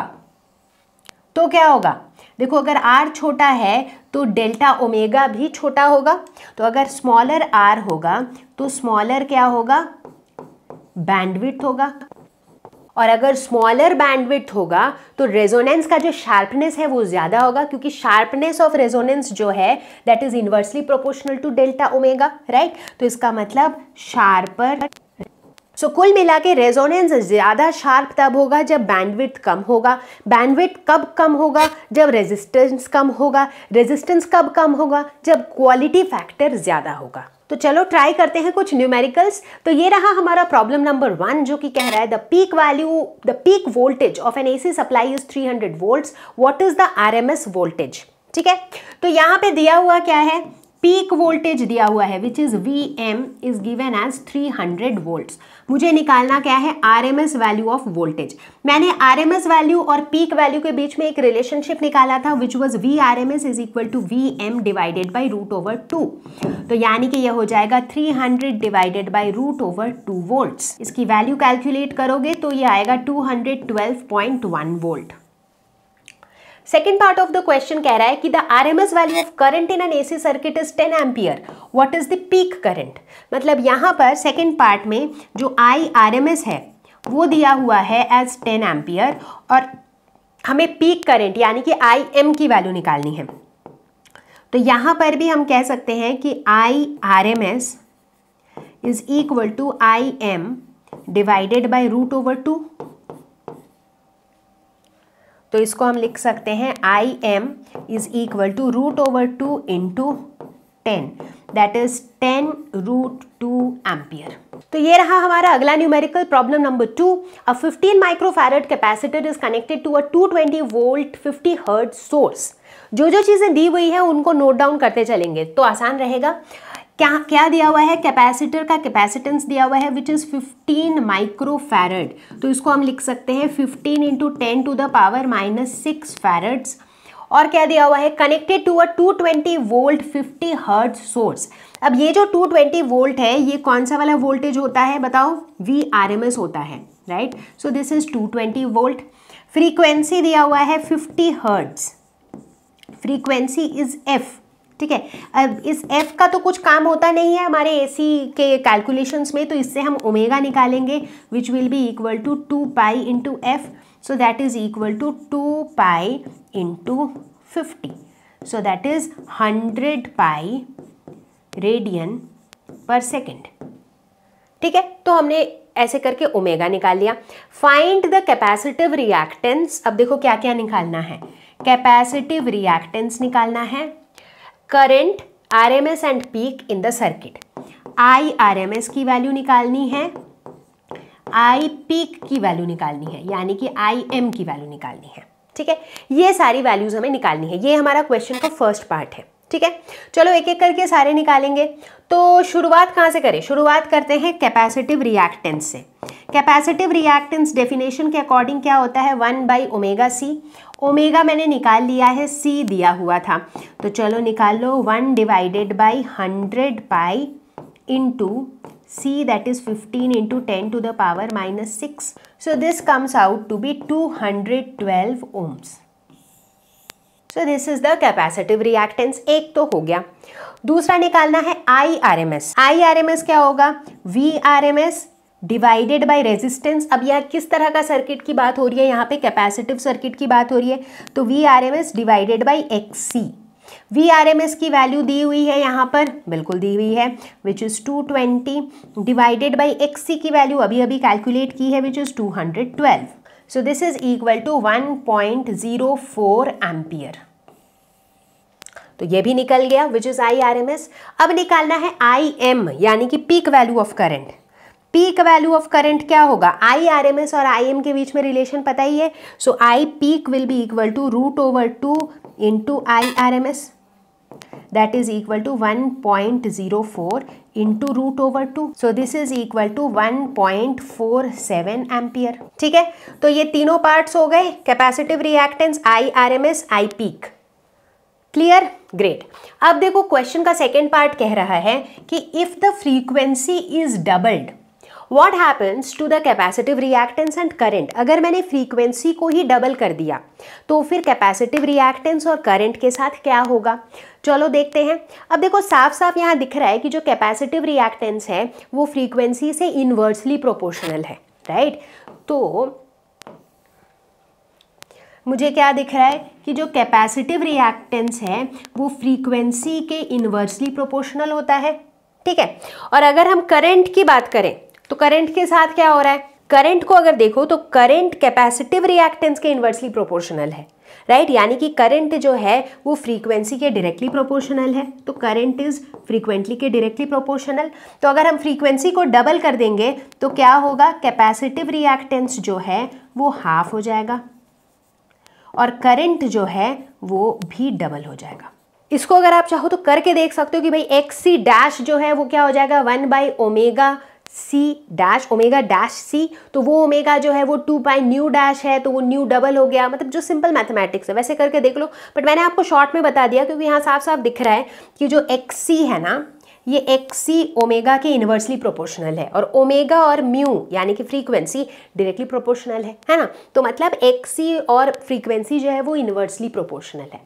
Speaker 1: तो क्या होगा देखो अगर आर छोटा है तो डेल्टा ओमेगा भी छोटा होगा तो अगर स्मॉलर आर होगा तो स्मॉलर क्या होगा बैंडविथ होगा और अगर स्मॉलर बैंडविथ होगा तो रेजोनेंस का जो शार्पनेस है वो ज़्यादा होगा क्योंकि शार्पनेस ऑफ रेजोनेंस जो है that is inversely proportional to delta omega right तो इसका मतलब शार्पर सो so, कुल मिला के रेजोनेंस ज़्यादा शार्प तब होगा जब बैंडविथ कम होगा बैंडविथ कब कम होगा जब रेजिस्टेंस कम होगा रेजिस्टेंस कब कम होगा जब क्वालिटी फैक्टर ज़्यादा होगा तो चलो ट्राई करते हैं कुछ न्यूमेरिकल्स तो ये रहा हमारा प्रॉब्लम नंबर वन जो कि कह रहा है the peak value the peak voltage of an AC supply is 300 volt what is the RMS voltage ठीक है तो यहाँ पे दिया हुआ क्या है पीक वोल्टेज दिया हुआ है which is V M is given as 300 volts मुझे निकालना क्या है R M S value of voltage मैंने आर एम एस वैल्यू और पीक वैल्यू के बीच में एक रिलेशनशिप निकाला था which was V R M S is equal to V M divided by root over two तो यानी कि यह हो जाएगा 300 divided by root over two volt इसकी वैल्यू कैलकुलेट करोगे तो यह आएगा two hundred twelve point one volt second part of the question कह रहा है कि the R M S value of current in an A C circuit is ten ampere what is the peak current मतलब यहाँ पर second part में जो आई R M S है वो दिया हुआ है एज टेन एम्पियर और हमें पीक करंट यानी कि आई एम की वैल्यू निकालनी है तो यहाँ पर भी हम कह सकते हैं कि I R M S is equal to I M divided by root over two तो इसको हम लिख सकते हैं I M is equal to root over two into ten that is ten root two ampere तो ये रहा हमारा अगला numerical problem number two a 15 microfarad capacitor is connected to a 220 volt 50 hertz source जो जो चीज़ें दी हुई है उनको नोट डाउन करते चलेंगे तो आसान रहेगा क्या क्या दिया हुआ है कैपेसिटर का कैपेसिटेंस दिया हुआ है विच इज़ 15 फैरड तो इसको हम लिख सकते हैं 15 into ten to the power minus six farads और क्या दिया हुआ है connected to a 220 volt 50 hertz source अब ये जो 220 वोल्ट है ये कौन सा वाला वोल्टेज होता है बताओ वी आर एम एस होता है right so this is twenty volt frequency दिया हुआ है fifty hertz frequency is F ठीक है अब इस एफ का तो कुछ काम होता नहीं है हमारे ac के कैलकुलेशंस में तो इससे हम ओमेगा निकालेंगे which will be equal to two pi into F so that is equal to two pi into fifty so that is hundred pi radian per second ठीक है तो हमने ऐसे करके ओमेगा निकाल लिया फाइंड द कैपेसिटिव रिएक्टेंस अब देखो क्या क्या निकालना है कैपेसिटिव रिएक्टेंस निकालना है current RMS and peak in the circuit I RMS की वैल्यू निकालनी है आई पीक की वैल्यू निकालनी है यानी कि आई एम की वैल्यू निकालनी है ठीक है ये सारी वैल्यूज हमें निकालनी है ये हमारा क्वेश्चन का फर्स्ट पार्ट है ठीक है चलो एक एक करके सारे निकालेंगे तो शुरुआत कहाँ से करें शुरुआत करते हैं कैपेसिटिव रिएक्टेंस से कैपेसिटिव रिएक्टेंस डेफिनेशन के अकॉर्डिंग क्या होता है one by omega C omega मैंने निकाल लिया है सी दिया हुआ था तो चलो निकाल लो one divided by hundred pi into is fifteen into ten to the power minus six so this comes out to be two hundred twelve ohms so this is the capacitive reactance एक तो हो गया दूसरा निकालना है I R M S I R M S क्या होगा V R M S divided by resistance अब यहाँ किस तरह का सर्किट की बात हो रही है यहाँ पे कैपेसिटिव सर्किट की बात हो रही है तो V R M S divided by X C V R M S की वैल्यू दी हुई है यहाँ पर बिल्कुल दी हुई है which is two twenty divided by X C की वैल्यू अभी अभी कैलकुलेट की है which is two hundred twelve so this is equal to one point zero four ampere तो ये भी निकल गया which is I R M S अब निकालना है आई एम यानी कि peak value of current peak value of current क्या होगा आई आर एम एस और आई एम के बीच में रिलेशन पता ही है so I peak will be equal to root over two into I R M S one point zero four into root over two so this is equal to one point four seven ampere ठीक है तो ये तीनों part हो गए capacitive reactance I R M S I peak clear great अब देखो question का सेकेंड पार्ट कह रहा है कि if the frequency is doubled what happens to the capacitive reactance and current अगर मैंने फ्रीक्वेंसी को ही डबल कर दिया तो फिर कैपेसिटिव रिएक्टेंस और करेंट के साथ क्या होगा चलो देखते हैं अब देखो साफ साफ यहाँ दिख रहा है कि जो कैपेसिटिव रिएक्टेंस है वो फ्रीक्वेंसी से इन्वर्सली प्रोपोर्शनल है राइट तो मुझे क्या दिख रहा है कि जो कैपेसिटिव रिएक्टेंस है वो फ्रीक्वेंसी के इन्वर्सली प्रोपोर्शनल होता है ठीक है और अगर हम करंट की बात करें तो करंट के साथ क्या हो रहा है करंट को अगर देखो तो करंट कैपेसिटिव रिएक्टेंस के इन्वर्सली प्रोपोर्शनल है राइट right? यानी कि करंट जो है वो फ्रीक्वेंसी के डायरेक्टली प्रोपोर्शनल है तो करंट इज फ्रीक्वेंटली के डायरेक्टली प्रोपोर्शनल तो अगर हम फ्रीक्वेंसी को डबल कर देंगे तो क्या होगा कैपेसिटिव रिएक्टेंस जो है वो हाफ हो जाएगा और करंट जो है वो भी डबल हो जाएगा इसको अगर आप चाहो तो करके देख सकते हो कि भाई एक्स सी डैश जो है वो क्या हो जाएगा one by omega C dash omega dash C तो वो ओमेगा जो है वो टू पाई न्यू डैश है तो वो न्यू डबल हो गया मतलब जो सिंपल मैथमेटिक्स है वैसे करके देख लो बट मैंने आपको शॉर्ट में बता दिया क्योंकि यहाँ साफ साफ दिख रहा है कि जो एक्स सी है ना ये एक्स सी ओमेगा के इन्वर्सली प्रोपोर्शनल है और ओमेगा और म्यू यानी कि फ्रीक्वेंसी डायरेक्टली प्रोपोर्शनल है है ना तो मतलब एक्स सी और फ्रीक्वेंसी जो है वो इन्वर्सली प्रोपोर्शनल है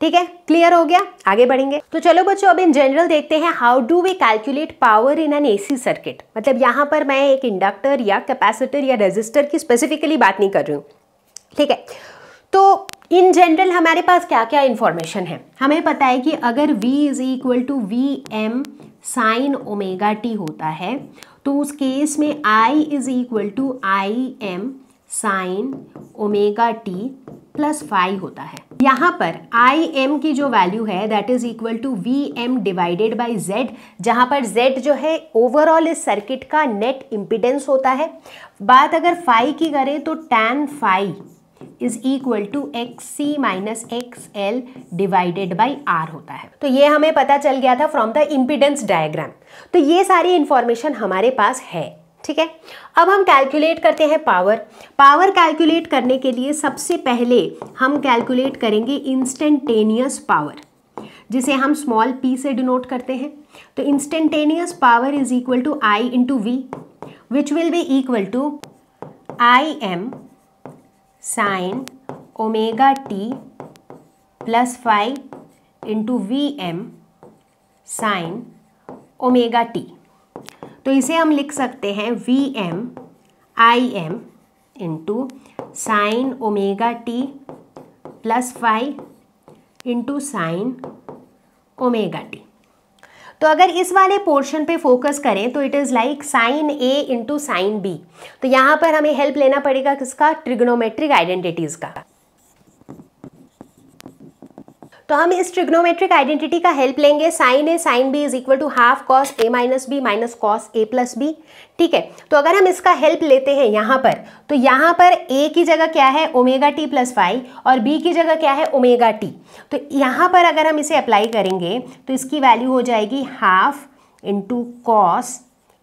Speaker 1: ठीक है क्लियर हो गया आगे बढ़ेंगे तो चलो बच्चों अब इन जनरल देखते हैं how do we calculate power in an AC circuit मतलब यहाँ पर मैं एक इंडक्टर या कैपेसिटर या रेजिस्टर की स्पेसिफिकली बात नहीं कर रही हूँ ठीक है तो इन जनरल हमारे पास क्या क्या इन्फॉर्मेशन है हमें पता है कि अगर V is equal to V M sine omega T होता है तो उस केस में I is equal to I M sine omega T plus phi होता है यहाँ पर आई एम की जो वैल्यू है that is equal to V M divided by Z जहाँ पर जेड जो है ओवरऑल इस सर्किट का नेट इम्पिडेंस होता है बात अगर फाइव की करें तो tan phi is equal to X C minus X L divided by R होता है तो ये हमें पता चल गया था फ्रॉम द इम्पिडेंस डायग्राम तो ये सारी इंफॉर्मेशन हमारे पास है ठीक है अब हम कैलकुलेट करते हैं पावर पावर कैलकुलेट करने के लिए सबसे पहले हम कैलकुलेट करेंगे इंस्टेंटेनियस पावर जिसे हम स्मॉल पी से डिनोट करते हैं तो instantaneous power is equal to I into V which will be equal to I M sine omega T plus phi into V M sine omega T तो इसे हम लिख सकते हैं V M I M into sine omega T plus phi into sine omega T तो अगर इस वाले पोर्शन पे फोकस करें तो it is like sine A into sine B तो यहाँ पर हमें हेल्प लेना पड़ेगा किसका ट्रिग्नोमेट्रिक आइडेंटिटीज़ का तो हम इस ट्रिग्नोमेट्रिक आइडेंटिटी का हेल्प लेंगे sine A sine B is equal to half cos A minus B minus cos A plus B ठीक है तो अगर हम इसका हेल्प लेते हैं यहाँ पर तो यहाँ पर ए की जगह क्या है ओमेगा टी प्लस फाइव और बी की जगह क्या है ओमेगा टी तो यहाँ पर अगर हम इसे अप्लाई करेंगे तो इसकी वैल्यू हो जाएगी half into cos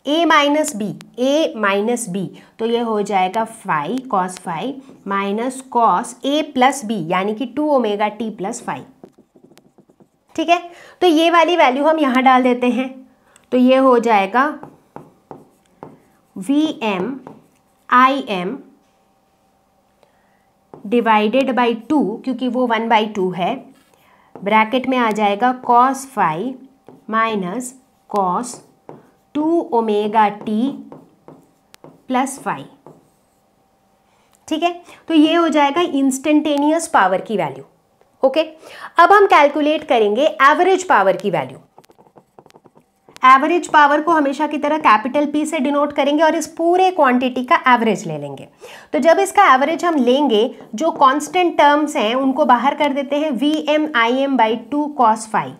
Speaker 1: A minus B A minus B तो ये हो जाएगा phi cos phi minus cos A plus B यानी कि two omega T plus phi ठीक है तो ये वाली वैल्यू हम यहाँ डाल देते हैं तो ये हो जाएगा V M I M divided by two क्योंकि वो वन बाई टू है ब्रैकेट में आ जाएगा cos phi minus cos two omega T plus phi ठीक है तो ये हो जाएगा इंस्टेंटेनियस पावर की वैल्यू ओके अब हम कैलकुलेट करेंगे एवरेज पावर की वैल्यू एवरेज पावर को हमेशा की तरह कैपिटल पी से डिनोट करेंगे और इस पूरे क्वांटिटी का एवरेज ले लेंगे तो जब इसका एवरेज हम लेंगे जो कांस्टेंट टर्म्स हैं उनको बाहर कर देते हैं V M I M by two cos phi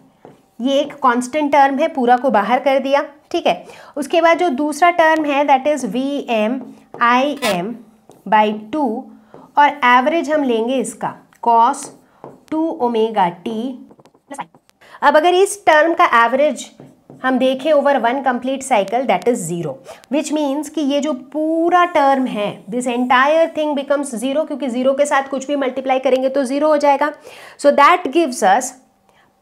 Speaker 1: ये एक कांस्टेंट टर्म है पूरा को बाहर कर दिया ठीक है उसके बाद जो दूसरा टर्म है that is V M I M by two और एवरेज हम लेंगे इसका कॉस टू ओमेगा टी अब अगर इस टर्म का एवरेज हम देखें over one complete cycle that is zero which means कि ये जो पूरा टर्म है this entire thing becomes zero क्योंकि जीरो के साथ कुछ भी मल्टीप्लाई करेंगे तो जीरो हो जाएगा so that gives us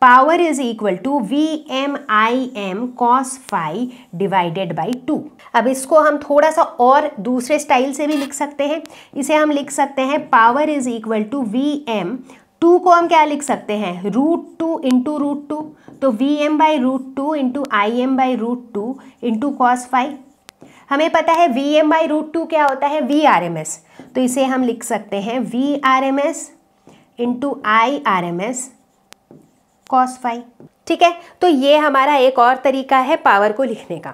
Speaker 1: power is equal to V M I M cos phi divided by two अब इसको हम थोड़ा सा और दूसरे स्टाइल से भी लिख सकते हैं इसे हम लिख सकते हैं power is equal to V M two को हम क्या लिख सकते हैं root two into root two तो V M by root two into I M by root two into cos phi हमें पता है V M by root two क्या होता है वी आर एम एस तो इसे हम लिख सकते हैं V R M S into I R M S cos phi ठीक है तो ये हमारा एक और तरीका है पावर को लिखने का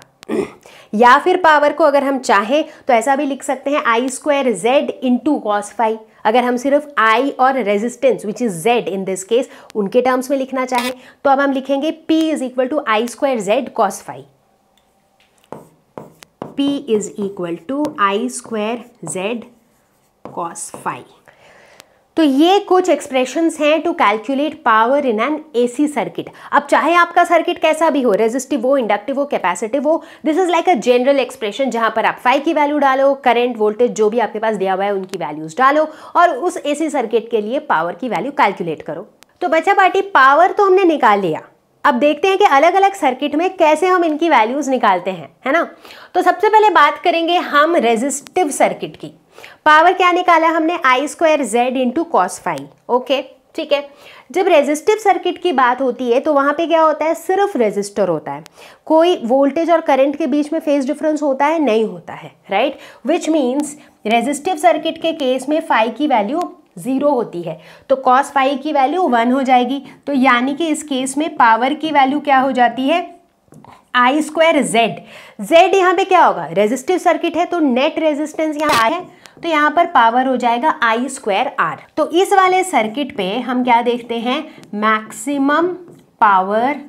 Speaker 1: या फिर पावर को अगर हम चाहें तो ऐसा भी लिख सकते हैं I square Z into cos phi अगर हम सिर्फ आई और resistance which is Z in this case उनके टर्म्स में लिखना चाहें तो अब हम लिखेंगे P is equal to I square Z cos phi P is equal to I square Z cos phi तो ये कुछ एक्सप्रेशंस हैं to calculate power in an AC circuit अब चाहे आपका सर्किट कैसा भी हो रेजिस्टिव हो इंडक्टिव हो कैपेसिटिव हो this is like a general expression जहां पर आप फाइव की वैल्यू डालो करंट वोल्टेज जो भी आपके पास दिया हुआ है उनकी वैल्यूज डालो और उस एसी सर्किट के लिए पावर की वैल्यू कैलकुलेट करो तो बच्चा पार्टी पावर तो हमने निकाल लिया अब देखते हैं कि अलग अलग सर्किट में कैसे हम इनकी वैल्यूज निकालते हैं है ना तो सबसे पहले बात करेंगे हम रेजिस्टिव सर्किट की पावर क्या निकाला हमने I square Z into cos phi okay ठीक है जब रेजिस्टिव सर्किट की बात होती है तो वहाँ पे क्या होता है सिर्फ रेजिस्टर होता है कोई वोल्टेज और करंट के बीच में फेज डिफरेंस होता है नहीं होता है right which means resistive circuit के केस में फाइव की वैल्यू ज़ीरो होती है तो कॉस फाइव की वैल्यू वन हो जाएगी तो यानी कि इस केस में पावर की वैल्यू क्या हो जाती है आई स्क्वायर जेड जेड यहाँ पे क्या होगा रेजिस्टिव सर्किट है तो नेट रेजिस्टेंस यहाँ है तो यहाँ पर पावर हो जाएगा आई स्क्वायर आर तो इस वाले सर्किट पे हम क्या देखते हैं मैक्सिमम पावर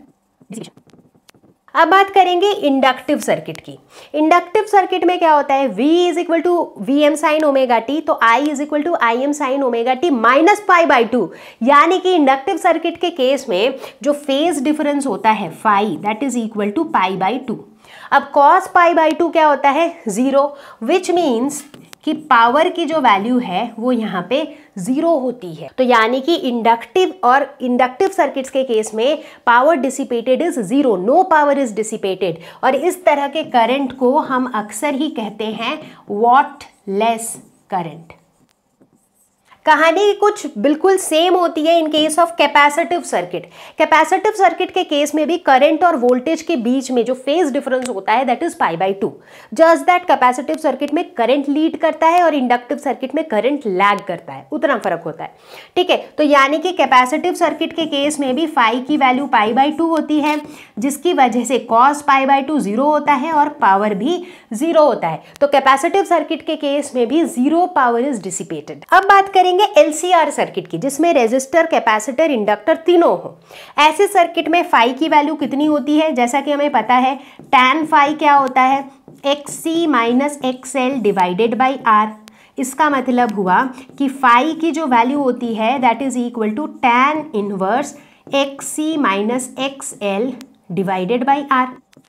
Speaker 1: अब बात करेंगे इंडक्टिव सर्किट की इंडक्टिव सर्किट में क्या होता है V is equal to V M sine omega T तो I is equal to I M sine omega T minus pi by two यानी कि इंडक्टिव सर्किट के केस में जो फेज डिफरेंस होता है phi that is equal to pi by two अब cos pi by two क्या होता है जीरो विच मीन्स कि पावर की जो वैल्यू है वो यहाँ पे ज़ीरो होती है तो यानी कि इंडक्टिव और इंडक्टिव सर्किट्स के केस में power dissipated is zero no power is dissipated और इस तरह के करंट को हम अक्सर ही कहते हैं वॉट लेस करंट कहानी कुछ बिल्कुल सेम होती है in case of capacitive circuit capacitive circuit के केस में भी करंट और वोल्टेज के बीच में जो फेज डिफरेंस होता है that is pi by two just that capacitive circuit में करंट लीड करता है और इंडक्टिव सर्किट में करंट लैग करता है उतना फर्क होता है ठीक है तो यानी कि कैपेसिटिव सर्किट के केस में भी फाइव की वैल्यू पाई बाई टू होती है जिसकी वजह से cos pi by two zero होता है और पावर भी जीरो होता है तो कैपेसिटिव सर्किट के केस में भी जीरो पावर इज डिसिपेटेड अब बात करें करेंगे एलसीआर सर्किट की जिसमें रेजिस्टर कैपेसिटर इंडक्टर तीनों हो ऐसे सर्किट में फाइव की वैल्यू कितनी होती है जैसा कि हमें पता है टैन फाइव क्या होता है X C minus X L divided by R इसका मतलब हुआ कि फाइव की जो वैल्यू होती है that is equal to tan inverse X C minus X L divided by R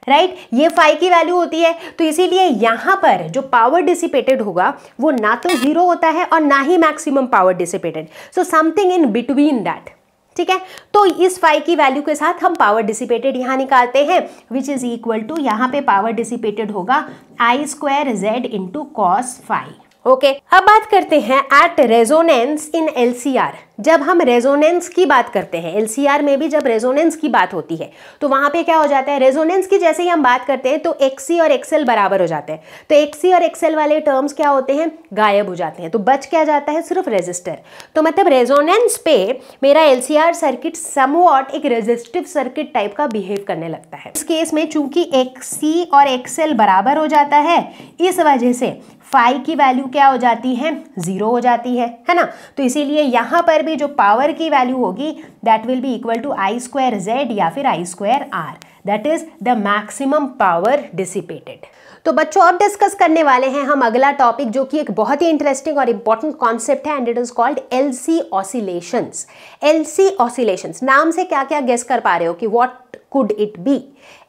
Speaker 1: right right? ये फाइव की वैल्यू होती है तो इसीलिए यहां पर जो पावर डिसिपेटेड होगा वो ना तो जीरो होता है और ना ही maximum power dissipated so something in between that ठीक है तो इस फाइव की वैल्यू के साथ हम पावर डिसिपेटेड यहां निकालते हैं विच इज इक्वल टू यहां पे पावर डिसिपेटेड होगा I square Z into cos phi okay अब बात करते हैं at resonance in L C R जब हम रेजोनेंस की बात करते हैं एलसीआर में भी जब रेजोनेंस की बात होती है तो वहां पे क्या हो जाता है रेजोनेंस की जैसे ही हम बात करते हैं तो एक्सी और एक्सेल बराबर हो जाते हैं तो एक्सी और एक्सेल वाले टर्म्स क्या होते हैं गायब हो जाते हैं तो बच क्या जाता है सिर्फ रेजिस्टर तो मतलब रेजोनेंस पे मेरा एल सर्किट समवॉट एक रेजिस्टिव सर्किट टाइप का बिहेव करने लगता है इस केस में चूंकि एक्सी और एक्सेल बराबर हो जाता है इस वजह से फाइव की वैल्यू क्या हो जाती है जीरो हो जाती है है ना तो इसीलिए यहां पर भी भी जो पावर की वैल्यू होगी that will be equal to I square Z या फिर I square R that is the maximum power dissipated तो बच्चों अब डिस्कस करने वाले हैं हम अगला टॉपिक जो कि एक बहुत ही इंटरेस्टिंग और इम्पॉर्टेंट कॉन्सेप्ट है and it is called L C oscillations L C oscillations नाम से क्या क्या गेस कर पा रहे हो कि what could it be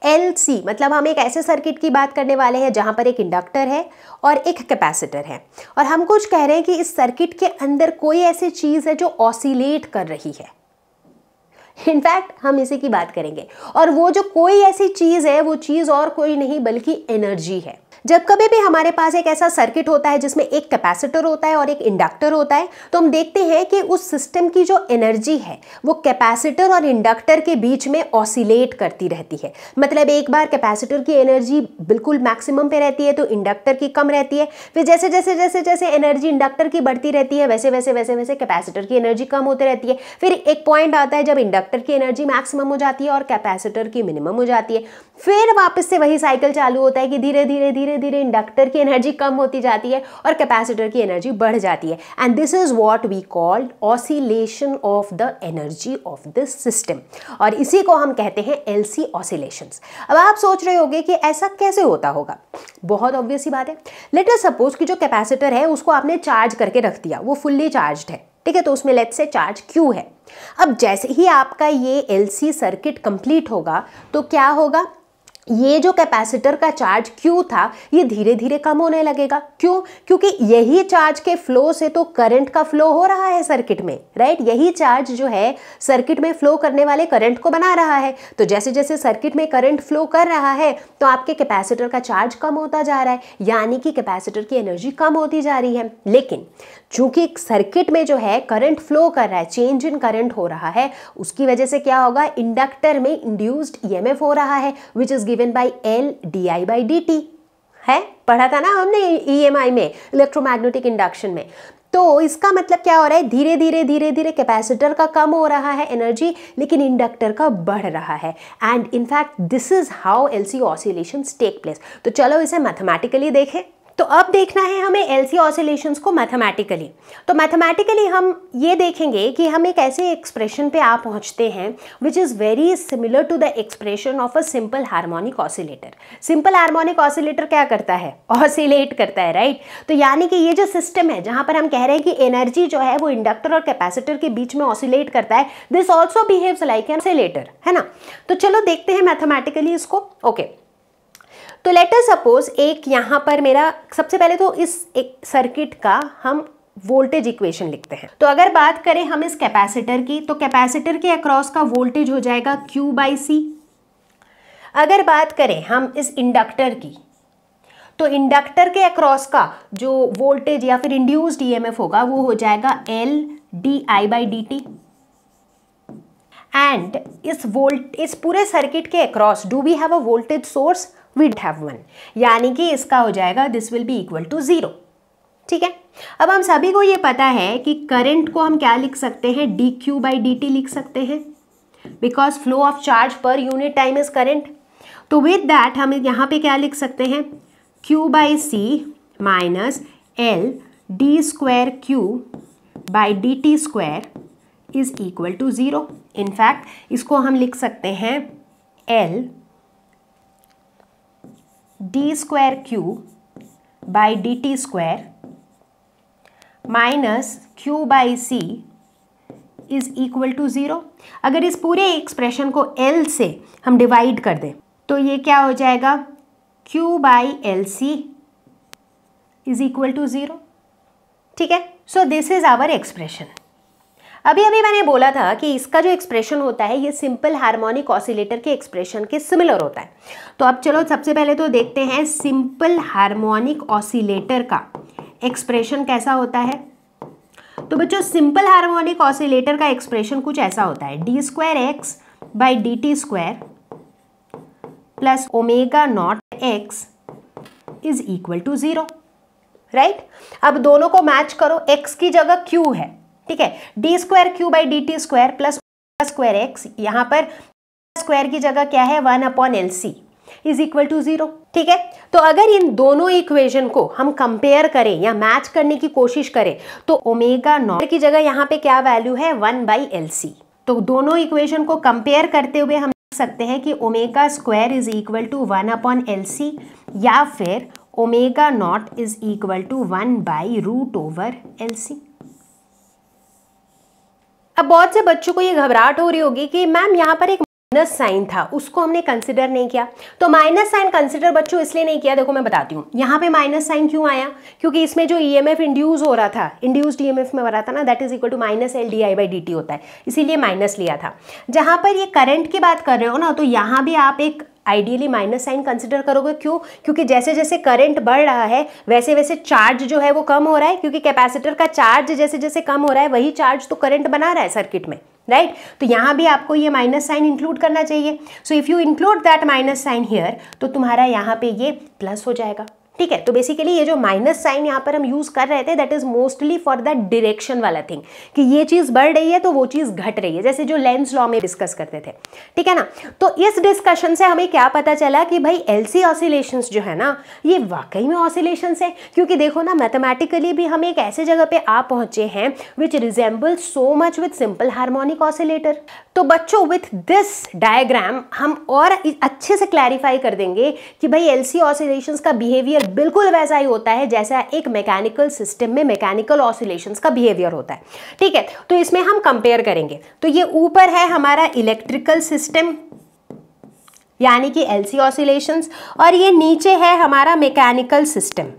Speaker 1: see मतलब हम एक ऐसे सर्किट की बात करने वाले हैं जहाँ पर एक इंडक्टर है और एक कैपेसिटर है और हम कुछ कह रहे हैं कि इस सर्किट के अंदर कोई ऐसी चीज़ है जो ऑसिलेट कर रही है इनफैक्ट हम इसी की बात करेंगे और वो जो कोई ऐसी चीज़ है वो चीज़ और कोई नहीं बल्कि एनर्जी है जब कभी भी हमारे पास एक ऐसा सर्किट होता है जिसमें एक कैपेसिटर होता है और एक इंडक्टर होता है तो हम देखते हैं कि उस सिस्टम की जो एनर्जी है वो कैपेसिटर और इंडक्टर के बीच में ऑसिलेट करती रहती है मतलब एक बार कैपेसिटर की एनर्जी बिल्कुल मैक्सिमम पे रहती है तो इंडक्टर की कम रहती है फिर जैसे जैसे जैसे जैसे एनर्जी इंडक्टर की बढ़ती रहती है वैसे वैसे वैसे वैसे कैपेसिटर की एनर्जी कम होती रहती है फिर एक पॉइंट आता है जब इंडक्टर की एनर्जी मैक्सिमम हो जाती है और कैपेसिटर की मिनिमम हो जाती है फिर वापस से वही साइकिल चालू होता है कि धीरे धीरे धीरे धीरे धीरे इंडक्टर की एनर्जी कम होती जाती है और कैपेसिटर की एनर्जी बढ़ जाती है and this is what we called oscillation of the energy of this system और इसी को हम कहते हैं एल सी ऑसिलेशन अब आप सोच रहे होंगे कि ऐसा कैसे होता होगा बहुत ऑब्वियस ही बात है लेटर सपोज कि जो कैपेसिटर है उसको आपने चार्ज करके रख दिया वो फुल्ली चार्ज है ठीक है तो उसमें लेट से चार्ज क्यू है अब जैसे ही आपका ये एलसी सर्किट कंप्लीट होगा तो क्या होगा ये जो कैपेसिटर का चार्ज क्यों था ये धीरे धीरे कम होने लगेगा क्यों क्योंकि यही चार्ज के फ्लो से तो करंट का फ्लो हो रहा है सर्किट में राइट यही चार्ज जो है सर्किट में फ्लो करने वाले करंट को बना रहा है तो जैसे जैसे सर्किट में करंट फ्लो कर रहा है तो आपके कैपेसिटर का चार्ज कम होता जा रहा है यानी कि कैपेसिटर की एनर्जी कम होती जा रही है लेकिन जो कि एक सर्किट में जो है करंट फ्लो कर रहा है चेंज इन करंट हो रहा है उसकी वजह से क्या होगा इंडक्टर में इंड्यूस्ड ईएमएफ e हो रहा है which is given by L D I by D T है पढ़ा था ना हमने ईएमआई e में इलेक्ट्रोमैग्नेटिक इंडक्शन में तो इसका मतलब क्या हो रहा है धीरे धीरे धीरे धीरे कैपेसिटर का कम हो रहा है एनर्जी लेकिन इंडक्टर का बढ़ रहा है and in fact this is how L C oscillation take place तो चलो इसे मैथमेटिकली देखें तो अब देखना है हमें एल सी ऑसिलेशन को मैथमेटिकली तो मैथमेटिकली हम ये देखेंगे कि हम एक ऐसे एक्सप्रेशन पे आ पहुँचते हैं which is very similar to the expression of a simple harmonic oscillator simple harmonic oscillator क्या करता है ऑसिलेट करता है राइट तो यानी कि ये जो सिस्टम है जहाँ पर हम कह रहे हैं कि एनर्जी जो है वो इंडक्टर और कैपेसिटर के बीच में ऑसिलेट करता है this also behaves like an oscillator है ना तो चलो देखते हैं मैथमेटिकली इसको ओके okay. तो लेटर सपोज एक यहाँ पर मेरा सबसे पहले तो इस एक सर्किट का हम वोल्टेज इक्वेशन लिखते हैं तो अगर बात करें हम इस कैपेसिटर की तो कैपेसिटर के अक्रॉस का वोल्टेज हो जाएगा Q बाई सी अगर बात करें हम इस इंडक्टर की तो इंडक्टर के अक्रॉस का जो वोल्टेज या फिर इंड्यूस्ड ईएमएफ e होगा वो हो जाएगा L D I by D T and इस वोल्ट इस पूरे सर्किट के across do we have a voltage source we'd have one यानी कि इसका हो जाएगा this will be equal to zero ठीक है अब हम सभी को ये पता है कि करंट को हम क्या लिख सकते हैं D Q by D T लिख सकते हैं because flow of charge per unit time is current तो विथ दैट हम यहाँ पे क्या लिख सकते हैं Q by C minus L D square Q by D T square is equal to zero in fact इसको हम लिख सकते हैं L D square Q by D T square minus Q by C is equal to zero अगर इस पूरे expression को L से हम डिवाइड कर दें तो ये क्या हो जाएगा Q by L C is equal to zero ठीक है so this is our expression अभी अभी मैंने बोला था कि इसका जो एक्सप्रेशन होता है ये सिंपल हार्मोनिक ऑसिलेटर के एक्सप्रेशन के सिमिलर होता है तो अब चलो सबसे पहले तो देखते हैं सिंपल हार्मोनिक ऑसिलेटर का एक्सप्रेशन कैसा होता है तो बच्चों सिंपल हार्मोनिक ऑसिलेटर का एक्सप्रेशन कुछ ऐसा होता है D square X by D T square plus omega naught X is equal to zero right अब दोनों को मैच करो एक्स की जगह क्यू है ठीक है D square Q by D T square plus square X यहाँ पर स्क्वायर की जगह क्या है one upon L C is equal to zero ठीक है तो अगर इन दोनों इक्वेशन को हम कंपेयर करें या मैच करने की कोशिश करें तो ओमेगा नॉट की जगह यहाँ पे क्या वैल्यू है वन बाई एल सी तो दोनों इक्वेशन को कंपेयर करते हुए हम देख सकते हैं कि omega square is equal to one upon L C या फिर omega not is equal to one by root over L C अब बहुत से बच्चों को ये घबराहट हो रही होगी कि मैम यहाँ पर एक माइनस साइन था उसको हमने कंसिडर नहीं किया तो माइनस साइन कंसिडर बच्चों इसलिए नहीं किया देखो मैं बताती हूँ यहाँ पे माइनस साइन क्यों आया क्योंकि इसमें जो ई एम एफ इंड्यूज हो रहा था इंड्यूज ई एम एफ में हो रहा था ना that is equal to minus L D I by D T होता है इसीलिए माइनस लिया था जहाँ पर ये करंट की बात कर रहे हो ना तो यहाँ भी आप एक आइडियली माइनस साइन कंसिडर करोगे क्यों क्योंकि जैसे जैसे करंट बढ़ रहा है वैसे वैसे चार्ज जो है वो कम हो रहा है क्योंकि कैपेसिटर का चार्ज जैसे जैसे कम हो रहा है वही चार्ज तो करंट बना रहा है सर्किट में राइट right? तो यहाँ भी आपको ये माइनस साइन इंक्लूड करना चाहिए so if you include that minus sign here तो तुम्हारा यहाँ पे ये प्लस हो जाएगा ठीक है तो बेसिकली ये जो माइनस साइन यहाँ पर हम यूज़ कर रहे थे that is mostly for the direction वाला थिंग कि ये चीज़ बढ़ रही है तो वो चीज़ घट रही है जैसे जो लेंस लॉ में डिस्कस करते थे ठीक है ना तो इस डिस्कशन से हमें क्या पता चला कि भाई एल सी ऑसिलेशन जो है ना ये वाकई में ऑसिलेशन है क्योंकि देखो ना मैथमेटिकली भी हम एक ऐसे जगह पे आ पहुंचे हैं which resemble so much with simple harmonic oscillator तो बच्चों विथ दिस डायग्राम हम और अच्छे से क्लैरिफाई कर देंगे कि भाई एल सी का बिहेवियर बिल्कुल वैसा ही होता है जैसा एक मैकेनिकल सिस्टम में मैकेनिकल ऑसिलेशंस का बिहेवियर होता है ठीक है तो इसमें हम कंपेयर करेंगे तो ये ऊपर है हमारा इलेक्ट्रिकल सिस्टम यानी कि एलसी ऑसिलेशंस और ये नीचे है हमारा मैकेनिकल सिस्टम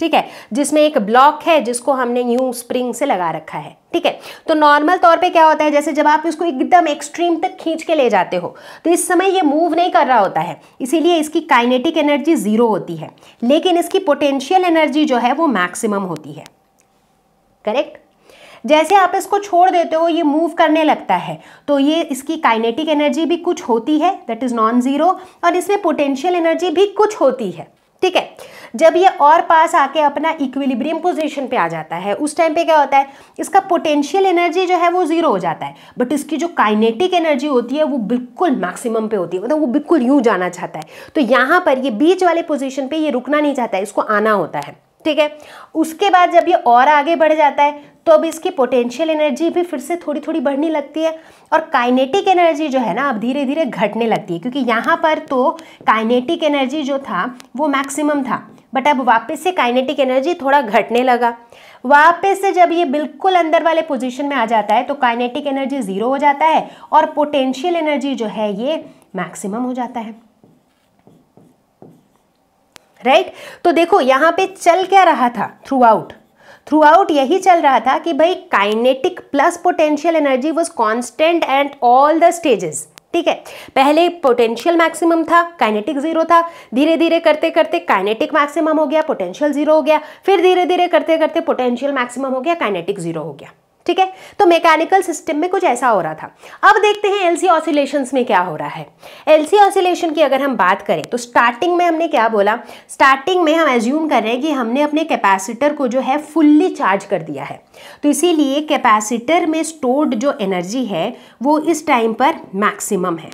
Speaker 1: ठीक है जिसमें एक ब्लॉक है जिसको हमने न्यू स्प्रिंग से लगा रखा है ठीक है तो नॉर्मल तौर पे क्या होता है जैसे जब आप इसको एकदम एक्सट्रीम तक खींच के ले जाते हो तो इस समय ये मूव नहीं कर रहा होता है इसीलिए इसकी काइनेटिक एनर्जी ज़ीरो होती है लेकिन इसकी पोटेंशियल एनर्जी जो है वो मैक्सिमम होती है करेक्ट जैसे आप इसको छोड़ देते हो ये मूव करने लगता है तो ये इसकी काइनेटिक एनर्जी भी कुछ होती है दैट इज़ नॉन ज़ीरो और इसमें पोटेंशियल एनर्जी भी कुछ होती है ठीक है जब ये और पास आके अपना इक्विलिब्रियम पोजिशन पे आ जाता है उस टाइम पे क्या होता है इसका पोटेंशियल एनर्जी जो है वो जीरो हो जाता है बट इसकी जो काइनेटिक एनर्जी होती है वो बिल्कुल मैक्सिमम पे होती है मतलब वो बिल्कुल यूँ जाना चाहता है तो यहाँ पर ये बीच वाले पोजिशन पर ये रुकना नहीं चाहता है इसको आना होता है ठीक है उसके बाद जब ये और आगे बढ़ जाता है तो अब इसकी पोटेंशियल एनर्जी भी फिर से थोड़ी थोड़ी बढ़ने लगती है और काइनेटिक एनर्जी जो है ना अब धीरे धीरे घटने लगती है क्योंकि यहाँ पर तो काइनेटिक एनर्जी जो था वो मैक्सिमम था बट अब वापस से काइनेटिक एनर्जी थोड़ा घटने लगा वापस से जब ये बिल्कुल अंदर वाले पोजीशन में आ जाता है तो काइनेटिक एनर्जी ज़ीरो हो जाता है और पोटेंशियल एनर्जी जो है ये मैक्सिमम हो जाता है राइट right? तो देखो यहाँ पे चल क्या रहा था थ्रू आउट थ्रू आउट यही चल रहा था कि भाई kinetic plus potential energy was constant and all the stages ठीक है पहले पोटेंशियल मैक्सिमम था काइनेटिक जीरो था धीरे धीरे करते करते काइनेटिक मैक्सिमम हो गया पोटेंशियल जीरो हो गया फिर धीरे धीरे करते करते पोटेंशियल मैक्सिमम हो गया काइनेटिक जीरो हो गया ठीक है तो मैकेनिकल सिस्टम में कुछ ऐसा हो रहा था अब देखते हैं एलसी ऑसिलेशंस में क्या हो रहा है एलसी ऑसिलेशन की अगर हम बात करें तो स्टार्टिंग में हमने क्या बोला स्टार्टिंग में हम एज्यूम कर रहे हैं कि हमने अपने कैपेसिटर को जो है फुल्ली चार्ज कर दिया है तो इसीलिए कैपेसिटर में स्टोर्ड जो एनर्जी है वो इस टाइम पर मैक्सिमम है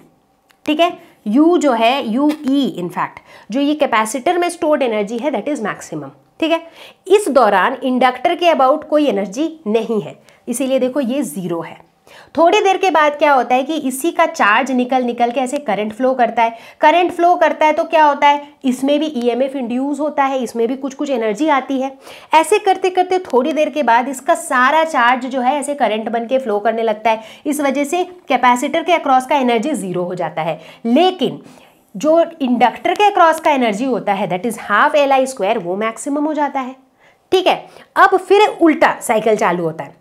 Speaker 1: ठीक है यू जो है यू ई इनफैक्ट जो ये कैपेसिटर में स्टोर्ड एनर्जी है दैट इज़ मैक्सिमम ठीक है इस दौरान इंडक्टर के अबाउट कोई एनर्जी नहीं है इसीलिए देखो ये ज़ीरो है थोड़ी देर के बाद क्या होता है कि इसी का चार्ज निकल निकल के ऐसे करंट फ्लो करता है करंट फ्लो करता है तो क्या होता है इसमें भी ईएमएफ इंड्यूस होता है इसमें भी कुछ कुछ एनर्जी आती है ऐसे करते करते थोड़ी देर के बाद इसका सारा चार्ज जो है ऐसे करंट बन के फ्लो करने लगता है इस वजह से कैपेसिटर के अक्रॉस का एनर्जी ज़ीरो हो जाता है लेकिन जो इंडक्टर के अक्रॉस का एनर्जी होता है that is half L I square वो मैक्सिमम हो जाता है ठीक है अब फिर उल्टा साइकिल चालू होता है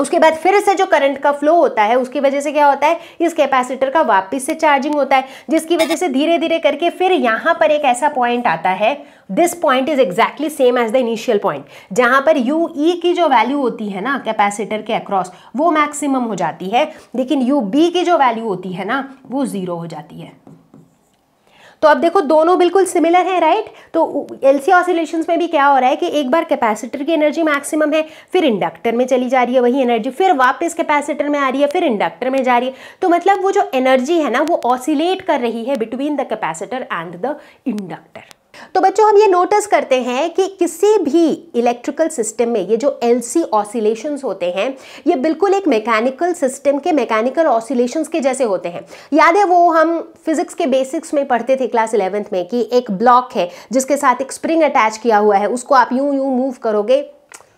Speaker 1: उसके बाद फिर से जो करंट का फ्लो होता है उसकी वजह से क्या होता है इस कैपेसिटर का वापस से चार्जिंग होता है जिसकी वजह से धीरे धीरे करके फिर यहाँ पर एक ऐसा पॉइंट आता है this point is exactly same as the initial point जहाँ पर यू ई e की जो वैल्यू होती है ना कैपेसिटर के अक्रॉस वो मैक्सिमम हो जाती है लेकिन यू बी की जो वैल्यू होती है ना वो ज़ीरो हो जाती है तो अब देखो दोनों बिल्कुल सिमिलर हैं राइट तो एल सी ऑसिलेशंस में भी क्या हो रहा है कि एक बार कैपेसिटर की एनर्जी मैक्सिमम है फिर इंडक्टर में चली जा रही है वही एनर्जी फिर वापस कैपेसिटर में आ रही है फिर इंडक्टर में जा रही है तो मतलब वो जो एनर्जी है ना वो ऑसिलेट कर रही है between the capacitor and the inductor तो बच्चों हम ये नोटिस करते हैं कि किसी भी इलेक्ट्रिकल सिस्टम में ये जो एल सी ऑसिलेशंस होते हैं ये बिल्कुल एक मैकेनिकल सिस्टम के मैकेनिकल ऑसिलेशंस के जैसे होते हैं याद है वो हम फिजिक्स के बेसिक्स में पढ़ते थे क्लास इलेवेंथ में कि एक ब्लॉक है जिसके साथ एक स्प्रिंग अटैच किया हुआ है उसको आप यूं यूं मूव करोगे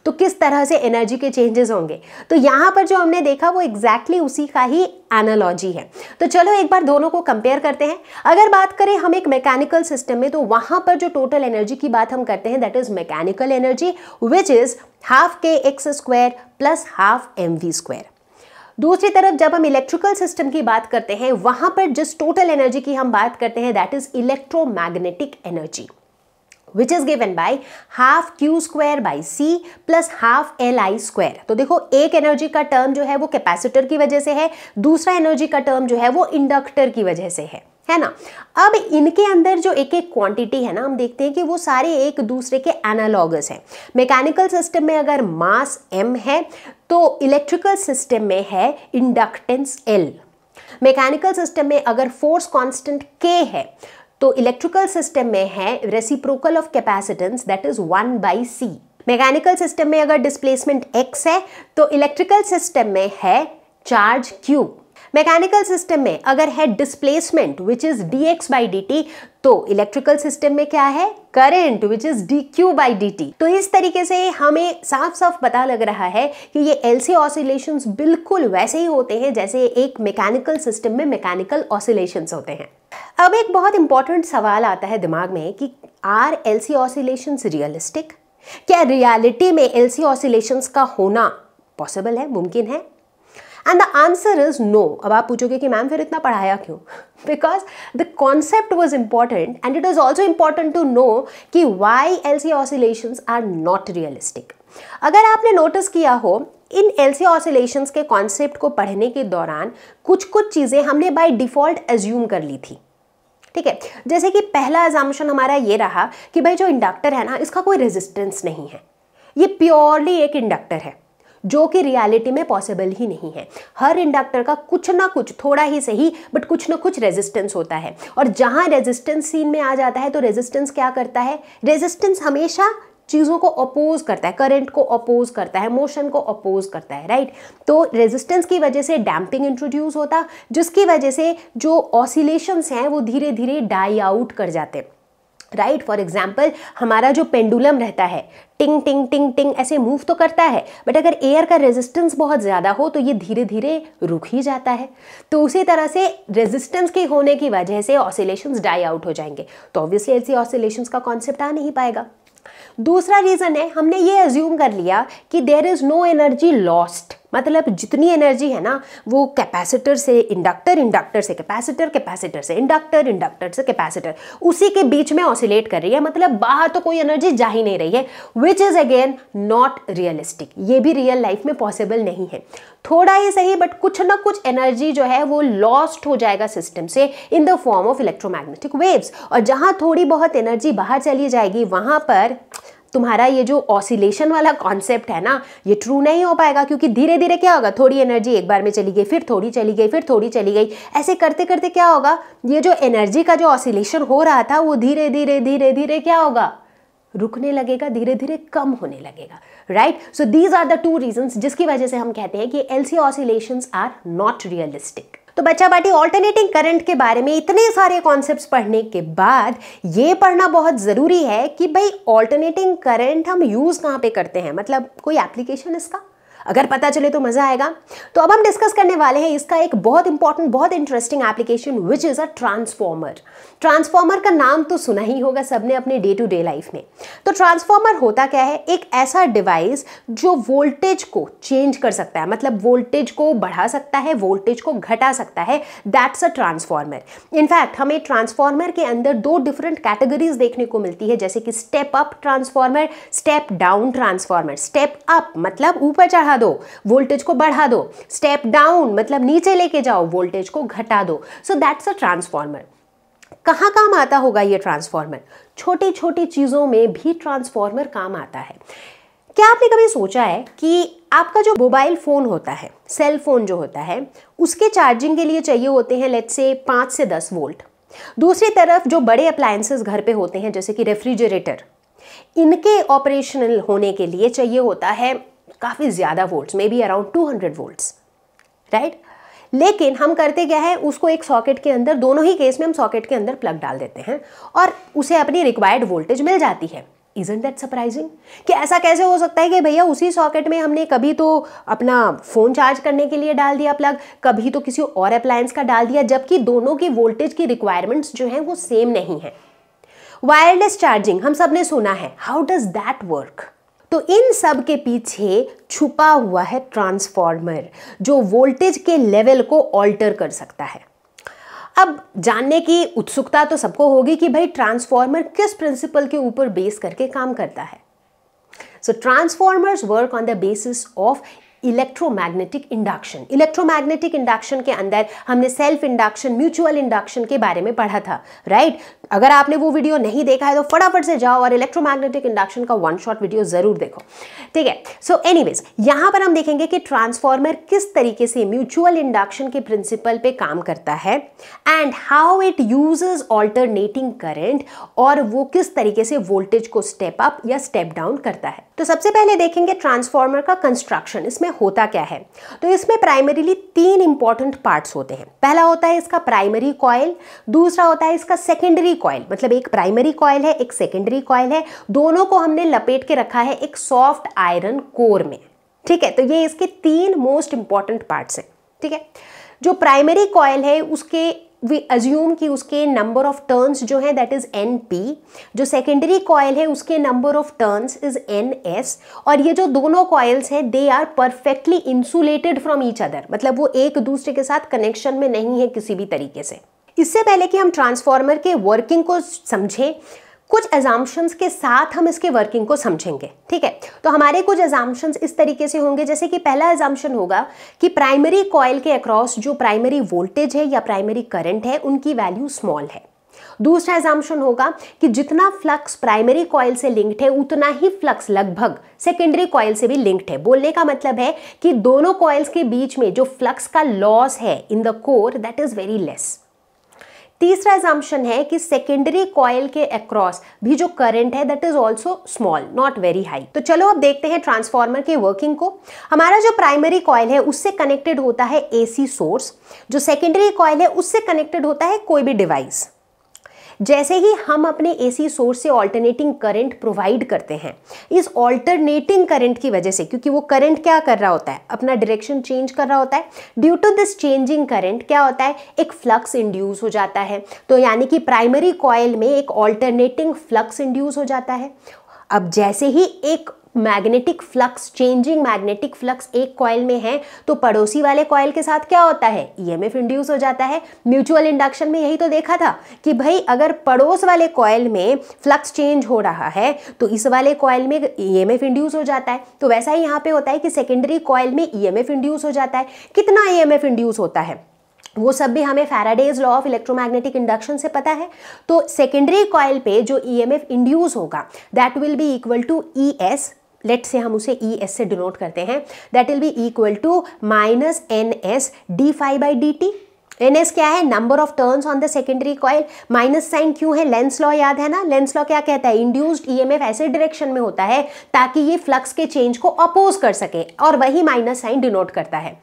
Speaker 1: तो किस तरह से एनर्जी के चेंजेस होंगे तो यहाँ पर जो हमने देखा वो एग्जैक्टली exactly उसी का ही एनालॉजी है तो चलो एक बार दोनों को कंपेयर करते हैं अगर बात करें हम एक मैकेनिकल सिस्टम में तो वहाँ पर जो टोटल एनर्जी की बात हम करते हैं that is mechanical energy which is half K X square plus half M V square दूसरी तरफ जब हम इलेक्ट्रिकल सिस्टम की बात करते हैं वहां पर जिस टोटल एनर्जी की हम बात करते हैं that is electromagnetic energy which is given by half Q square by C plus half L I square तो देखो एक एनर्जी का टर्म जो है वो कैपेसिटर की वजह से है दूसरा एनर्जी का टर्म जो है वो इंडक्टर की वजह से है है ना अब इनके अंदर जो एक एक क्वांटिटी है ना हम देखते हैं कि वो सारे एक दूसरे के एनालॉगस हैं मैकेनिकल सिस्टम में अगर मास एम है तो इलेक्ट्रिकल सिस्टम में है इंडक्टेंस एल मैकेनिकल सिस्टम में अगर फोर्स कांस्टेंट के है तो इलेक्ट्रिकल सिस्टम में है reciprocal of capacitance that is one by C mechanical system में अगर डिस्प्लेसमेंट एक्स है तो इलेक्ट्रिकल सिस्टम में है चार्ज क्यू मैकेनिकल सिस्टम में अगर है displacement which is D X by D T तो इलेक्ट्रिकल सिस्टम में क्या है current which is D Q by D T तो इस तरीके से हमें साफ साफ पता लग रहा है कि ये एल सी ऑसिलेशन बिल्कुल वैसे ही होते हैं जैसे एक मैकेनिकल सिस्टम में मैकेनिकल ऑसिलेशन होते हैं अब एक बहुत इंपॉर्टेंट सवाल आता है दिमाग में कि are L C oscillation realistic क्या रियालिटी में एल सी ऑसिलेशन का होना पॉसिबल है मुमकिन है and the answer is no अब आप पूछोगे कि मैम फिर इतना पढ़ाया क्यों because the concept was important and it is also important to know कि why L C oscillation are not realistic अगर आपने नोटिस किया हो इन एल सी ऑसिलेशन के कॉन्सेप्ट को पढ़ने के दौरान कुछ कुछ चीज़ें हमने बाय डिफ़ॉल्ट एज्यूम कर ली थी ठीक है जैसे कि पहला एग्जामेशन हमारा ये रहा कि भाई जो इंडक्टर है ना इसका कोई रेजिस्टेंस नहीं है ये प्योरली एक इंडक्टर है जो कि रियलिटी में पॉसिबल ही नहीं है हर इंडक्टर का कुछ ना कुछ थोड़ा ही सही बट कुछ ना कुछ रेजिस्टेंस होता है और जहाँ रेजिस्टेंस सीन में आ जाता है तो रेजिस्टेंस क्या करता है रेजिस्टेंस हमेशा चीज़ों को अपोज करता है करंट को अपोज करता है मोशन को अपोज करता है राइट तो रेजिस्टेंस की वजह से डैम्पिंग इंट्रोड्यूस होता जिसकी वजह से जो ऑसिलेशंस हैं वो धीरे धीरे डाई आउट कर जाते हैं राइट फॉर एग्जाम्पल हमारा जो पेंडुलम रहता है टिंग टिंग टिंग टिंग ऐसे मूव तो करता है बट अगर एयर का रेजिस्टेंस बहुत ज़्यादा हो तो ये धीरे धीरे रुक ही जाता है तो उसी तरह से रेजिस्टेंस के होने की वजह से ऑसिलेशंस डाई आउट हो जाएंगे तो ऑब्वियसली ऐसी ऑसिलेशंस का कॉन्सेप्ट आ नहीं पाएगा दूसरा रीज़न है हमने ये एज्यूम कर लिया कि there is no energy lost मतलब जितनी एनर्जी है ना वो कैपेसिटर से इंडक्टर इंडक्टर से कैपेसिटर कैपेसिटर से इंडक्टर इंडक्टर से कैपेसिटर उसी के बीच में ऑसिलेट कर रही है मतलब बाहर तो कोई एनर्जी जा ही नहीं रही है which is again not realistic ये भी रियल लाइफ में पॉसिबल नहीं है थोड़ा ही सही बट कुछ ना कुछ एनर्जी जो है वो लॉस्ट हो जाएगा सिस्टम से in the form of electromagnetic waves और जहाँ थोड़ी बहुत एनर्जी बाहर चली जाएगी वहाँ पर तुम्हारा ये जो ऑसिलेशन वाला कॉन्सेप्ट है ना ये ट्रू नहीं हो पाएगा क्योंकि धीरे धीरे क्या होगा थोड़ी एनर्जी एक बार में चली गई फिर थोड़ी चली गई फिर थोड़ी चली गई ऐसे करते करते क्या होगा ये जो एनर्जी का जो ऑसिलेशन हो रहा था वो धीरे धीरे धीरे धीरे क्या होगा रुकने लगेगा धीरे धीरे कम होने लगेगा right so these are the two reasons जिसकी वजह से हम कहते हैं कि LC oscillations are not realistic तो बच्चा बाटी ऑल्टरनेटिंग करंट के बारे में इतने सारे कॉन्सेप्ट्स पढ़ने के बाद ये पढ़ना बहुत ज़रूरी है कि भाई ऑल्टरनेटिंग करंट हम यूज़ कहाँ पे करते हैं मतलब कोई एप्लीकेशन इसका अगर पता चले तो मज़ा आएगा तो अब हम डिस्कस करने वाले हैं इसका एक बहुत इंपॉर्टेंट बहुत interesting application which is a transformer transformer का नाम तो सुना ही होगा सबने अपने डे टू डे लाइफ में तो ट्रांसफॉर्मर होता क्या है एक ऐसा डिवाइस जो वोल्टेज को चेंज कर सकता है मतलब वोल्टेज को बढ़ा सकता है वोल्टेज को घटा सकता है दैट्स अ ट्रांसफॉर्मर इनफैक्ट हमें ट्रांसफॉर्मर के अंदर दो डिफरेंट कैटेगरीज देखने को मिलती है जैसे कि step up transformer step down transformer step up मतलब ऊपर चढ़ा दो वोल्टेज को बढ़ा दो स्टेप डाउन मतलब नीचे लेके जाओ वोल्टेज को घटा दो सो दैट्स अ ट्रांसफॉर्मर कहाँ काम आता होगा ये ट्रांसफार्मर छोटी छोटी चीज़ों में भी ट्रांसफार्मर काम आता है क्या आपने कभी सोचा है कि आपका जो मोबाइल फ़ोन होता है सेल फोन जो होता है उसके चार्जिंग के लिए चाहिए होते हैं लेट से पाँच से दस वोल्ट दूसरी तरफ जो बड़े अप्लायंसेस घर पे होते हैं जैसे कि रेफ्रिजरेटर इनके ऑपरेशनल होने के लिए चाहिए होता है काफ़ी ज़्यादा volts maybe around 200 volts right लेकिन हम करते क्या है उसको एक सॉकेट के अंदर दोनों ही केस में हम सॉकेट के अंदर प्लग डाल देते हैं और उसे अपनी रिक्वायर्ड वोल्टेज मिल जाती है इजेंट दैट सरप्राइजिंग कि ऐसा कैसे हो सकता है कि भैया उसी सॉकेट में हमने कभी तो अपना फ़ोन चार्ज करने के लिए डाल दिया प्लग कभी तो किसी और अप्लायंस का डाल दिया जबकि दोनों की वोल्टेज की रिक्वायरमेंट्स जो हैं वो सेम नहीं है वायरलेस चार्जिंग हम सब ने सुना है हाउ डज़ दैट वर्क तो इन सब के पीछे छुपा हुआ है ट्रांसफॉर्मर जो वोल्टेज के लेवल को ऑल्टर कर सकता है अब जानने की उत्सुकता तो सबको होगी कि भाई ट्रांसफॉर्मर किस प्रिंसिपल के ऊपर बेस करके काम करता है so transformers work on the basis of electromagnetic induction electromagnetic induction के अंदर हमने सेल्फ इंडक्शन म्यूचुअल इंडक्शन के बारे में पढ़ा था राइट right? अगर आपने वो वीडियो नहीं देखा है तो फटाफट से जाओ और इलेक्ट्रोमैग्नेटिक इंडक्शन का वन शॉट वीडियो जरूर देखो ठीक है सो एनीवेज यहां पर हम देखेंगे कि ट्रांसफॉर्मर किस तरीके से म्यूचुअल इंडक्शन के प्रिंसिपल पे काम करता है and how it uses alternating current और वो किस तरीके से वोल्टेज को स्टेप अप या स्टेप डाउन करता है तो सबसे पहले देखेंगे ट्रांसफॉर्मर का कंस्ट्रक्शन इसमें होता क्या है तो इसमें प्राइमरीली तीन इंपॉर्टेंट पार्ट होते हैं पहला होता है इसका प्राइमरी कॉयल दूसरा होता है इसका सेकेंडरी कॉयल मतलब एक प्राइमरी कॉयल है एक सेकेंडरी कॉयल है दोनों को हमने लपेट के रखा है एक सॉफ्ट आयरन कोर में ठीक है तो ये इसके तीन मोस्ट इंपॉर्टेंट पार्ट्स हैं ठीक है जो प्राइमरी कॉयल है उसके वी अज्यूम कि उसके नंबर ऑफ टर्न्स जो है दैट इज़ एन पी जो सेकेंडरी कॉयल है उसके number of turns is N S और ये जो दोनों कॉयल्स हैं they are perfectly insulated from each other मतलब वो एक दूसरे के साथ कनेक्शन में नहीं है किसी भी तरीके से इससे पहले कि हम ट्रांसफॉर्मर के वर्किंग को समझें कुछ एजाम्शंस के साथ हम इसके वर्किंग को समझेंगे ठीक है तो हमारे कुछ एजाम्शंस इस तरीके से होंगे जैसे कि पहला एजाम्शन होगा कि प्राइमरी कॉयल के अक्रॉस जो प्राइमरी वोल्टेज है या प्राइमरी करंट है उनकी वैल्यू स्मॉल है दूसरा एजाम्शन होगा कि जितना फ्लक्स प्राइमरी कॉयल से लिंक्ड है उतना ही फ्लक्स लगभग सेकेंडरी कॉयल से भी लिंक्ड है बोलने का मतलब है कि दोनों कॉयल्स के बीच में जो फ्लक्स का लॉस है in the core that is very less तीसरा एग्जाम्पन है कि सेकेंडरी कॉयल के अक्रॉस भी जो करंट है that is also small not very high तो चलो अब देखते हैं ट्रांसफॉर्मर के वर्किंग को हमारा जो प्राइमरी कॉयल है उससे कनेक्टेड होता है एसी सोर्स जो सेकेंडरी कॉयल है उससे कनेक्टेड होता है कोई भी डिवाइस जैसे ही हम अपने एसी सोर्स से ऑल्टरनेटिंग करंट प्रोवाइड करते हैं इस ऑल्टरनेटिंग करंट की वजह से क्योंकि वो करंट क्या कर रहा होता है अपना डायरेक्शन चेंज कर रहा होता है due to this changing current क्या होता है एक फ्लक्स इंड्यूस हो जाता है तो यानी कि प्राइमरी कॉयल में एक ऑल्टरनेटिंग फ्लक्स इंड्यूस हो जाता है अब जैसे ही एक magnetic flux changing magnetic flux एक कॉयल में है तो पड़ोसी वाले कॉयल के साथ क्या होता है ईएमएफ e इंड्यूस हो जाता है म्यूचुअल इंडक्शन में यही तो देखा था कि भाई अगर पड़ोस वाले कॉयल में फ्लक्स चेंज हो रहा है तो इस वाले कॉयल में ईएमएफ e इंड्यूस हो जाता है तो वैसा ही यहाँ पे होता है कि सेकेंडरी कॉयल में ईएमएफ e इंड्यूस हो जाता है कितना ईएमएफ इंड्यूस होता है वो सब भी हमें Faraday's law of electromagnetic induction से पता है तो सेकेंडरी कॉयल पे जो ईएमएफ इंड्यूस होगा that will be equal to ES let से हम उसे ई e एस से डिनोट करते हैं that will be equal to minus N S D phi by D T N S क्या है number of turns on the secondary coil minus sign क्यों है लेंस लॉ याद है ना लेंस लॉ क्या कहता है इंड्यूस्ड ई एम एफ ऐसे डायरेक्शन में होता है ताकि ये फ्लक्स के चेंज को अपोज कर सके और वही माइनस साइन डिनोट करता है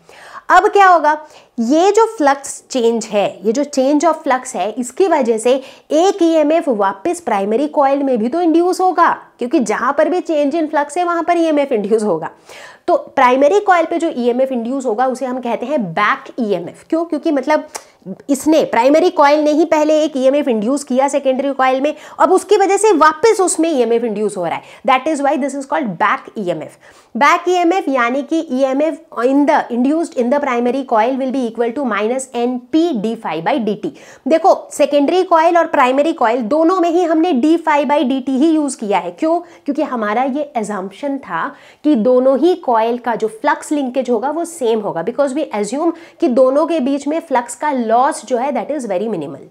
Speaker 1: अब क्या होगा ये जो फ्लक्स चेंज है ये जो चेंज ऑफ फ्लक्स है इसकी वजह से एक ईएमएफ वापस प्राइमरी कॉयल में भी तो इंड्यूस होगा क्योंकि जहां पर भी चेंज इन फ्लक्स है वहां पर ईएमएफ e इंड्यूस होगा तो प्राइमरी कॉयल पे जो ईएमएफ e इंड्यूस होगा उसे हम कहते हैं बैक ईएमएफ e क्यों क्योंकि मतलब इसने प्राइमरी कॉयल ने ही पहले एक ईएमएफ इंड्यूस किया सेकेंडरी कॉयल में अब उसकी वजह से वापस उसमें ईएमएफ इंड्यूस हो रहा है that is why this is called back EMF back EMF यानी कि EMF in the induced in the primary coil will be equal to minus N P D phi by D T देखो secondary coil और primary coil दोनों में ही हमने D phi by D T ही use किया है क्यों क्योंकि हमारा ये एजाम्पन था कि दोनों ही कॉयल का जो फ्लक्स लिंकेज होगा वो सेम होगा बिकॉज वी एज्यूम कि दोनों के बीच में फ्लक्स का लॉस जो है दैट इज़ वेरी मिनिमल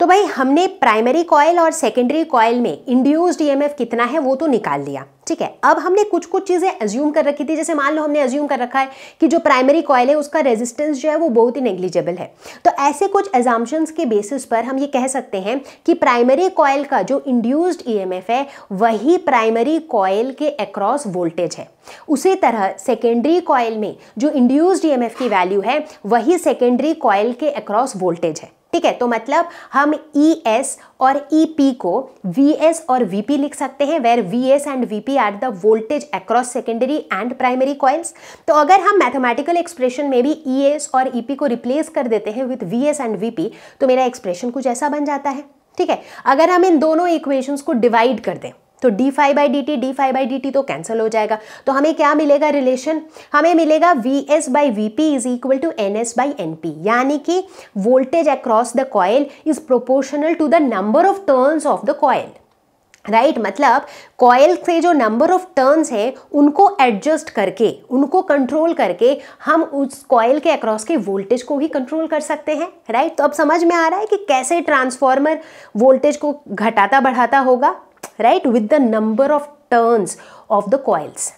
Speaker 1: तो भाई हमने प्राइमरी कॉयल और सेकेंडरी कॉयल में इंड्यूस्ड ईएमएफ कितना है वो तो निकाल लिया ठीक है अब हमने कुछ कुछ चीज़ें एज्यूम कर रखी थी जैसे मान लो हमने एज्यूम कर रखा है कि जो प्राइमरी कॉयल है उसका रेजिस्टेंस जो है वो बहुत ही नेग्लिजेबल है तो ऐसे कुछ एजाम्पन्स के बेसिस पर हम ये कह सकते हैं कि प्राइमरी कॉयल का जो इंड्यूस्ड ईएमएफ है वही प्राइमरी कॉयल के अक्रॉस वोल्टेज है उसी तरह सेकेंडरी कॉयल में जो इंड्यूस्ड ई की वैल्यू है वही सेकेंडरी कॉयल के अक्रॉस वोल्टेज है ठीक है तो मतलब हम ई e एस और ई e पी को वी एस और वी पी लिख सकते हैं where V S and V P at the voltage across secondary and primary coils तो अगर हम मैथमेटिकल एक्सप्रेशन में भी ई e एस और ई पी को रिप्लेस कर देते हैं with V S and V P तो मेरा एक्सप्रेशन कुछ ऐसा बन जाता है ठीक है अगर हम इन दोनों इक्वेशंस को डिवाइड कर दें तो D phi by D T D phi by D T तो कैंसिल हो जाएगा तो हमें क्या मिलेगा रिलेशन हमें मिलेगा V S by V P is equal to N S by N P यानी कि voltage across the coil is proportional to the number of turns of the coil right right, मतलब कॉयल से जो number of turns है उनको adjust करके उनको control करके हम उस कॉयल के अक्रॉस के वोल्टेज को भी कंट्रोल कर सकते हैं राइट right? तो अब समझ में आ रहा है कि कैसे ट्रांसफार्मर वोल्टेज को घटाता बढ़ाता होगा right with the number of turns of the coils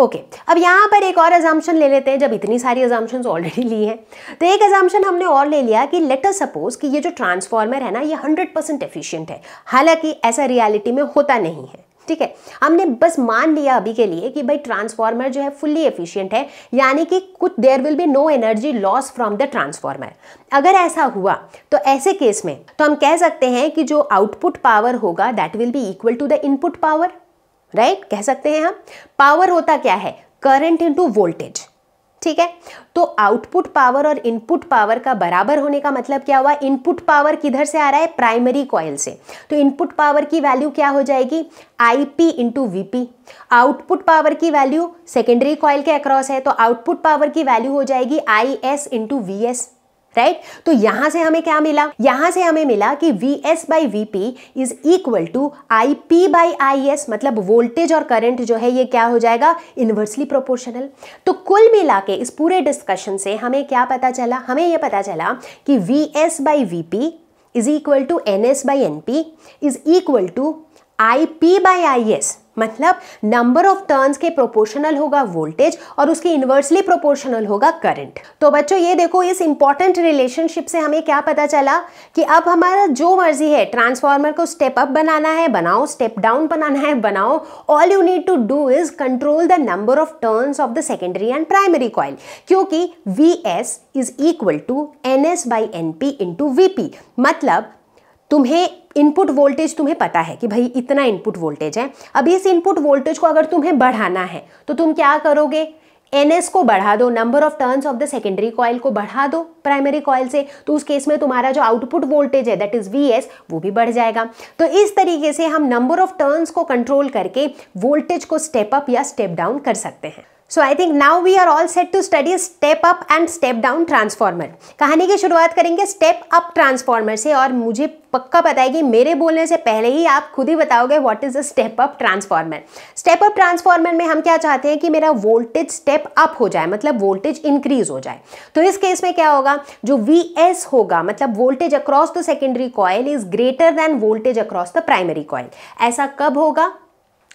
Speaker 1: okay okay. अब यहाँ पर एक और एजाम्पन ले लेते हैं जब इतनी सारी एजाम्पन्स ऑलरेडी ली हैं तो एक एजाम्पन हमने और ले लिया कि लेटर सपोज कि ये जो ट्रांसफॉर्मर है ना ये 100 परसेंट एफिशियंट है हालांकि ऐसा रियलिटी में होता नहीं है ठीक है हमने बस मान लिया अभी के लिए कि भाई ट्रांसफार्मर जो है फुल्ली एफिशिएंट है यानी कि कुछ there will be no energy loss from the transformer अगर ऐसा हुआ तो ऐसे केस में तो हम कह सकते हैं कि जो आउटपुट पावर होगा that will be equal to the input power right कह सकते हैं हम पावर होता क्या है करंट इनटू वोल्टेज ठीक है तो आउटपुट पावर और इनपुट पावर का बराबर होने का मतलब क्या हुआ इनपुट पावर किधर से आ रहा है प्राइमरी कॉयल से तो इनपुट पावर की वैल्यू क्या हो जाएगी I P into V P output power की वैल्यू सेकेंडरी कॉयल के अक्रॉस है तो आउटपुट पावर की वैल्यू हो जाएगी I S into V S right right? तो यहां से हमें क्या मिला यहां से हमें मिला कि V S by V P is equal to I P by I S मतलब वोल्टेज और करंट जो है ये क्या हो जाएगा इन्वर्सली प्रोपोर्शनल तो कुल मिला के इस पूरे डिस्कशन से हमें क्या पता चला हमें ये पता चला कि V S by V P is equal to N S by N P is equal to I P by I S मतलब नंबर ऑफ टर्न्स के प्रोपोर्शनल होगा वोल्टेज और उसके इन्वर्सली प्रोपोर्शनल होगा करंट तो बच्चों ये देखो इस इंपॉर्टेंट रिलेशनशिप से हमें क्या पता चला कि अब हमारा जो मर्जी है ट्रांसफॉर्मर को स्टेप अप बनाना है बनाओ स्टेप डाउन बनाना है बनाओ all you need to do is control the number of turns of the secondary and primary coil क्योंकि V S is equal to N S by N P V P मतलब तुम्हें input voltage तुम्हें पता है कि भाई इतना input voltage है अब इस इनपुट वोल्टेज को अगर तुम्हें बढ़ाना है तो तुम क्या करोगे एन को बढ़ा दो number of turns of the secondary coil को बढ़ा दो प्राइमरी कॉयल से तो उस केस में तुम्हारा जो आउटपुट वोल्टेज है दैट इज़ वी एस वो भी बढ़ जाएगा तो इस तरीके से हम नंबर ऑफ टर्न्स को कंट्रोल करके वोल्टेज को स्टेप अप या स्टेप डाउन कर सकते हैं so I think now we are all set to study step up and step down transformer कहानी की शुरुआत करेंगे स्टेप अप ट्रांसफॉर्मर से और मुझे पक्का पता है कि मेरे बोलने से पहले ही आप खुद ही बताओगे what is a step up transformer step up transformer में हम क्या चाहते हैं कि मेरा वोल्टेज स्टेप अप हो जाए मतलब वोल्टेज इंक्रीज हो जाए तो इस केस में क्या होगा जो वी एस होगा मतलब voltage across the secondary coil is greater than voltage across the primary coil ऐसा कब होगा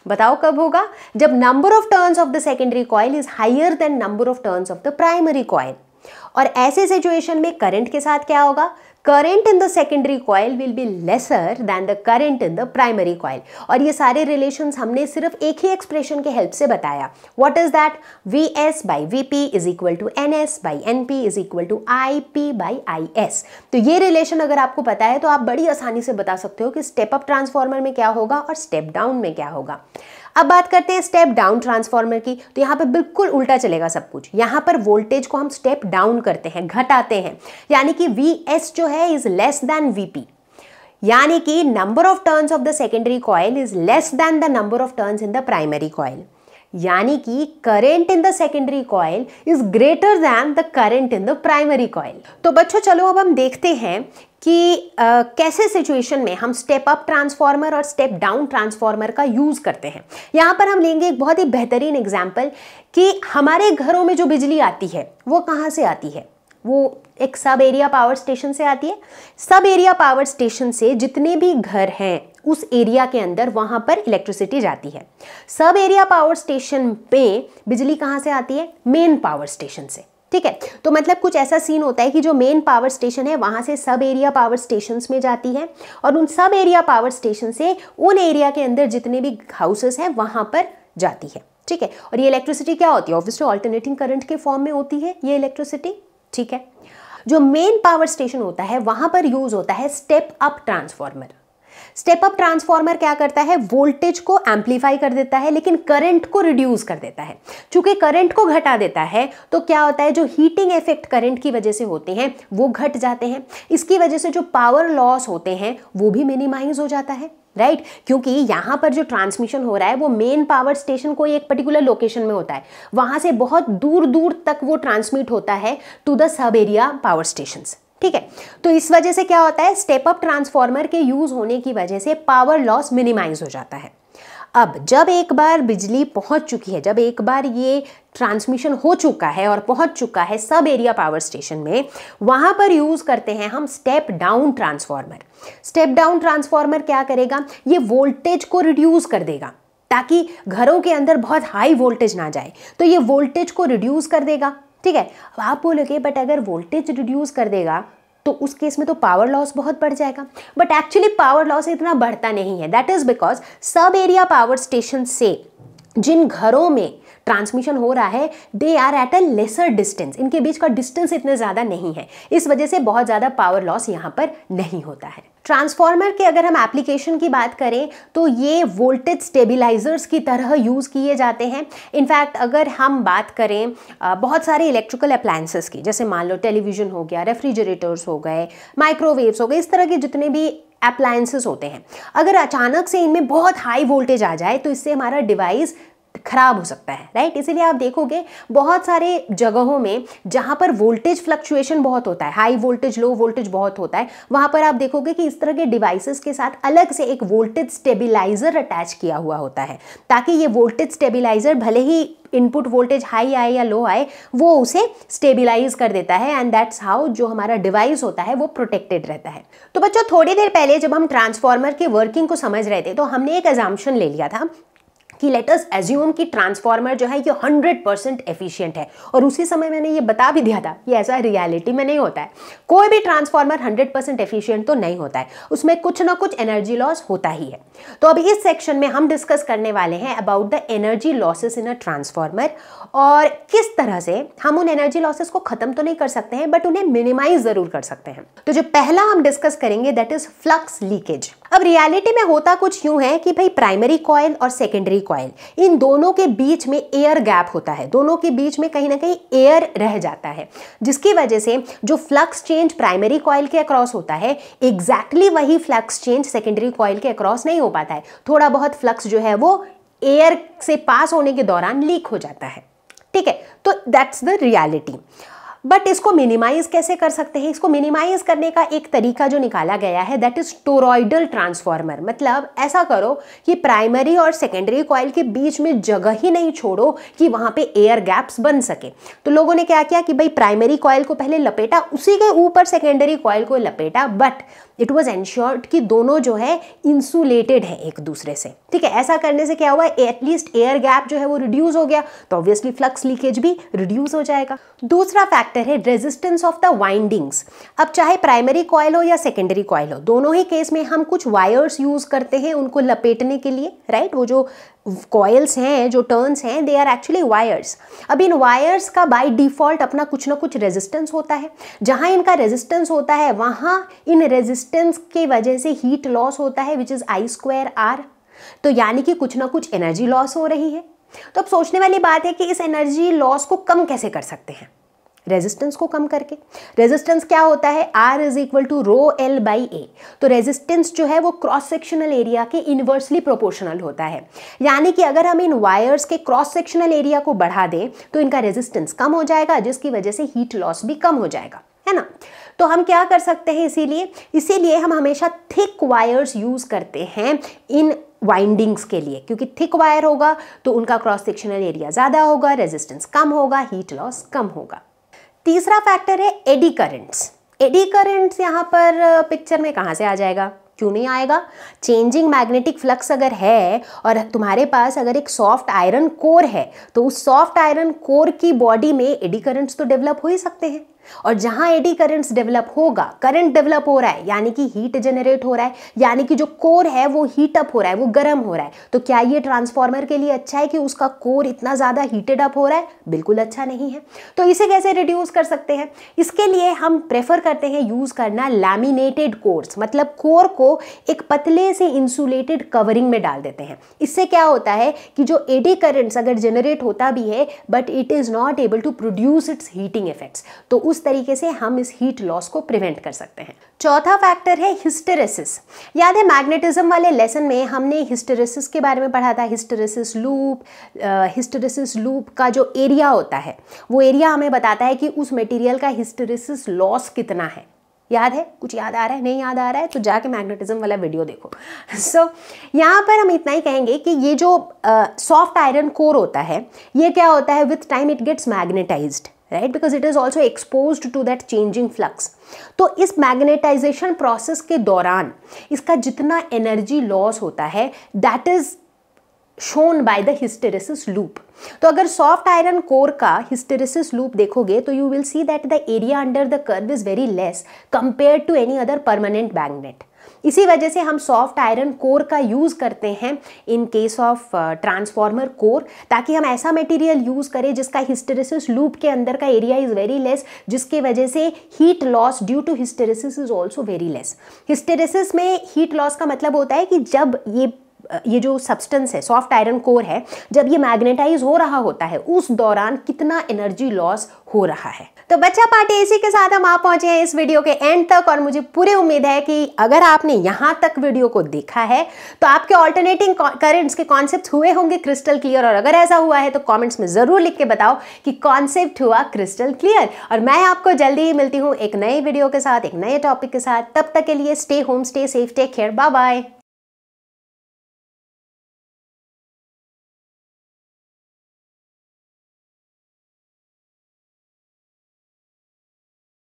Speaker 1: बताओ कब होगा जब number of turns of the secondary coil is higher than number of turns of the primary coil और ऐसे सिचुएशन में करंट के साथ क्या होगा current in the secondary coil will be lesser than the current in the primary coil और ये सारे रिलेशन हमने सिर्फ एक ही एक्सप्रेशन के हेल्प से बताया what is that V S by V P is equal to N S by N P is equal to I P by I S तो ये रिलेशन अगर आपको पता है तो आप बड़ी आसानी से बता सकते हो कि स्टेप अप ट्रांसफॉर्मर में क्या होगा और स्टेप डाउन में क्या होगा अब बात करते हैं स्टेप डाउन ट्रांसफार्मर की तो यहाँ पर बिल्कुल उल्टा चलेगा सब कुछ यहाँ पर वोल्टेज को हम स्टेप डाउन करते हैं घटाते हैं यानी कि वी एस जो है is less than V P यानी कि number of turns of the secondary coil is less than the number of turns in the primary coil यानी कि current in the secondary coil is greater than the current in the primary coil तो बच्चों चलो अब हम देखते हैं कि आ, कैसे सिचुएशन में हम स्टेप अप ट्रांसफार्मर और स्टेप डाउन ट्रांसफार्मर का यूज़ करते हैं यहाँ पर हम लेंगे एक बहुत ही बेहतरीन एग्जाम्पल कि हमारे घरों में जो बिजली आती है वो कहाँ से आती है वो एक सब एरिया पावर स्टेशन से आती है सब एरिया पावर स्टेशन से जितने भी घर हैं उस एरिया के अंदर वहाँ पर इलेक्ट्रिसिटी जाती है सब एरिया पावर स्टेशन पे बिजली कहाँ से आती है मेन पावर स्टेशन से ठीक है तो मतलब कुछ ऐसा सीन होता है कि जो मेन पावर स्टेशन है वहाँ से सब एरिया पावर स्टेशन में जाती है और उन सब एरिया पावर स्टेशन से उन एरिया के अंदर जितने भी हाउसेस हैं वहाँ पर जाती है ठीक है और ये इलेक्ट्रिसिटी क्या होती है ऑब्वियसली ऑल्टरनेटिंग करंट के फॉर्म में होती है ये इलेक्ट्रिसिटी ठीक है जो मेन पावर स्टेशन होता है वहाँ पर यूज़ होता है step up transformer step up transformer क्या करता है वोल्टेज को एम्पलीफाई कर देता है लेकिन करंट को रिड्यूस कर देता है चूंकि करंट को घटा देता है तो क्या होता है जो हीटिंग इफेक्ट करंट की वजह से होते हैं वो घट जाते हैं इसकी वजह से जो पावर लॉस होते हैं वो भी मिनिमाइज हो जाता है राइट right? क्योंकि यहाँ पर जो ट्रांसमिशन हो रहा है वो मेन पावर स्टेशन कोई एक पर्टिकुलर लोकेशन में होता है वहाँ से बहुत दूर दूर तक वो ट्रांसमिट होता है to the sub area power stations ठीक है तो इस वजह से क्या होता है स्टेप अप ट्रांसफार्मर के यूज़ होने की वजह से पावर लॉस मिनिमाइज हो जाता है अब जब एक बार बिजली पहुंच चुकी है जब एक बार ये ट्रांसमिशन हो चुका है और पहुंच चुका है सब एरिया पावर स्टेशन में वहां पर यूज़ करते हैं हम step down transformer step down transformer क्या करेगा ये वोल्टेज को रिड्यूस कर देगा ताकि घरों के अंदर बहुत हाई वोल्टेज ना जाए तो ये वोल्टेज को रिड्यूस कर देगा ठीक है अब आप बोलोगे बट अगर वोल्टेज रिड्यूस कर देगा तो उस केस में तो पावर लॉस बहुत बढ़ जाएगा बट एक्चुअली पावर लॉस इतना बढ़ता नहीं है that is because sub area power station से जिन घरों में ट्रांसमिशन हो रहा है they are at a lesser distance इनके बीच का डिस्टेंस इतना ज़्यादा नहीं है इस वजह से बहुत ज़्यादा पावर लॉस यहाँ पर नहीं होता है ट्रांसफार्मर के अगर हम एप्लीकेशन की बात करें तो ये वोल्टेज स्टेबलाइजर्स की तरह यूज़ किए जाते हैं इनफैक्ट अगर हम बात करें बहुत सारे इलेक्ट्रिकल अप्लायंसेस की जैसे मान लो टेलीविज़न हो गया रेफ्रिजरेटर्स हो गए माइक्रोवेव्स हो गए इस तरह के जितने भी अप्लायंसेस होते हैं अगर अचानक से इनमें बहुत हाई वोल्टेज आ जाए तो इससे हमारा डिवाइस खराब हो सकता है राइट इसीलिए आप देखोगे बहुत सारे जगहों में जहाँ पर वोल्टेज फ्लक्चुएशन बहुत होता है हाई वोल्टेज लो वोल्टेज बहुत होता है वहाँ पर आप देखोगे कि इस तरह के डिवाइसेस के साथ अलग से एक वोल्टेज स्टेबिलाइजर अटैच किया हुआ होता है ताकि ये वोल्टेज स्टेबिलाइजर भले ही इनपुट वोल्टेज हाई आए या लो आए वो उसे स्टेबिलाइज कर देता है एंड दैट्स हाउ जो हमारा डिवाइस होता है वो प्रोटेक्टेड रहता है तो बच्चों थोड़ी देर पहले जब हम ट्रांसफॉर्मर के वर्किंग को समझ रहे थे तो हमने एक एजाम्पन ले लिया था कि लेटर्स एज्यूम कि ट्रांसफॉर्मर जो है ये 100 परसेंट एफिशियंट है और उसी समय मैंने ये बता भी दिया था कि ऐसा रियलिटी में नहीं होता है कोई भी ट्रांसफॉर्मर 100 परसेंट एफिशियंट तो नहीं होता है उसमें कुछ ना कुछ एनर्जी लॉस होता ही है तो अब इस सेक्शन में हम डिस्कस करने वाले हैं about the energy losses in a transformer और किस तरह से हम उन एनर्जी लॉसेस को खत्म तो नहीं कर सकते हैं बट उन्हें मिनिमाइज ज़रूर कर सकते हैं तो जो पहला हम डिस्कस करेंगे दैट इज़ फ्लक्स लीकेज अब रियलिटी में होता कुछ यूं है कि भाई प्राइमरी कॉयल और सेकेंडरी कॉयल इन दोनों के बीच में एयर गैप होता है दोनों के बीच में कहीं ना कहीं एयर रह जाता है जिसकी वजह से जो फ्लक्स चेंज प्राइमरी कॉयल के अक्रॉस होता है एग्जैक्टली exactly वही फ्लक्स चेंज सेकेंडरी कॉयल के अक्रॉस नहीं हो पाता है थोड़ा बहुत फ्लक्स जो है वो एयर से पास होने के दौरान लीक हो जाता है ठीक है तो दैट्स द रियलिटी बट इसको मिनिमाइज कैसे कर सकते हैं इसको मिनिमाइज करने का एक तरीका जो निकाला गया है दैट इज टोरॉइडल ट्रांसफॉर्मर मतलब ऐसा करो कि प्राइमरी और सेकेंडरी कॉयल के बीच में जगह ही नहीं छोड़ो कि वहां पे एयर गैप्स बन सके तो लोगों ने क्या किया कि भाई प्राइमरी कॉयल को पहले लपेटा उसी के ऊपर सेकेंडरी कॉयल को लपेटा बट इट वॉज एंश्योर्ड कि दोनों जो है इंसुलेटेड है एक दूसरे से ठीक है ऐसा करने से क्या हुआ एटलीस्ट एयर गैप जो है वो रिड्यूस हो गया तो ऑब्वियसली फ्लक्स लीकेज भी रिड्यूस हो जाएगा दूसरा फैक्ट फैक्टर है रेजिस्टेंस ऑफ द वाइंडिंग्स अब चाहे प्राइमरी कॉयल हो या सेकेंडरी कॉयल हो दोनों ही केस में हम कुछ वायर्स यूज़ करते हैं उनको लपेटने के लिए राइट right? वो जो कॉयल्स हैं जो टर्न्स हैं दे आर एक्चुअली वायर्स अब इन वायर्स का बाय डिफ़ॉल्ट अपना कुछ ना कुछ रेजिस्टेंस होता है जहाँ इनका रेजिस्टेंस होता है वहाँ इन रेजिस्टेंस के वजह से हीट लॉस होता है which is I square R तो यानी कि कुछ ना कुछ एनर्जी लॉस हो रही है तो अब सोचने वाली बात है कि इस एनर्जी लॉस को कम कैसे कर सकते हैं रेजिस्टेंस को कम करके रेजिस्टेंस क्या होता है R is equal to rho L by A तो रेजिस्टेंस जो है वो क्रॉस सेक्शनल एरिया के इन्वर्सली प्रोपोर्शनल होता है यानी कि अगर हम इन वायर्स के क्रॉस सेक्शनल एरिया को बढ़ा दें तो इनका रेजिस्टेंस कम हो जाएगा जिसकी वजह से हीट लॉस भी कम हो जाएगा है ना तो हम क्या कर सकते हैं इसीलिए इसीलिए हम हमेशा थिक वायर्स यूज़ करते हैं इन वाइंडिंग्स के लिए क्योंकि थिक वायर होगा तो उनका क्रॉस सेक्शनल एरिया ज़्यादा होगा रेजिस्टेंस कम होगा हीट लॉस कम होगा तीसरा फैक्टर है एडी करेंट्स एडी करेंट्स यहाँ पर पिक्चर में कहाँ से आ जाएगा क्यों नहीं आएगा चेंजिंग मैग्नेटिक फ्लक्स अगर है और तुम्हारे पास अगर एक सॉफ्ट आयरन कोर है तो उस सॉफ्ट आयरन कोर की बॉडी में एडी करंट्स तो डेवलप हो ही सकते हैं और जहां एडी करंट्स डेवलप होगा करंट डेवलप हो रहा है यानी कि हीट जनरेट हो रहा है यानी कि जो कोर है वो हीट अप हो रहा है वो गर्म हो रहा है तो क्या ये ट्रांसफॉर्मर के लिए अच्छा है कि उसका कोर इतना ज़्यादा हीटेड अप हो रहा है बिल्कुल अच्छा नहीं है तो इसे कैसे रिड्यूस कर सकते हैं इसके लिए हम प्रेफर करते हैं यूज़ करना लैमिनेटेड कोर्स मतलब कोर को एक पतले से इंसुलेटेड कवरिंग में डाल देते हैं इससे क्या होता है कि जो एडी करंट्स अगर जनरेट होता भी है but it is not able to produce its heating effects तो उस तरीके से हम इस हीट लॉस को प्रिवेंट कर सकते हैं चौथा फैक्टर है हिस्टेरेसिस याद है मैग्नेटिज्म वाले लेसन में हमने हिस्टेरेसिस के बारे में पढ़ा था हिस्टेरेसिस लूप हिस्टेरेसिस लूप का जो एरिया होता है वो एरिया हमें बताता है कि उस मटेरियल का हिस्टेरेसिस लॉस कितना है याद है कुछ याद आ रहा है नहीं याद आ रहा है तो जाके मैग्नेटिज्म वाला वीडियो देखो सो <laughs> so, यहाँ पर हम इतना ही कहेंगे कि ये जो सॉफ्ट आयरन कोर होता है ये क्या होता है with time it gets magnetized right because it is also expose to that changing flux तो इस मैग्नेटाइजेशन प्रोसेस के दौरान इसका जितना एनर्जी लॉस होता है that is shown by the hysteresis loop तो अगर सॉफ्ट आयरन कोर का हिस्टेरिसिस लूप देखोगे तो you will see that the area under the curve is very less compare to any other permanent magnet इसी वजह से हम सॉफ्ट आयरन कोर का यूज़ करते हैं in case of transformer core ताकि हम ऐसा मटेरियल यूज़ करें जिसका हिस्टेरिस लूप के अंदर का एरिया इज़ वेरी लेस जिसके वजह से heat loss due to hysteresis is also very less hysteresis में हीट लॉस का मतलब होता है कि जब ये uh, ये जो सब्सटेंस है सॉफ्ट आयरन कोर है जब ये मैग्नेटाइज हो रहा होता है उस दौरान कितना एनर्जी लॉस हो रहा है तो बच्चा पार्टी इसी के साथ हम आप पहुंचे हैं इस वीडियो के एंड तक और मुझे पूरी उम्मीद है कि अगर आपने यहां तक वीडियो को देखा है तो आपके ऑल्टरनेटिंग करेंट्स के कॉन्सेप्ट हुए होंगे क्रिस्टल क्लियर और अगर ऐसा हुआ है तो कॉमेंट्स में ज़रूर लिख के बताओ कि कॉन्सेप्ट हुआ क्रिस्टल क्लियर और मैं आपको जल्दी ही मिलती हूँ एक नए वीडियो के साथ एक नए टॉपिक के साथ तब तक के लिए stay home stay safe take care bye bye